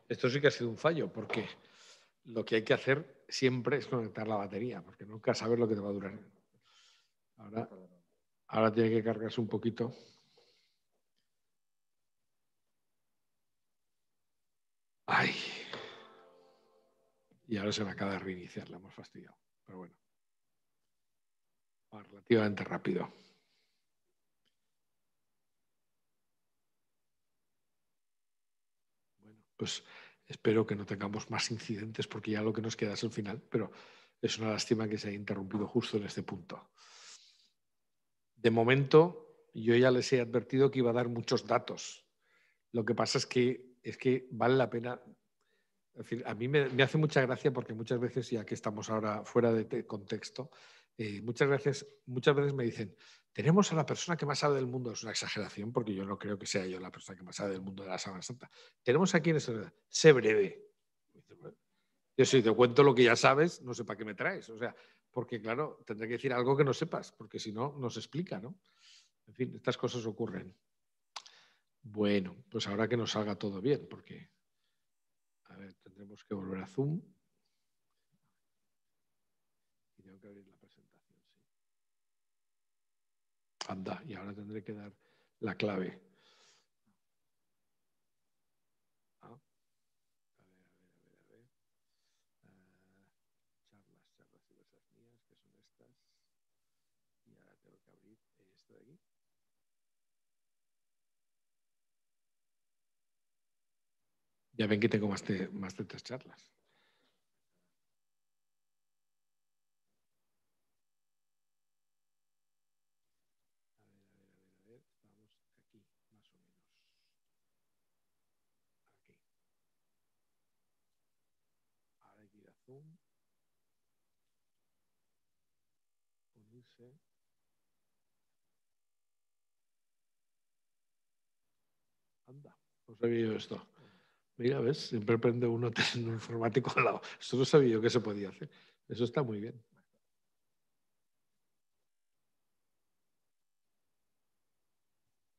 esto sí que ha sido un fallo, porque lo que hay que hacer siempre es conectar la batería, porque nunca sabes lo que te va a durar. Ahora, tiene que cargarse un poquito. Ay. Y ahora se me acaba de reiniciar, la hemos fastidiado. Pero bueno. Relativamente rápido. Bueno, pues Espero que no tengamos más incidentes porque ya lo que nos queda es el final, pero es una lástima que se haya interrumpido justo en este punto. De momento, yo ya les he advertido que iba a dar muchos datos. Lo que pasa es que, es que vale la pena. a mí me, hace mucha gracia porque muchas veces, ya que estamos ahora fuera de contexto, eh, muchas, gracias, muchas veces me dicen, tenemos a la persona que más sabe del mundo, es una exageración porque yo no creo que sea yo la persona que más sabe del mundo de la Sábana Santa. Tenemos aquí en esta sé breve. Yo si te cuento lo que ya sabes, no sé para qué me traes. O sea, porque claro, tendré que decir algo que no sepas, porque si no, nos explica, ¿no? En fin, estas cosas ocurren. Bueno, pues ahora que nos salga todo bien, porque a ver, tendremos que volver a Zoom. tengo que abrir Anda, y ahora tendré que dar la clave. Ah, a ver, a ver, a ver, a ah, Charlas, charlas y versas mías, que son estas. Y ahora tengo que abrir esto de aquí. Ya ven que tengo más de más de tres charlas. Anda, no sabía yo esto. Mira, ves, siempre prende uno teniendo informático al lado. Esto no sabía yo que se podía hacer. Eso está muy bien.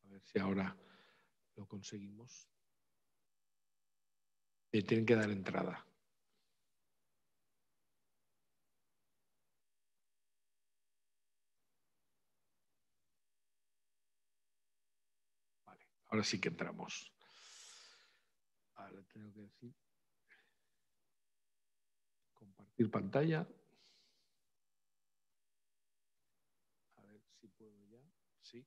A ver si ahora lo conseguimos. Y tienen que dar entrada. Ahora sí que entramos. Ahora tengo que decir. Compartir pantalla. A ver si puedo ya. Sí.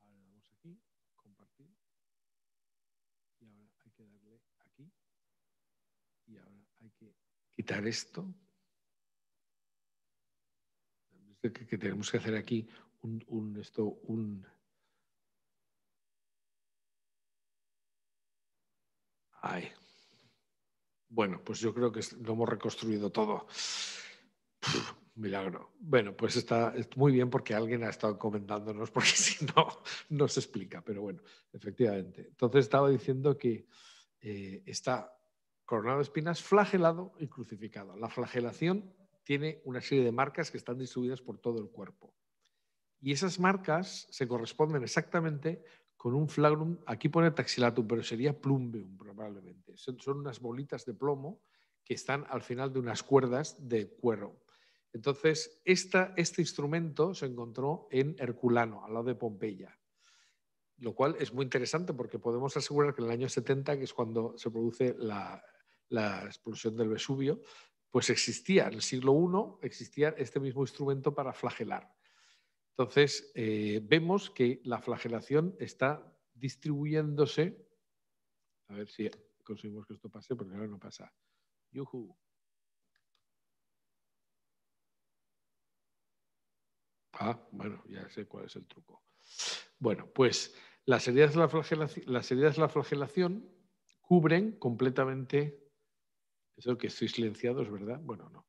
Ahora vamos aquí. Compartir. Y ahora hay que darle aquí. Y ahora hay que quitar esto. Que, tenemos que hacer aquí un, un, esto, un Bueno, pues yo creo que lo hemos reconstruido todo. milagro. Bueno, pues está muy bien porque alguien ha estado comentándonos, porque si no, no se explica. Pero bueno, efectivamente. Entonces estaba diciendo que eh, está coronado de espinas, flagelado y crucificado. La flagelación tiene una serie de marcas que están distribuidas por todo el cuerpo. Y esas marcas se corresponden exactamente con un flagrum, aquí pone taxilatum, pero sería plumbeum probablemente. Son, unas bolitas de plomo que están al final de unas cuerdas de cuero. Entonces, este instrumento se encontró en Herculano, al lado de Pompeya, lo cual es muy interesante porque podemos asegurar que en el año 70, que es cuando se produce la, la explosión del Vesubio, pues existía en el siglo I, existía este mismo instrumento para flagelar. Entonces, eh, vemos que la flagelación está distribuyéndose. A ver si conseguimos que esto pase, porque ahora no pasa. Yuhu. Ah, bueno, ya sé cuál es el truco. Bueno, pues las heridas de la flagelación, las heridas de la flagelación cubren completamente. Eso que estoy silenciado, ¿es verdad? Bueno, no.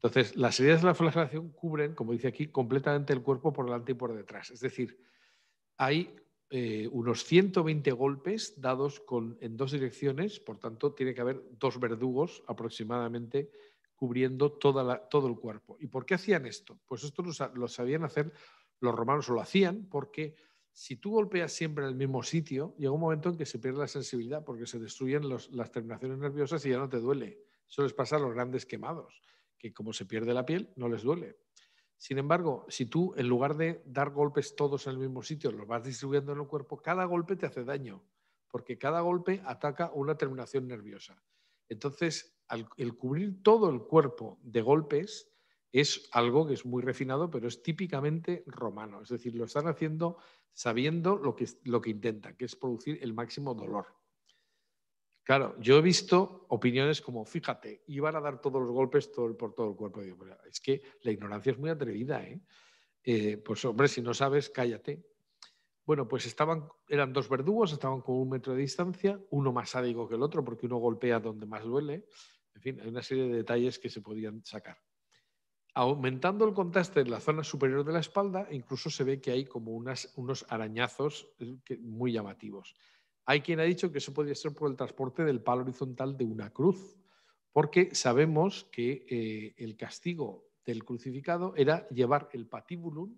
Entonces, las heridas de la flagelación cubren, como dice aquí, completamente el cuerpo por delante y por detrás. Es decir, hay eh, unos 120 golpes dados en dos direcciones, por tanto, tiene que haber dos verdugos aproximadamente cubriendo todo el cuerpo. ¿Y por qué hacían esto? Pues esto lo, sabían hacer los romanos, o lo hacían porque si tú golpeas siempre en el mismo sitio, llega un momento en que se pierde la sensibilidad porque se destruyen las terminaciones nerviosas y ya no te duele. Eso les pasa a los grandes quemados que como se pierde la piel, no les duele. Sin embargo, si tú, en lugar de dar golpes todos en el mismo sitio, los vas distribuyendo en el cuerpo, cada golpe te hace daño, porque cada golpe ataca una terminación nerviosa. Entonces, el cubrir todo el cuerpo de golpes es algo que es muy refinado, pero es típicamente romano. Es decir, lo están haciendo sabiendo lo que, lo que intentan, que es producir el máximo dolor. Claro, yo he visto opiniones como, fíjate, iban a dar todos los golpes por todo el cuerpo. es que la ignorancia es muy atrevida, ¿eh? ¿eh? Pues hombre, si no sabes, cállate. Bueno, pues eran dos verdugos, estaban con un metro de distancia, uno más sádico que el otro, porque uno golpea donde más duele. En fin, hay una serie de detalles que se podían sacar. Aumentando el contraste en la zona superior de la espalda, incluso se ve que hay como unos arañazos eh, muy llamativos. Hay quien ha dicho que eso podía ser por el transporte del palo horizontal de una cruz, porque sabemos que eh, el castigo del crucificado era llevar el patibulum,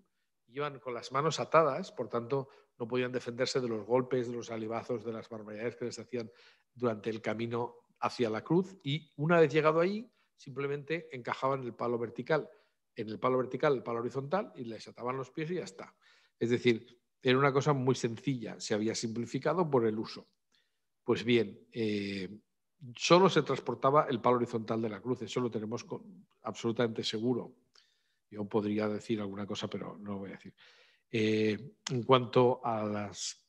iban con las manos atadas, por tanto no podían defenderse de los golpes, de los alibazos, de las barbaridades que les hacían durante el camino hacia la cruz y una vez llegado ahí simplemente encajaban el palo vertical, en el palo vertical, el palo horizontal y les ataban los pies y ya está. Es decir, era una cosa muy sencilla, se había simplificado por el uso. Pues bien, eh, solo se transportaba el palo horizontal de la cruz, eso lo tenemos absolutamente seguro. Yo podría decir alguna cosa, pero no lo voy a decir. Eh, en cuanto a las,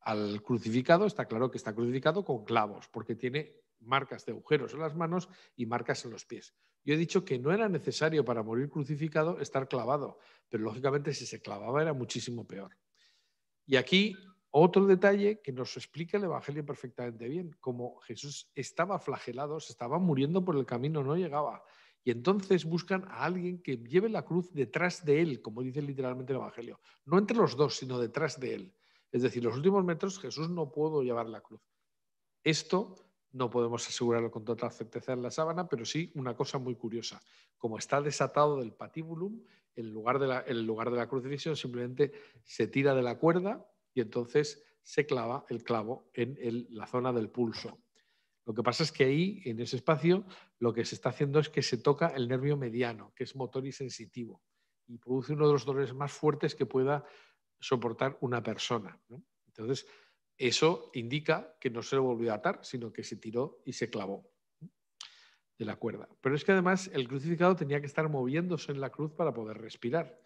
al crucificado, está claro que está crucificado con clavos, porque tiene marcas de agujeros en las manos y marcas en los pies. Yo he dicho que no era necesario para morir crucificado estar clavado, pero lógicamente si se clavaba era muchísimo peor. Y aquí otro detalle que nos explica el Evangelio perfectamente bien, como Jesús estaba flagelado, se estaba muriendo por el camino, no llegaba. Y entonces buscan a alguien que lleve la cruz detrás de él, como dice literalmente el Evangelio. No entre los dos, sino detrás de él. Es decir, los últimos metros Jesús no pudo llevar la cruz. Esto no podemos asegurarlo con total certeza en la sábana, pero sí una cosa muy curiosa. Como está desatado del patíbulum, en lugar de la, lugar de la crucifixión simplemente se tira de la cuerda y entonces se clava el clavo en la zona del pulso. Lo que pasa es que ahí, en ese espacio, lo que se está haciendo es que se toca el nervio mediano, que es motor y sensitivo, y produce uno de los dolores más fuertes que pueda soportar una persona. Entonces, eso indica que no se lo volvió a atar, sino que se tiró y se clavó de la cuerda. Pero es que además el crucificado tenía que estar moviéndose en la cruz para poder respirar.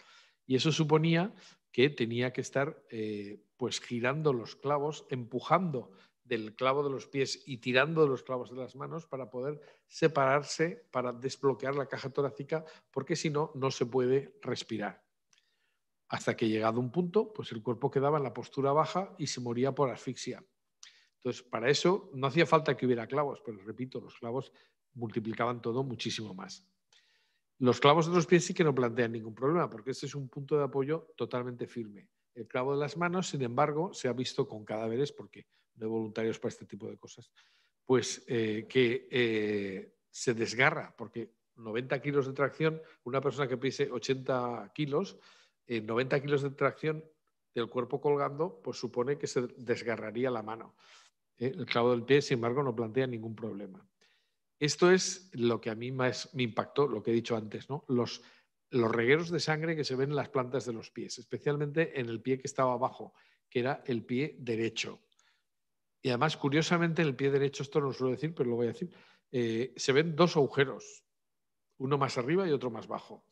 Y eso suponía que tenía que estar eh, pues girando los clavos, empujando del clavo de los pies y tirando de los clavos de las manos para poder separarse, para desbloquear la caja torácica, porque si no, no se puede respirar hasta que llegado un punto, pues el cuerpo quedaba en la postura baja y se moría por asfixia. Entonces, para eso no hacía falta que hubiera clavos, pero repito, los clavos multiplicaban todo muchísimo más. Los clavos de los pies sí que no plantean ningún problema, porque ese es un punto de apoyo totalmente firme. El clavo de las manos, sin embargo, se ha visto con cadáveres, porque no hay voluntarios para este tipo de cosas, pues eh, que eh, se desgarra, porque 90 kilos de tracción, una persona que pese 80 kilos, 90 eh, kilos de tracción del cuerpo colgando, pues supone que se desgarraría la mano. Eh, el clavo del pie, sin embargo, no plantea ningún problema. Esto es lo que a mí más me impactó, lo que he dicho antes, ¿no? Los, regueros de sangre que se ven en las plantas de los pies, especialmente en el pie que estaba abajo, que era el pie derecho. Y además, curiosamente, en el pie derecho, esto no lo suelo decir, pero lo voy a decir, eh, se ven dos agujeros, uno más arriba y otro más bajo.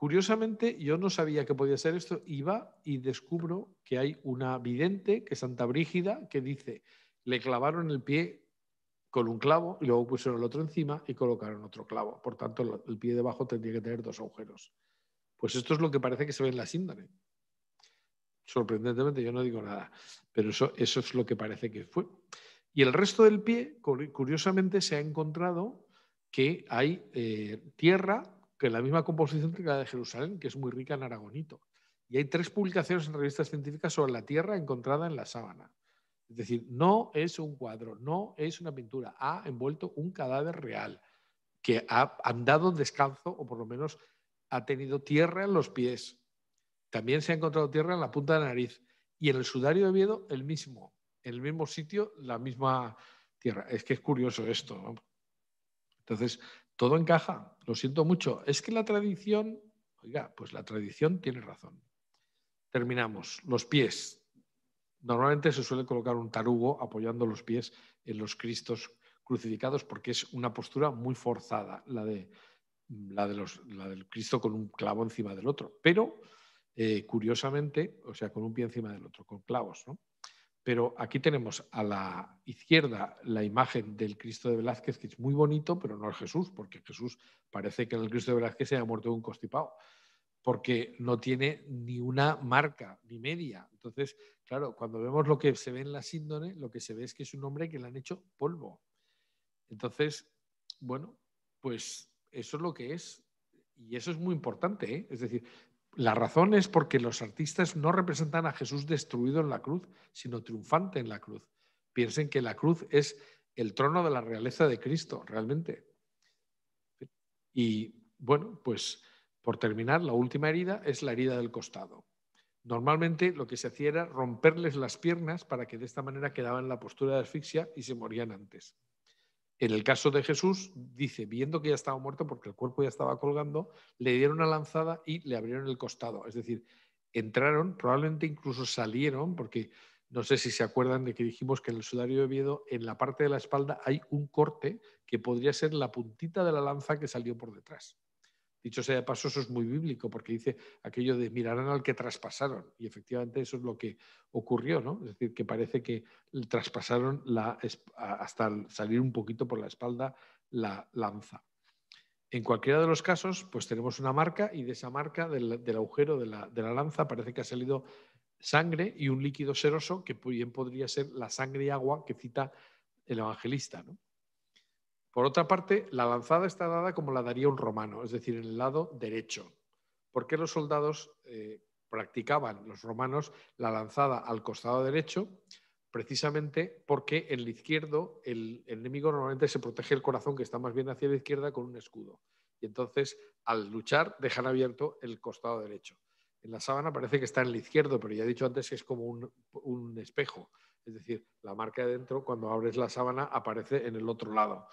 Curiosamente, yo no sabía que podía ser esto. Iba y descubro que hay una vidente, que es Santa Brígida, que dice, le clavaron el pie con un clavo luego pusieron el otro encima y colocaron otro clavo. Por tanto, el pie debajo tendría que tener dos agujeros. Pues esto es lo que parece que se ve en la síndrome. Sorprendentemente, yo no digo nada, pero eso, es lo que parece que fue. Y el resto del pie, curiosamente, se ha encontrado que hay eh, tierra que la misma composición que la de Jerusalén, que es muy rica en aragonito. Y hay tres publicaciones en revistas científicas sobre la Tierra encontrada en la sábana. Es decir, no es un cuadro, no es una pintura, ha envuelto un cadáver real que ha andado descalzo o por lo menos ha tenido tierra en los pies. También se ha encontrado tierra en la punta de la nariz y en el sudario de Viedo, el mismo, en el mismo sitio la misma tierra. Es que es curioso esto. Entonces, todo encaja. Lo siento mucho. Es que la tradición, oiga, pues la tradición tiene razón. Terminamos. Los pies. Normalmente se suele colocar un tarugo apoyando los pies en los cristos crucificados porque es una postura muy forzada, la, de, la, del Cristo con un clavo encima del otro. Pero, eh, curiosamente, o sea, con un pie encima del otro, con clavos, ¿no? pero aquí tenemos a la izquierda la imagen del Cristo de Velázquez, que es muy bonito, pero no es Jesús, porque Jesús parece que en el Cristo de Velázquez se ha muerto de un constipado, porque no tiene ni una marca, ni media. Entonces, claro, cuando vemos lo que se ve en la síndone, lo que se ve es que es un hombre que le han hecho polvo. Entonces, bueno, pues eso es lo que es. Y eso es muy importante, ¿eh? es decir, la razón es porque los artistas no representan a Jesús destruido en la cruz, sino triunfante en la cruz. Piensen que la cruz es el trono de la realeza de Cristo, realmente. Y bueno, pues por terminar, la última herida es la herida del costado. Normalmente lo que se hacía era romperles las piernas para que de esta manera quedaban en la postura de asfixia y se morían antes. En el caso de Jesús, dice, viendo que ya estaba muerto porque el cuerpo ya estaba colgando, le dieron una lanzada y le abrieron el costado. Es decir, entraron, probablemente incluso salieron, porque no sé si se acuerdan de que dijimos que en el sudario de Oviedo, en la parte de la espalda, hay un corte que podría ser la puntita de la lanza que salió por detrás. Dicho sea de paso, eso es muy bíblico, porque dice aquello de mirarán al que traspasaron. Y efectivamente eso es lo que ocurrió, ¿no? Es decir, que parece que traspasaron hasta salir un poquito por la espalda la lanza. En cualquiera de los casos, pues tenemos una marca y de esa marca, del, agujero de la, de la lanza, parece que ha salido sangre y un líquido seroso que bien podría ser la sangre y agua que cita el evangelista. ¿no? Por otra parte, la lanzada está dada como la daría un romano, es decir, en el lado derecho, ¿Por qué los soldados eh, practicaban, los romanos, la lanzada al costado derecho, precisamente porque en el izquierdo el enemigo normalmente se protege el corazón, que está más bien hacia la izquierda, con un escudo. Y entonces, al luchar, dejan abierto el costado derecho. En la sábana parece que está en el izquierdo, pero ya he dicho antes que es como un espejo. Es decir, la marca de dentro, cuando abres la sábana, aparece en el otro lado.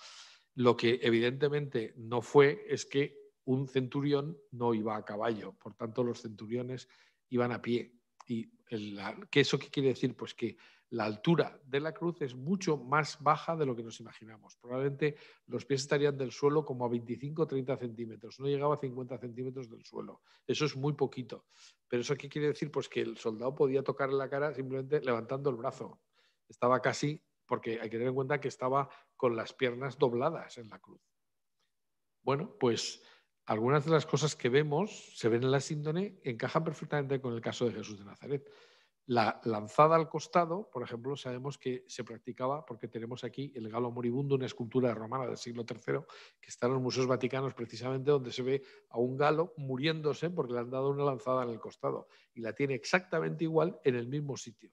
Lo que evidentemente no fue es que un centurión no iba a caballo, por tanto los centuriones iban a pie. ¿Y qué eso qué quiere decir? Pues que la altura de la cruz es mucho más baja de lo que nos imaginamos. Probablemente los pies estarían del suelo como a 25 o 30 centímetros, no llegaba a 50 centímetros del suelo. Eso es muy poquito. Pero eso qué quiere decir? Pues que el soldado podía tocar la cara simplemente levantando el brazo. Estaba casi, porque hay que tener en cuenta que estaba con las piernas dobladas en la cruz. Bueno, pues algunas de las cosas que vemos, se ven en la síndone, encajan perfectamente con el caso de Jesús de Nazaret. La lanzada al costado, por ejemplo, sabemos que se practicaba porque tenemos aquí el galo moribundo, una escultura romana del siglo III que está en los museos vaticanos precisamente donde se ve a un galo muriéndose porque le han dado una lanzada en el costado y la tiene exactamente igual en el mismo sitio.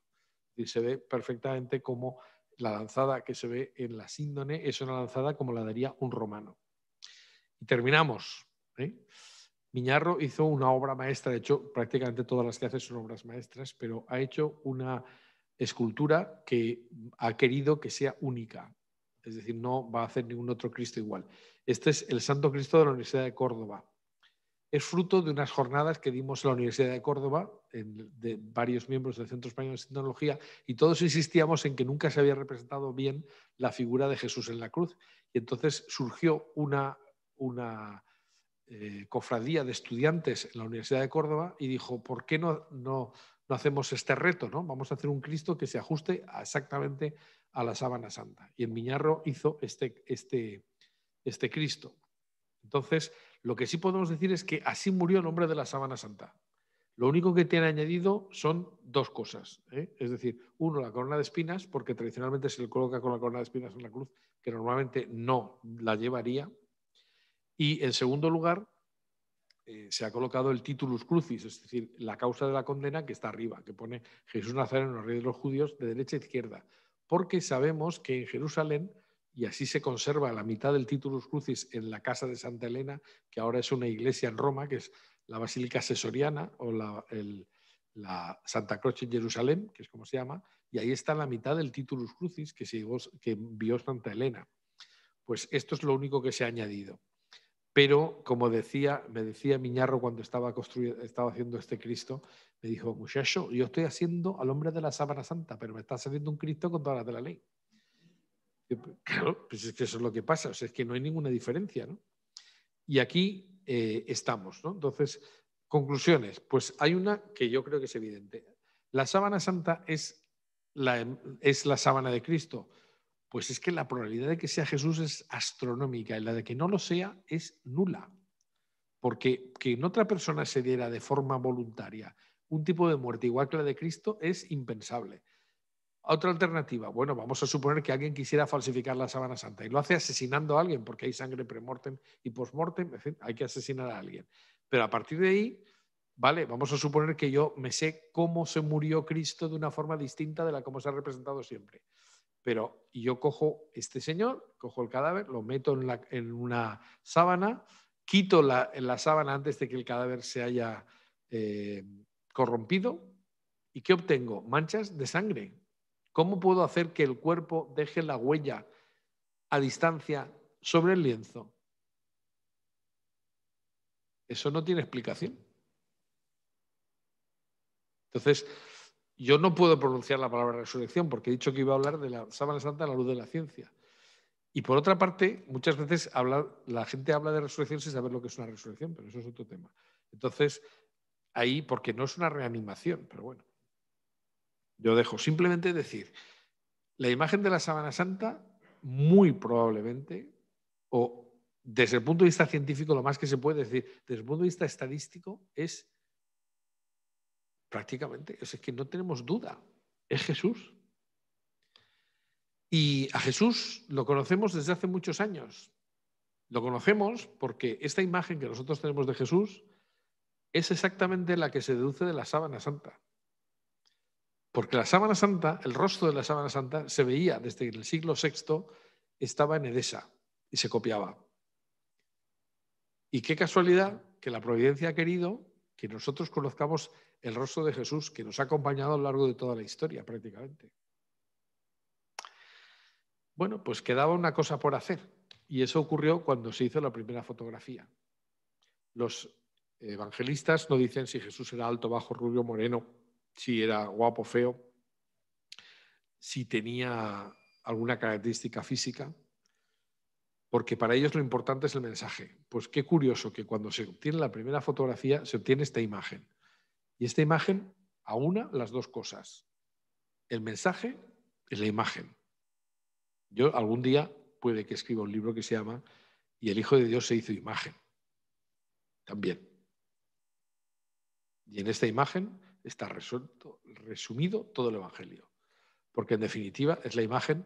Y se ve perfectamente como la lanzada que se ve en la síndone es una lanzada como la daría un romano. Y terminamos. ¿eh? Miñarro hizo una obra maestra, de hecho prácticamente todas las que hace son obras maestras, pero ha hecho una escultura que ha querido que sea única, es decir, no va a hacer ningún otro Cristo igual. Este es el Santo Cristo de la Universidad de Córdoba. Es fruto de unas jornadas que dimos en la Universidad de Córdoba, de varios miembros del Centro Español de tecnología y todos insistíamos en que nunca se había representado bien la figura de Jesús en la cruz. Y entonces surgió una, una eh, cofradía de estudiantes en la Universidad de Córdoba y dijo, ¿por qué no, no, hacemos este reto? ¿no? Vamos a hacer un Cristo que se ajuste exactamente a la sábana santa. Y en Miñarro hizo este, este, este Cristo. Entonces, lo que sí podemos decir es que así murió el hombre de la sábana santa. Lo único que tiene añadido son dos cosas. ¿eh? Es decir, uno, la corona de espinas, porque tradicionalmente se le coloca con la corona de espinas en la cruz, que normalmente no la llevaría, y en segundo lugar, eh, se ha colocado el titulus crucis, es decir, la causa de la condena que está arriba, que pone Jesús Nazareno, rey de los judíos, de derecha a izquierda, porque sabemos que en Jerusalén, y así se conserva la mitad del titulus crucis en la casa de Santa Elena, que ahora es una iglesia en Roma, que es la Basílica Sesoriana o la, Santa Croce en Jerusalén, que es como se llama, y ahí está la mitad del titulus crucis que, vio que envió Santa Elena. Pues esto es lo único que se ha añadido. Pero, como decía, me decía Miñarro cuando estaba, estaba haciendo este Cristo, me dijo, muchacho, yo estoy haciendo al hombre de la Sábana Santa, pero me estás haciendo un Cristo con todas las de la ley. Pues, claro, pues es que eso es lo que pasa, o es que no hay ninguna diferencia, ¿no? Y aquí eh, estamos, Entonces, conclusiones. Pues hay una que yo creo que es evidente. La sábana santa es la, em, es la sábana de Cristo, pues es que la probabilidad de que sea Jesús es astronómica y la de que no lo sea es nula. Porque que en otra persona se diera de forma voluntaria un tipo de muerte igual que la de Cristo es impensable. Otra alternativa, bueno, vamos a suponer que alguien quisiera falsificar la sábana santa y lo hace asesinando a alguien, porque hay sangre premortem y postmortem, mortem, hay que asesinar a alguien. Pero a partir de ahí, vale, vamos a suponer que yo me sé cómo se murió Cristo de una forma distinta de la como se ha representado siempre. Pero yo cojo este señor, cojo el cadáver, lo meto en, una sábana, quito la, sábana antes de que el cadáver se haya eh, corrompido. ¿Y qué obtengo? Manchas de sangre. ¿Cómo puedo hacer que el cuerpo deje la huella a distancia sobre el lienzo? Eso no tiene explicación. Entonces, yo no puedo pronunciar la palabra resurrección porque he dicho que iba a hablar de la sábana santa a la luz de la ciencia. Y por otra parte, muchas veces la gente habla de resurrección sin saber lo que es una resurrección, pero eso es otro tema. Entonces, ahí, porque no es una reanimación, pero bueno. Yo dejo simplemente decir, la imagen de la sábana santa, muy probablemente, o desde el punto de vista científico, lo más que se puede decir, desde el punto de vista estadístico, es prácticamente. Es que no tenemos duda, es Jesús. Y a Jesús lo conocemos desde hace muchos años. Lo conocemos porque esta imagen que nosotros tenemos de Jesús es exactamente la que se deduce de la sábana santa. Porque la sábana santa, el rostro de la sábana santa, se veía desde el siglo VI, estaba en Edesa y se copiaba. Y qué casualidad que la providencia ha querido que nosotros conozcamos el rostro de Jesús que nos ha acompañado a lo largo de toda la historia prácticamente. Bueno, pues quedaba una cosa por hacer y eso ocurrió cuando se hizo la primera fotografía. Los evangelistas no dicen si Jesús era alto, bajo, rubio, moreno, si era guapo, feo, si tenía alguna característica física porque para ellos lo importante es el mensaje. Pues qué curioso que cuando se obtiene la primera fotografía se obtiene esta imagen. Y esta imagen aúna las dos cosas, el mensaje y la imagen. Yo algún día puede que escriba un libro que se llama Y el Hijo de Dios se hizo imagen. También. Y en esta imagen está resuelto, resumido todo el Evangelio, porque en definitiva es la imagen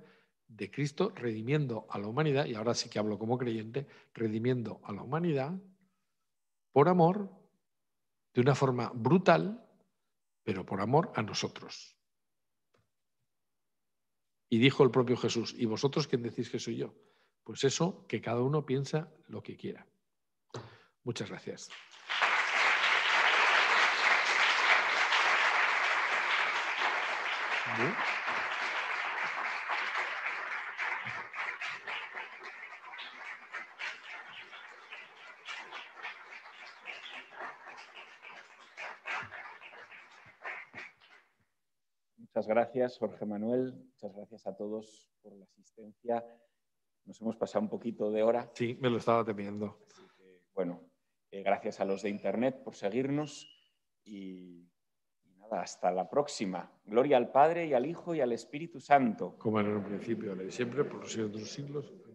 de Cristo redimiendo a la humanidad, y ahora sí que hablo como creyente, redimiendo a la humanidad por amor, de una forma brutal, pero por amor a nosotros. Y dijo el propio Jesús, ¿y vosotros quién decís que soy yo? Pues eso, que cada uno piensa lo que quiera. Muchas gracias. gracias, Jorge Manuel. Muchas gracias a todos por la asistencia. Nos hemos pasado un poquito de hora. Sí, me lo estaba temiendo. bueno, eh, gracias a los de Internet por seguirnos y, nada, hasta la próxima. Gloria al Padre y al Hijo y al Espíritu Santo. Como en un principio, siempre, por los siglos de los siglos.